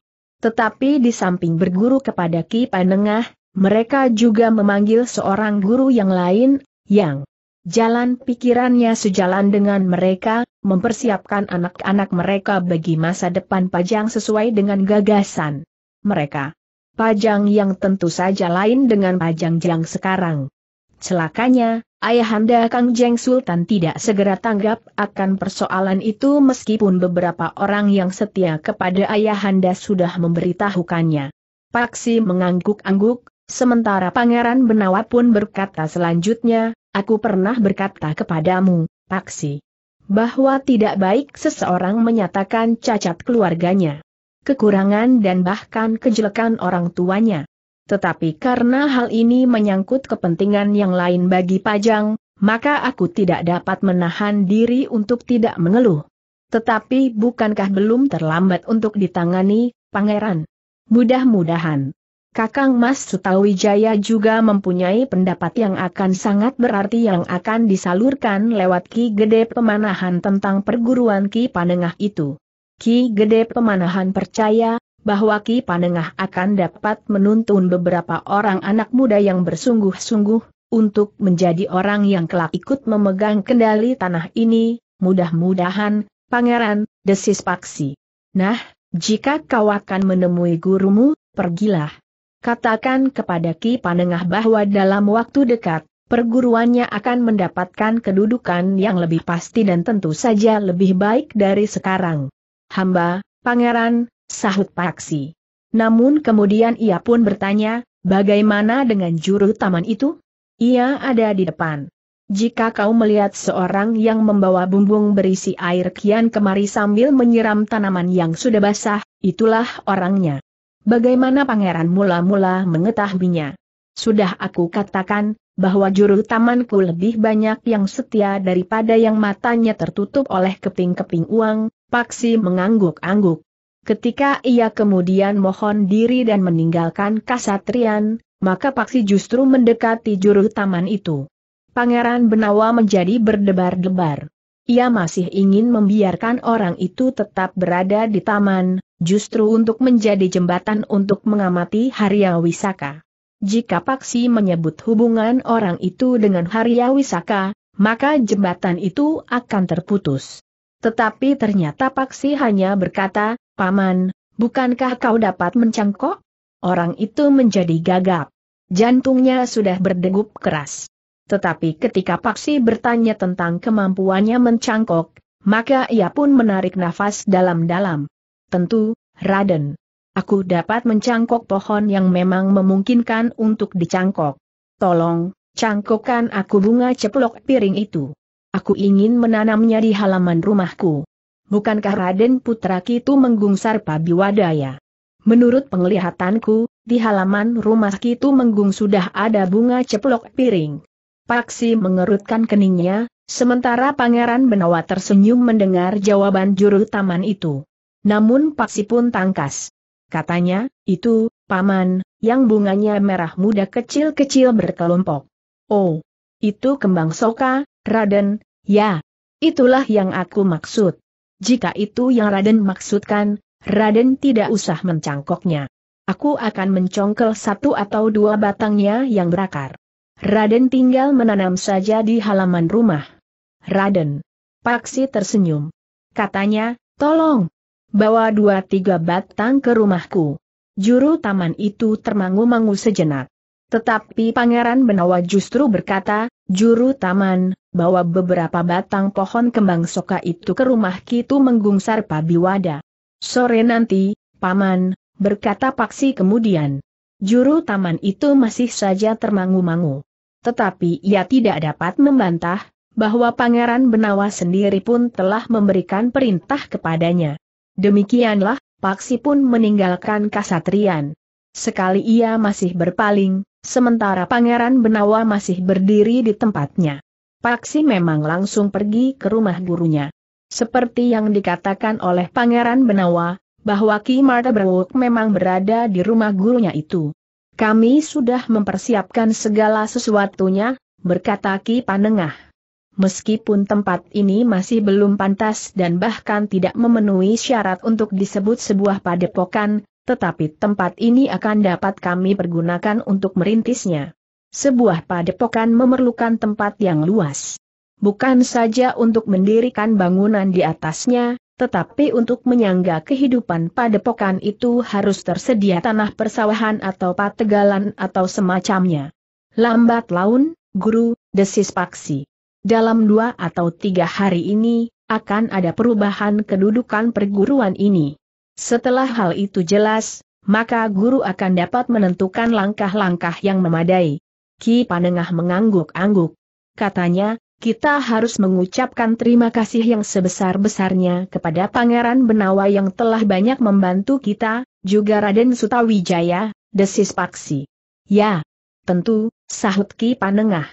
Tetapi di samping berguru kepada Ki Panengah, mereka juga memanggil seorang guru yang lain, yang jalan pikirannya sejalan dengan mereka, mempersiapkan anak-anak mereka bagi masa depan pajang sesuai dengan gagasan mereka. Pajang yang tentu saja lain dengan pajang yang sekarang. Celakanya, Ayahanda Kang Jeng Sultan tidak segera tanggap akan persoalan itu meskipun beberapa orang yang setia kepada Ayahanda sudah memberitahukannya. Paksi mengangguk-angguk, Sementara Pangeran Benawa pun berkata selanjutnya, aku pernah berkata kepadamu, Paksi, bahwa tidak baik seseorang menyatakan cacat keluarganya, kekurangan dan bahkan kejelekan orang tuanya. Tetapi karena hal ini menyangkut kepentingan yang lain bagi Pajang, maka aku tidak dapat menahan diri untuk tidak mengeluh. Tetapi bukankah belum terlambat untuk ditangani, Pangeran? Mudah-mudahan, Kakang Mas Sutawijaya juga mempunyai pendapat yang akan sangat berarti yang akan disalurkan lewat Ki Gede Pemanahan tentang perguruan Ki Panengah itu. Ki Gede Pemanahan percaya, bahwa Ki Panengah akan dapat menuntun beberapa orang anak muda yang bersungguh-sungguh, untuk menjadi orang yang kelak ikut memegang kendali tanah ini, mudah-mudahan, pangeran, desis paksi. Nah, jika kau akan menemui gurumu, pergilah. Katakan kepada Ki Panengah bahwa dalam waktu dekat, perguruannya akan mendapatkan kedudukan yang lebih pasti dan tentu saja lebih baik dari sekarang. Hamba, pangeran, sahut Paksi. Namun kemudian ia pun bertanya, bagaimana dengan juru taman itu? Ia ada di depan. Jika kau melihat seorang yang membawa bumbung berisi air kian kemari sambil menyiram tanaman yang sudah basah, itulah orangnya. Bagaimana pangeran mula-mula mengetahuinya? Sudah aku katakan, bahwa juru tamanku lebih banyak yang setia daripada yang matanya tertutup oleh keping-keping uang, Paksi mengangguk-angguk. Ketika ia kemudian mohon diri dan meninggalkan kasatrian, maka Paksi justru mendekati juru taman itu. Pangeran Benawa menjadi berdebar-debar. Ia masih ingin membiarkan orang itu tetap berada di taman, justru untuk menjadi jembatan untuk mengamati Harya Wisaka. Jika Paksi menyebut hubungan orang itu dengan Harya Wisaka, maka jembatan itu akan terputus. Tetapi ternyata Paksi hanya berkata, Paman, bukankah kau dapat mencangkok? Orang itu menjadi gagap. Jantungnya sudah berdegup keras. Tetapi ketika Paksi bertanya tentang kemampuannya mencangkok, maka ia pun menarik nafas dalam-dalam. Tentu, Raden. Aku dapat mencangkok pohon yang memang memungkinkan untuk dicangkok. Tolong, cangkokkan aku bunga ceplok piring itu. Aku ingin menanamnya di halaman rumahku. Bukankah Raden Putra Kitu menggungsar Pabi Wadaya? Menurut penglihatanku, di halaman rumah Kitu Menggung sudah ada bunga ceplok piring. Paksi mengerutkan keningnya, sementara Pangeran Benawa tersenyum mendengar jawaban juru taman itu. Namun Paksi pun tangkas. Katanya, itu, paman, yang bunganya merah muda kecil-kecil berkelompok. Oh, itu kembang soka, Raden, ya. Itulah yang aku maksud. Jika itu yang Raden maksudkan, Raden tidak usah mencangkoknya. Aku akan mencongkel satu atau dua batangnya yang berakar. Raden tinggal menanam saja di halaman rumah. Raden. Paksi tersenyum. Katanya, tolong, bawa dua tiga batang ke rumahku. Juru taman itu termangu-mangu sejenak. Tetapi Pangeran Benawa justru berkata, juru taman, bawa beberapa batang pohon kembang soka itu ke rumah Kitu Menggungsar Pabiwada. Sore nanti, Paman, berkata Paksi kemudian. Juru taman itu masih saja termangu-mangu. Tetapi ia tidak dapat membantah, bahwa Pangeran Benawa sendiri pun telah memberikan perintah kepadanya. Demikianlah, Paksi pun meninggalkan kasatrian. Sekali ia masih berpaling, sementara Pangeran Benawa masih berdiri di tempatnya. Paksi memang langsung pergi ke rumah gurunya. Seperti yang dikatakan oleh Pangeran Benawa, bahwa Ki Marta Brewok memang berada di rumah gurunya itu. Kami sudah mempersiapkan segala sesuatunya, berkata Ki Panengah meskipun tempat ini masih belum pantas dan bahkan tidak memenuhi syarat untuk disebut sebuah padepokan, tetapi tempat ini akan dapat kami pergunakan untuk merintisnya. Sebuah padepokan memerlukan tempat yang luas. Bukan saja untuk mendirikan bangunan di atasnya, tetapi untuk menyangga kehidupan padepokan itu harus tersedia tanah persawahan atau pategalan atau semacamnya. Lambat laun, guru, desis paksi. Dalam dua atau tiga hari ini, akan ada perubahan kedudukan perguruan ini. Setelah hal itu jelas, maka guru akan dapat menentukan langkah-langkah yang memadai. Ki Panengah mengangguk-angguk. Katanya, kita harus mengucapkan terima kasih yang sebesar-besarnya kepada Pangeran Benawa yang telah banyak membantu kita, juga Raden Sutawijaya, desis Paksi. Ya, tentu, sahut Ki Panengah.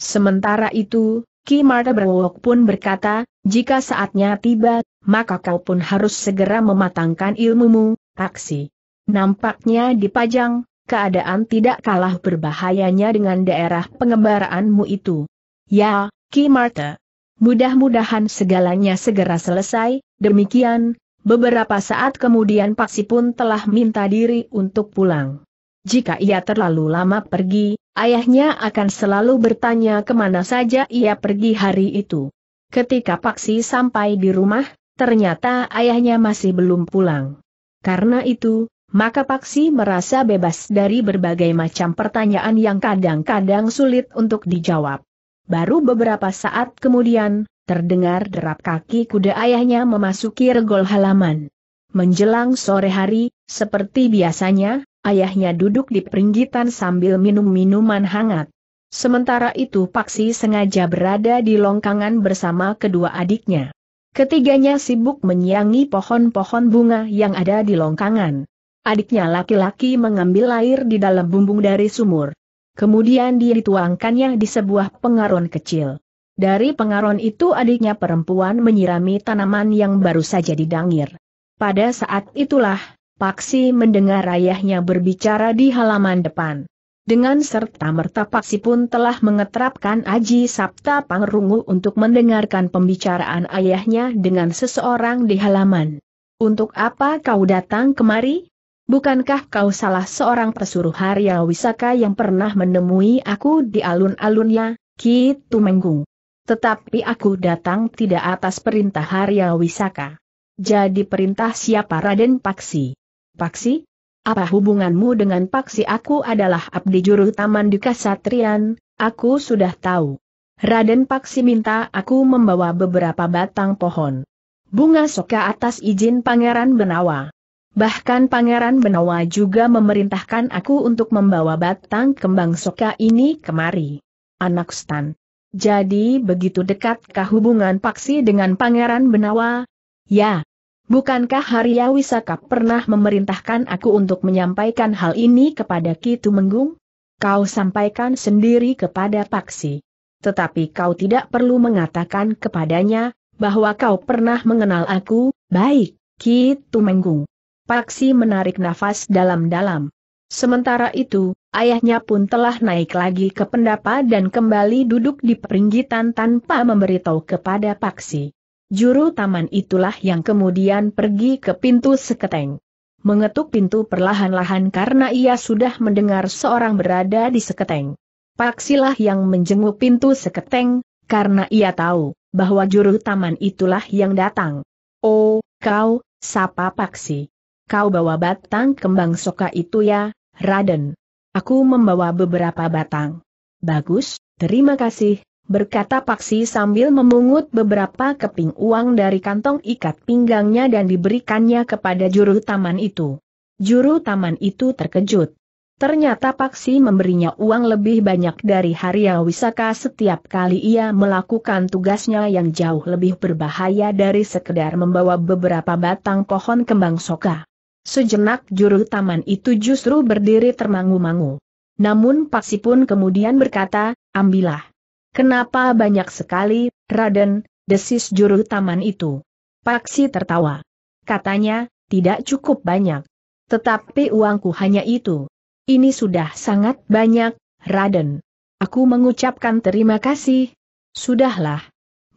Sementara itu, Ki Marta Berwok pun berkata, jika saatnya tiba, maka kau pun harus segera mematangkan ilmumu, aksi. Nampaknya di Pajang, keadaan tidak kalah berbahayanya dengan daerah pengembaraanmu itu. Ya, Ki Marta. Mudah-mudahan segalanya segera selesai, demikian, beberapa saat kemudian Paksi pun telah minta diri untuk pulang. Jika ia terlalu lama pergi, Ayahnya akan selalu bertanya kemana saja ia pergi hari itu. Ketika Paksi sampai di rumah, ternyata ayahnya masih belum pulang. Karena itu, maka Paksi merasa bebas dari berbagai macam pertanyaan yang kadang-kadang sulit untuk dijawab. Baru beberapa saat kemudian, terdengar derap kaki kuda ayahnya memasuki regol halaman. Menjelang sore hari, seperti biasanya, Ayahnya duduk di peringgitan sambil minum minuman hangat. Sementara itu Paksi sengaja berada di longkangan bersama kedua adiknya. Ketiganya sibuk menyiangi pohon-pohon bunga yang ada di longkangan. Adiknya laki-laki mengambil air di dalam bumbung dari sumur. Kemudian dia dituangkannya di sebuah pengaron kecil. Dari pengaron itu adiknya perempuan menyirami tanaman yang baru saja didangir. Pada saat itulah, Paksi mendengar ayahnya berbicara di halaman depan. Dengan serta-merta Paksi pun telah mengetrapkan Aji Sabta Pangrungu untuk mendengarkan pembicaraan ayahnya dengan seseorang di halaman. Untuk apa kau datang kemari? Bukankah kau salah seorang pesuruh Harya Wisaka yang pernah menemui aku di alun-alunnya, Ki Tumenggung? Tetapi aku datang tidak atas perintah Harya Wisaka. Jadi perintah siapa Raden Paksi? Paksi? Apa hubunganmu dengan Paksi aku adalah abdi juru taman di Kasatrian, aku sudah tahu. Raden Paksi minta aku membawa beberapa batang pohon. Bunga soka atas izin Pangeran Benawa. Bahkan Pangeran Benawa juga memerintahkan aku untuk membawa batang kembang soka ini kemari. Anak Stan. Jadi begitu dekatkah hubungan Paksi dengan Pangeran Benawa? Ya, Bukankah Harya Wisaka pernah memerintahkan aku untuk menyampaikan hal ini kepada Ki Tumenggung? Kau sampaikan sendiri kepada Paksi. Tetapi kau tidak perlu mengatakan kepadanya, bahwa kau pernah mengenal aku, baik, Ki Tumenggung. Paksi menarik nafas dalam-dalam. Sementara itu, ayahnya pun telah naik lagi ke pendapa dan kembali duduk di peringgitan tanpa memberitahu kepada Paksi. Juru taman itulah yang kemudian pergi ke pintu seketeng. Mengetuk pintu perlahan-lahan karena ia sudah mendengar seorang berada di seketeng. Paksilah yang menjenguk pintu seketeng, karena ia tahu bahwa juru taman itulah yang datang. Oh, kau, sapa Paksi. Kau bawa batang kembang soka itu ya, Raden. Aku membawa beberapa batang. Bagus, terima kasih, berkata Paksi sambil memungut beberapa keping uang dari kantong ikat pinggangnya dan diberikannya kepada juru taman itu. Juru taman itu terkejut. Ternyata Paksi memberinya uang lebih banyak dari Haria Wisaka setiap kali ia melakukan tugasnya yang jauh lebih berbahaya dari sekedar membawa beberapa batang pohon kembang soka. Sejenak juru taman itu justru berdiri termangu-mangu. Namun Paksi pun kemudian berkata, ambillah. Kenapa banyak sekali, Raden, desis juru taman itu? Paksi tertawa. Katanya, tidak cukup banyak. Tetapi uangku hanya itu. Ini sudah sangat banyak, Raden. Aku mengucapkan terima kasih. Sudahlah.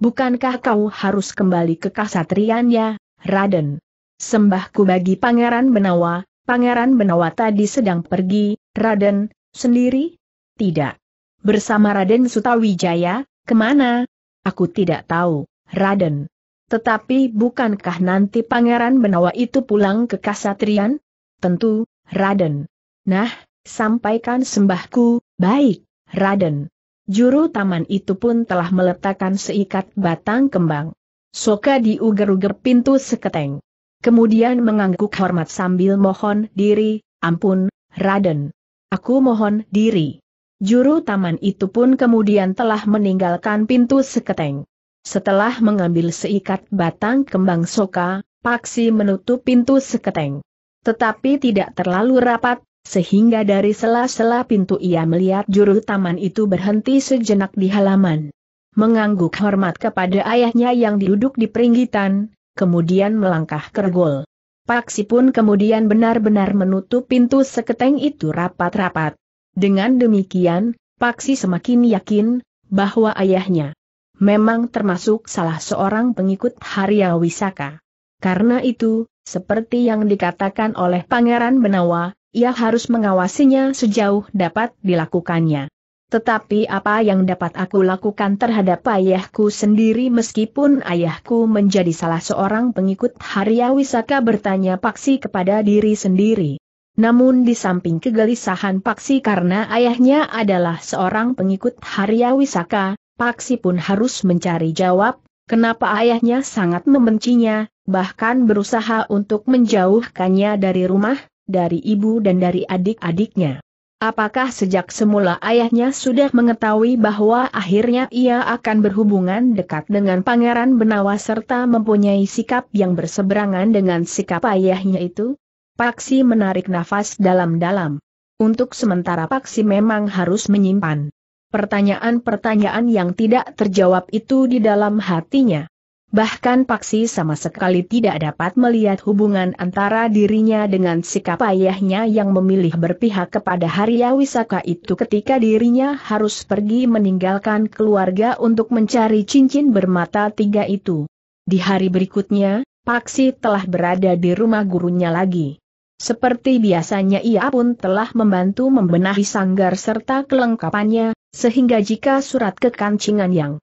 Bukankah kau harus kembali ke kasatriannya, Raden? Sembahku bagi Pangeran Benawa, Pangeran Benawa tadi sedang pergi, Raden, sendiri? Tidak. Bersama Raden Sutawijaya, kemana? Aku tidak tahu, Raden. Tetapi bukankah nanti Pangeran Benawa itu pulang ke Kasatrian? Tentu, Raden. Nah, sampaikan sembahku, baik, Raden. Juru taman itu pun telah meletakkan seikat batang kembang. Soka diuger-uger pintu seketeng. Kemudian mengangguk hormat sambil mohon diri, ampun, Raden. Aku mohon diri. Juru taman itu pun kemudian telah meninggalkan pintu seketeng. Setelah mengambil seikat batang kembang soka, Paksi menutup pintu seketeng. Tetapi tidak terlalu rapat, sehingga dari sela-sela pintu ia melihat juru taman itu berhenti sejenak di halaman. Mengangguk hormat kepada ayahnya yang duduk di peringgitan, kemudian melangkah ke gol. Paksi pun kemudian benar-benar menutup pintu seketeng itu rapat-rapat. Dengan demikian, Paksi semakin yakin bahwa ayahnya memang termasuk salah seorang pengikut Harya Wisaka. Karena itu, seperti yang dikatakan oleh Pangeran Benawa, ia harus mengawasinya sejauh dapat dilakukannya. Tetapi apa yang dapat aku lakukan terhadap ayahku sendiri meskipun ayahku menjadi salah seorang pengikut Harya Wisaka bertanya paksi kepada diri sendiri. Namun di samping kegelisahan Paksi karena ayahnya adalah seorang pengikut Harya Wisaka, Paksi pun harus mencari jawab, kenapa ayahnya sangat membencinya, bahkan berusaha untuk menjauhkannya dari rumah, dari ibu dan dari adik-adiknya. Apakah sejak semula ayahnya sudah mengetahui bahwa akhirnya ia akan berhubungan dekat dengan Pangeran Benawa serta mempunyai sikap yang berseberangan dengan sikap ayahnya itu? Paksi menarik nafas dalam-dalam. Untuk sementara Paksi memang harus menyimpan pertanyaan-pertanyaan yang tidak terjawab itu di dalam hatinya. Bahkan Paksi sama sekali tidak dapat melihat hubungan antara dirinya dengan sikap ayahnya yang memilih berpihak kepada Harya Wisaka itu ketika dirinya harus pergi meninggalkan keluarga untuk mencari cincin bermata tiga itu. Di hari berikutnya, Paksi telah berada di rumah gurunya lagi. Seperti biasanya ia pun telah membantu membenahi sanggar serta kelengkapannya, sehingga jika surat kekancingan yang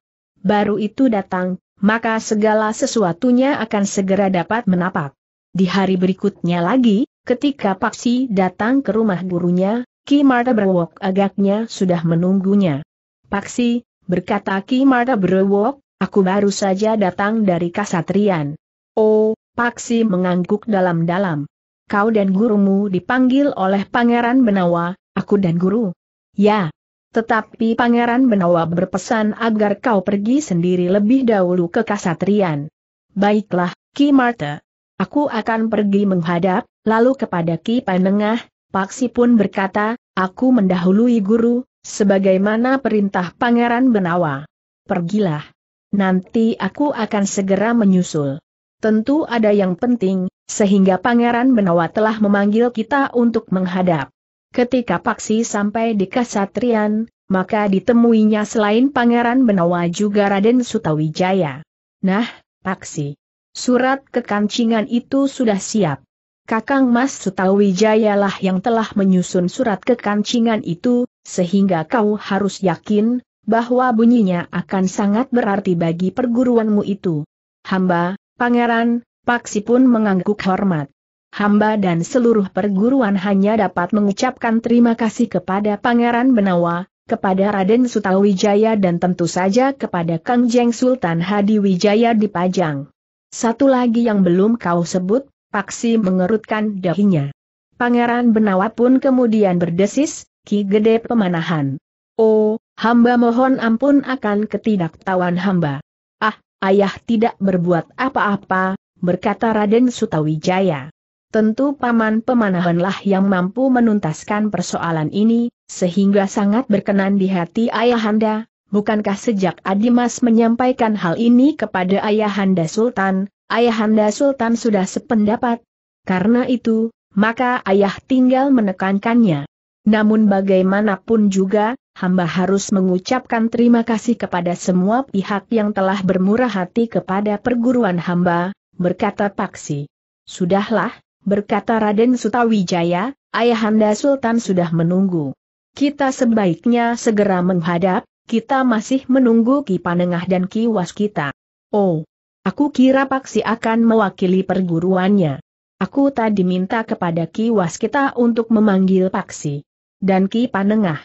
baru itu datang, maka segala sesuatunya akan segera dapat menapak. Di hari berikutnya lagi, ketika Paksi datang ke rumah gurunya, Ki Marta Berwok agaknya sudah menunggunya. Paksi, berkata Ki Marta Berwok, aku baru saja datang dari Kasatrian. Oh, Paksi mengangguk dalam-dalam kau dan gurumu dipanggil oleh Pangeran Benawa, aku dan guru. Ya. Tetapi Pangeran Benawa berpesan agar kau pergi sendiri lebih dahulu ke Kasatrian. Baiklah, Ki Marta. Aku akan pergi menghadap, lalu kepada Ki Panengah, Paksi pun berkata, aku mendahului guru, sebagaimana perintah Pangeran Benawa. Pergilah. Nanti aku akan segera menyusul. Tentu ada yang penting, sehingga Pangeran Benawa telah memanggil kita untuk menghadap. Ketika Paksi sampai di Kasatrian, maka ditemuinya selain Pangeran Benawa juga Raden Sutawijaya. Nah, Paksi. Surat kekancingan itu sudah siap. Kakang Mas Sutawijaya lah yang telah menyusun surat kekancingan itu, sehingga kau harus yakin, bahwa bunyinya akan sangat berarti bagi perguruanmu itu. Hamba, pangeran, Paksi pun mengangguk hormat. Hamba dan seluruh perguruan hanya dapat mengucapkan terima kasih kepada Pangeran Benawa, kepada Raden Sutawijaya dan tentu saja kepada Kang Jeng Sultan Hadi Wijaya di Pajang. Satu lagi yang belum kau sebut, Paksi mengerutkan dahinya. Pangeran Benawa pun kemudian berdesis, Ki Gede Pemanahan. Oh, hamba mohon ampun akan ketidaktahuan hamba. Ah, ayah tidak berbuat apa-apa, berkata Raden Sutawijaya. Tentu paman pemanahanlah yang mampu menuntaskan persoalan ini, sehingga sangat berkenan di hati ayahanda, bukankah sejak Adimas menyampaikan hal ini kepada ayahanda Sultan, ayahanda Sultan sudah sependapat. Karena itu, maka ayah tinggal menekankannya. Namun bagaimanapun juga, hamba harus mengucapkan terima kasih kepada semua pihak yang telah bermurah hati kepada perguruan hamba, berkata Paksi. Sudahlah, berkata Raden Sutawijaya, Ayahanda Sultan sudah menunggu. Kita sebaiknya segera menghadap, kita masih menunggu Ki Panengah dan Ki Waskita. Oh, aku kira Paksi akan mewakili perguruannya. Aku tadi minta kepada Ki Waskita untuk memanggil Paksi dan Ki Panengah.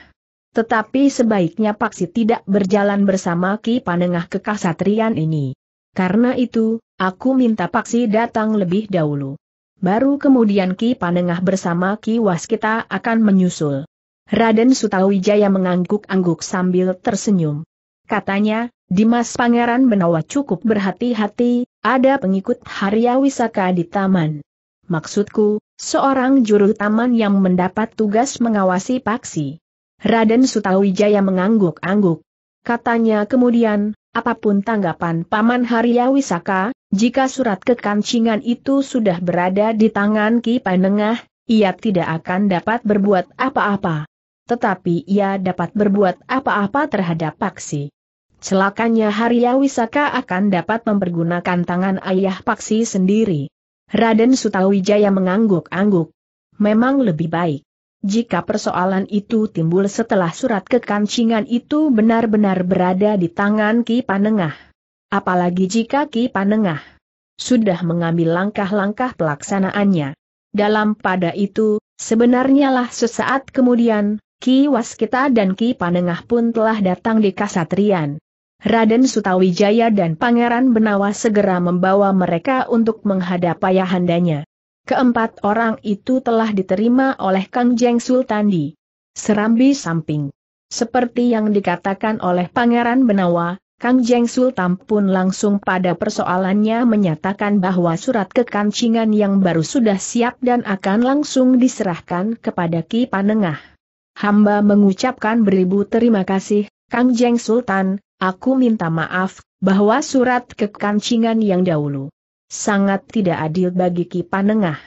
Tetapi sebaiknya Paksi tidak berjalan bersama Ki Panengah ke kasatrian ini. Karena itu, aku minta Paksi datang lebih dahulu. Baru kemudian Ki Panengah bersama Ki Waskita akan menyusul. Raden Sutawijaya mengangguk-angguk sambil tersenyum. Katanya, Dimas Pangeran Benawa cukup berhati-hati, ada pengikut Harya Wisaka di taman. Maksudku, seorang juru taman yang mendapat tugas mengawasi Paksi. Raden Sutawijaya mengangguk-angguk. Katanya kemudian, Apapun tanggapan Paman Harya Wisaka, jika surat kekancingan itu sudah berada di tangan Ki Panengah, ia tidak akan dapat berbuat apa-apa. Tetapi ia dapat berbuat apa-apa terhadap Paksi. Celakanya Harya Wisaka akan dapat mempergunakan tangan ayah Paksi sendiri. Raden Sutawijaya mengangguk-angguk. Memang lebih baik. Jika persoalan itu timbul setelah surat kekancingan itu benar-benar berada di tangan Ki Panengah. Apalagi jika Ki Panengah sudah mengambil langkah-langkah pelaksanaannya. Dalam pada itu, sebenarnya lah sesaat kemudian, Ki Waskita dan Ki Panengah pun telah datang di Kasatrian. Raden Sutawijaya dan Pangeran Benawa segera membawa mereka untuk menghadap ayahandanya. Keempat orang itu telah diterima oleh Kang Jeng Sultandi. Serambi samping. Seperti yang dikatakan oleh Pangeran Benawa, Kang Jeng Sultan pun langsung pada persoalannya menyatakan bahwa surat kekancingan yang baru sudah siap dan akan langsung diserahkan kepada Ki Panengah. Hamba mengucapkan beribu terima kasih, Kang Jeng Sultan, aku minta maaf, bahwa surat kekancingan yang dahulu Sangat tidak adil bagi Ki Panengah.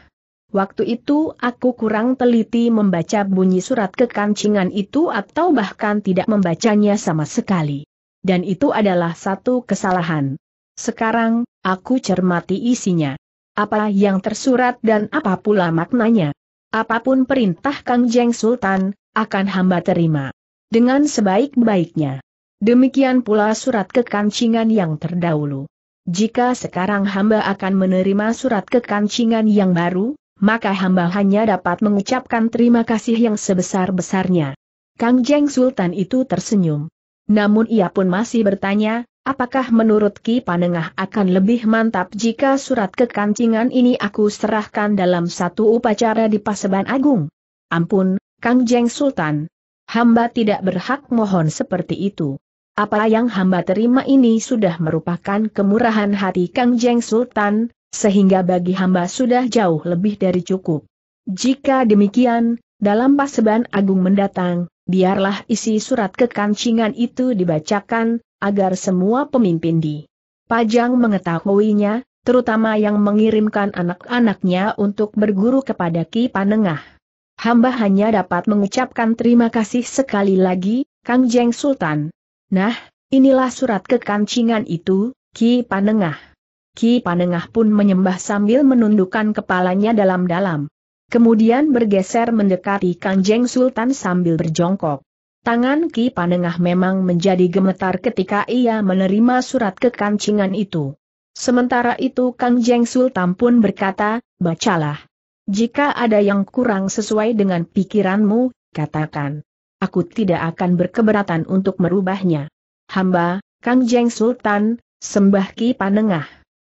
Waktu itu aku kurang teliti membaca bunyi surat kekancingan itu atau bahkan tidak membacanya sama sekali. Dan itu adalah satu kesalahan. Sekarang, aku cermati isinya. Apa yang tersurat dan apa pula maknanya. Apapun perintah kangjeng Sultan, akan hamba terima. Dengan sebaik-baiknya. Demikian pula surat kekancingan yang terdahulu. Jika sekarang hamba akan menerima surat kekancingan yang baru, maka hamba hanya dapat mengucapkan terima kasih yang sebesar-besarnya. Kang Jeng Sultan itu tersenyum. Namun ia pun masih bertanya, apakah menurut Ki Panengah akan lebih mantap jika surat kekancingan ini aku serahkan dalam satu upacara di Paseban Agung? Ampun, Kang Jeng Sultan. Hamba tidak berhak mohon seperti itu. Apa yang hamba terima ini sudah merupakan kemurahan hati Kang Jeng Sultan, sehingga bagi hamba sudah jauh lebih dari cukup. Jika demikian, dalam paseban agung mendatang, biarlah isi surat kekancingan itu dibacakan, agar semua pemimpin di Pajang mengetahuinya, terutama yang mengirimkan anak-anaknya untuk berguru kepada Ki Panengah. Hamba hanya dapat mengucapkan terima kasih sekali lagi, Kang Jeng Sultan. Nah, inilah surat kekancingan itu, Ki Panengah. Ki Panengah pun menyembah sambil menundukkan kepalanya dalam-dalam. Kemudian bergeser mendekati Kanjeng Sultan sambil berjongkok. Tangan Ki Panengah memang menjadi gemetar ketika ia menerima surat kekancingan itu. Sementara itu Kanjeng Sultan pun berkata, bacalah. Jika ada yang kurang sesuai dengan pikiranmu, katakan aku tidak akan berkeberatan untuk merubahnya. Hamba, Kang Jeng Sultan, sembah Ki Panengah.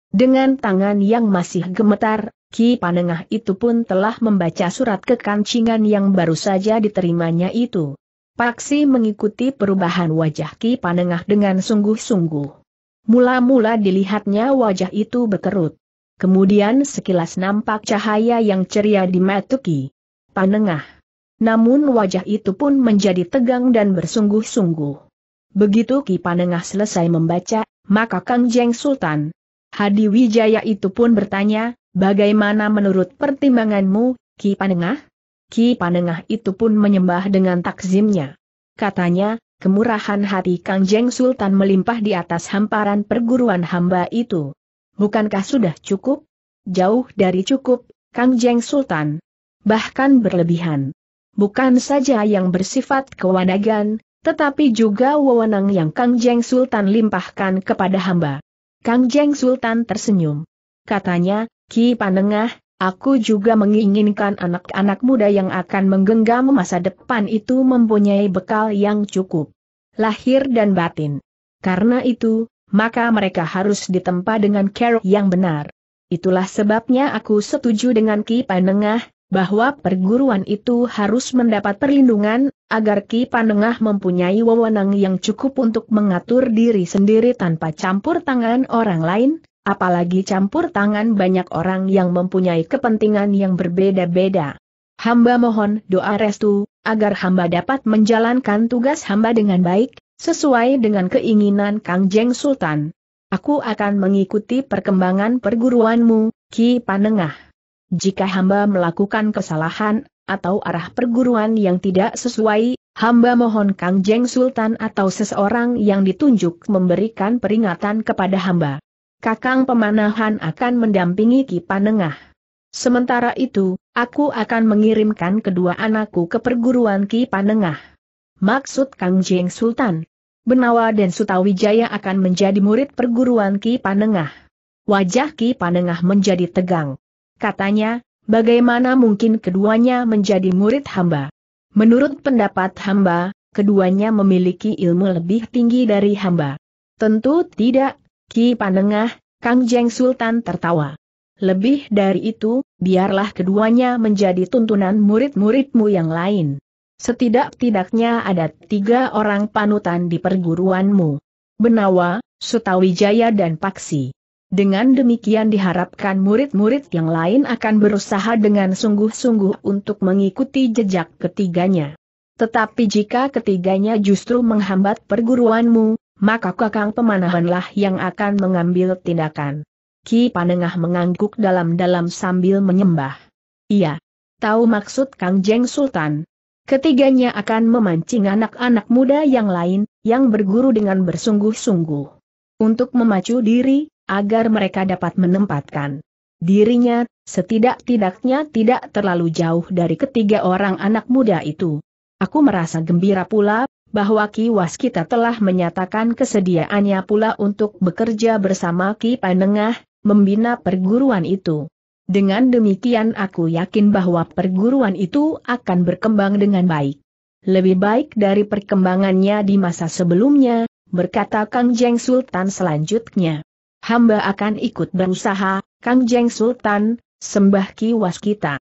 Dengan tangan yang masih gemetar, Ki Panengah itu pun telah membaca surat kekancingan yang baru saja diterimanya itu. Paksi mengikuti perubahan wajah Ki Panengah dengan sungguh-sungguh. Mula-mula dilihatnya wajah itu berkerut. Kemudian sekilas nampak cahaya yang ceria di mata Ki Panengah namun wajah itu pun menjadi tegang dan bersungguh-sungguh. Begitu Ki Panengah selesai membaca, maka Kang Jeng Sultan, Hadi Wijaya itu pun bertanya, bagaimana menurut pertimbanganmu, Ki Panengah? Ki Panengah itu pun menyembah dengan takzimnya. Katanya, kemurahan hati Kang Jeng Sultan melimpah di atas hamparan perguruan hamba itu. Bukankah sudah cukup? Jauh dari cukup, Kang Jeng Sultan. Bahkan berlebihan bukan saja yang bersifat kewanagan, tetapi juga wewenang yang Kang Jeng Sultan limpahkan kepada hamba. Kang Jeng Sultan tersenyum. Katanya, Ki Panengah, aku juga menginginkan anak-anak muda yang akan menggenggam masa depan itu mempunyai bekal yang cukup. Lahir dan batin. Karena itu, maka mereka harus ditempa dengan care yang benar. Itulah sebabnya aku setuju dengan Ki Panengah, bahwa perguruan itu harus mendapat perlindungan, agar Ki Pandengah mempunyai wewenang yang cukup untuk mengatur diri sendiri tanpa campur tangan orang lain, apalagi campur tangan banyak orang yang mempunyai kepentingan yang berbeda-beda. Hamba mohon doa restu, agar hamba dapat menjalankan tugas hamba dengan baik, sesuai dengan keinginan Kang Jeng Sultan. Aku akan mengikuti perkembangan perguruanmu, Ki Panengah jika hamba melakukan kesalahan, atau arah perguruan yang tidak sesuai, hamba mohon Kang Jeng Sultan atau seseorang yang ditunjuk memberikan peringatan kepada hamba. Kakang Pemanahan akan mendampingi Ki Panengah. Sementara itu, aku akan mengirimkan kedua anakku ke perguruan Ki Panengah. Maksud Kang Jeng Sultan, Benawa dan Sutawijaya akan menjadi murid perguruan Ki Panengah. Wajah Ki Panengah menjadi tegang katanya, bagaimana mungkin keduanya menjadi murid hamba. Menurut pendapat hamba, keduanya memiliki ilmu lebih tinggi dari hamba. Tentu tidak, Ki Panengah, Kang Jeng Sultan tertawa. Lebih dari itu, biarlah keduanya menjadi tuntunan murid-muridmu yang lain. Setidak-tidaknya ada tiga orang panutan di perguruanmu. Benawa, Sutawijaya dan Paksi. Dengan demikian diharapkan murid-murid yang lain akan berusaha dengan sungguh-sungguh untuk mengikuti jejak ketiganya. Tetapi jika ketiganya justru menghambat perguruanmu, maka kakang pemanahanlah yang akan mengambil tindakan. Ki Panengah mengangguk dalam-dalam sambil menyembah. Iya. Tahu maksud Kang Jeng Sultan. Ketiganya akan memancing anak-anak muda yang lain, yang berguru dengan bersungguh-sungguh. Untuk memacu diri, agar mereka dapat menempatkan dirinya, setidak-tidaknya tidak terlalu jauh dari ketiga orang anak muda itu. Aku merasa gembira pula, bahwa Ki Waskita telah menyatakan kesediaannya pula untuk bekerja bersama Ki Panengah, membina perguruan itu. Dengan demikian aku yakin bahwa perguruan itu akan berkembang dengan baik. Lebih baik dari perkembangannya di masa sebelumnya, berkata Kang Jeng Sultan selanjutnya hamba akan ikut berusaha, Kang Jeng Sultan, sembah kiwas kita.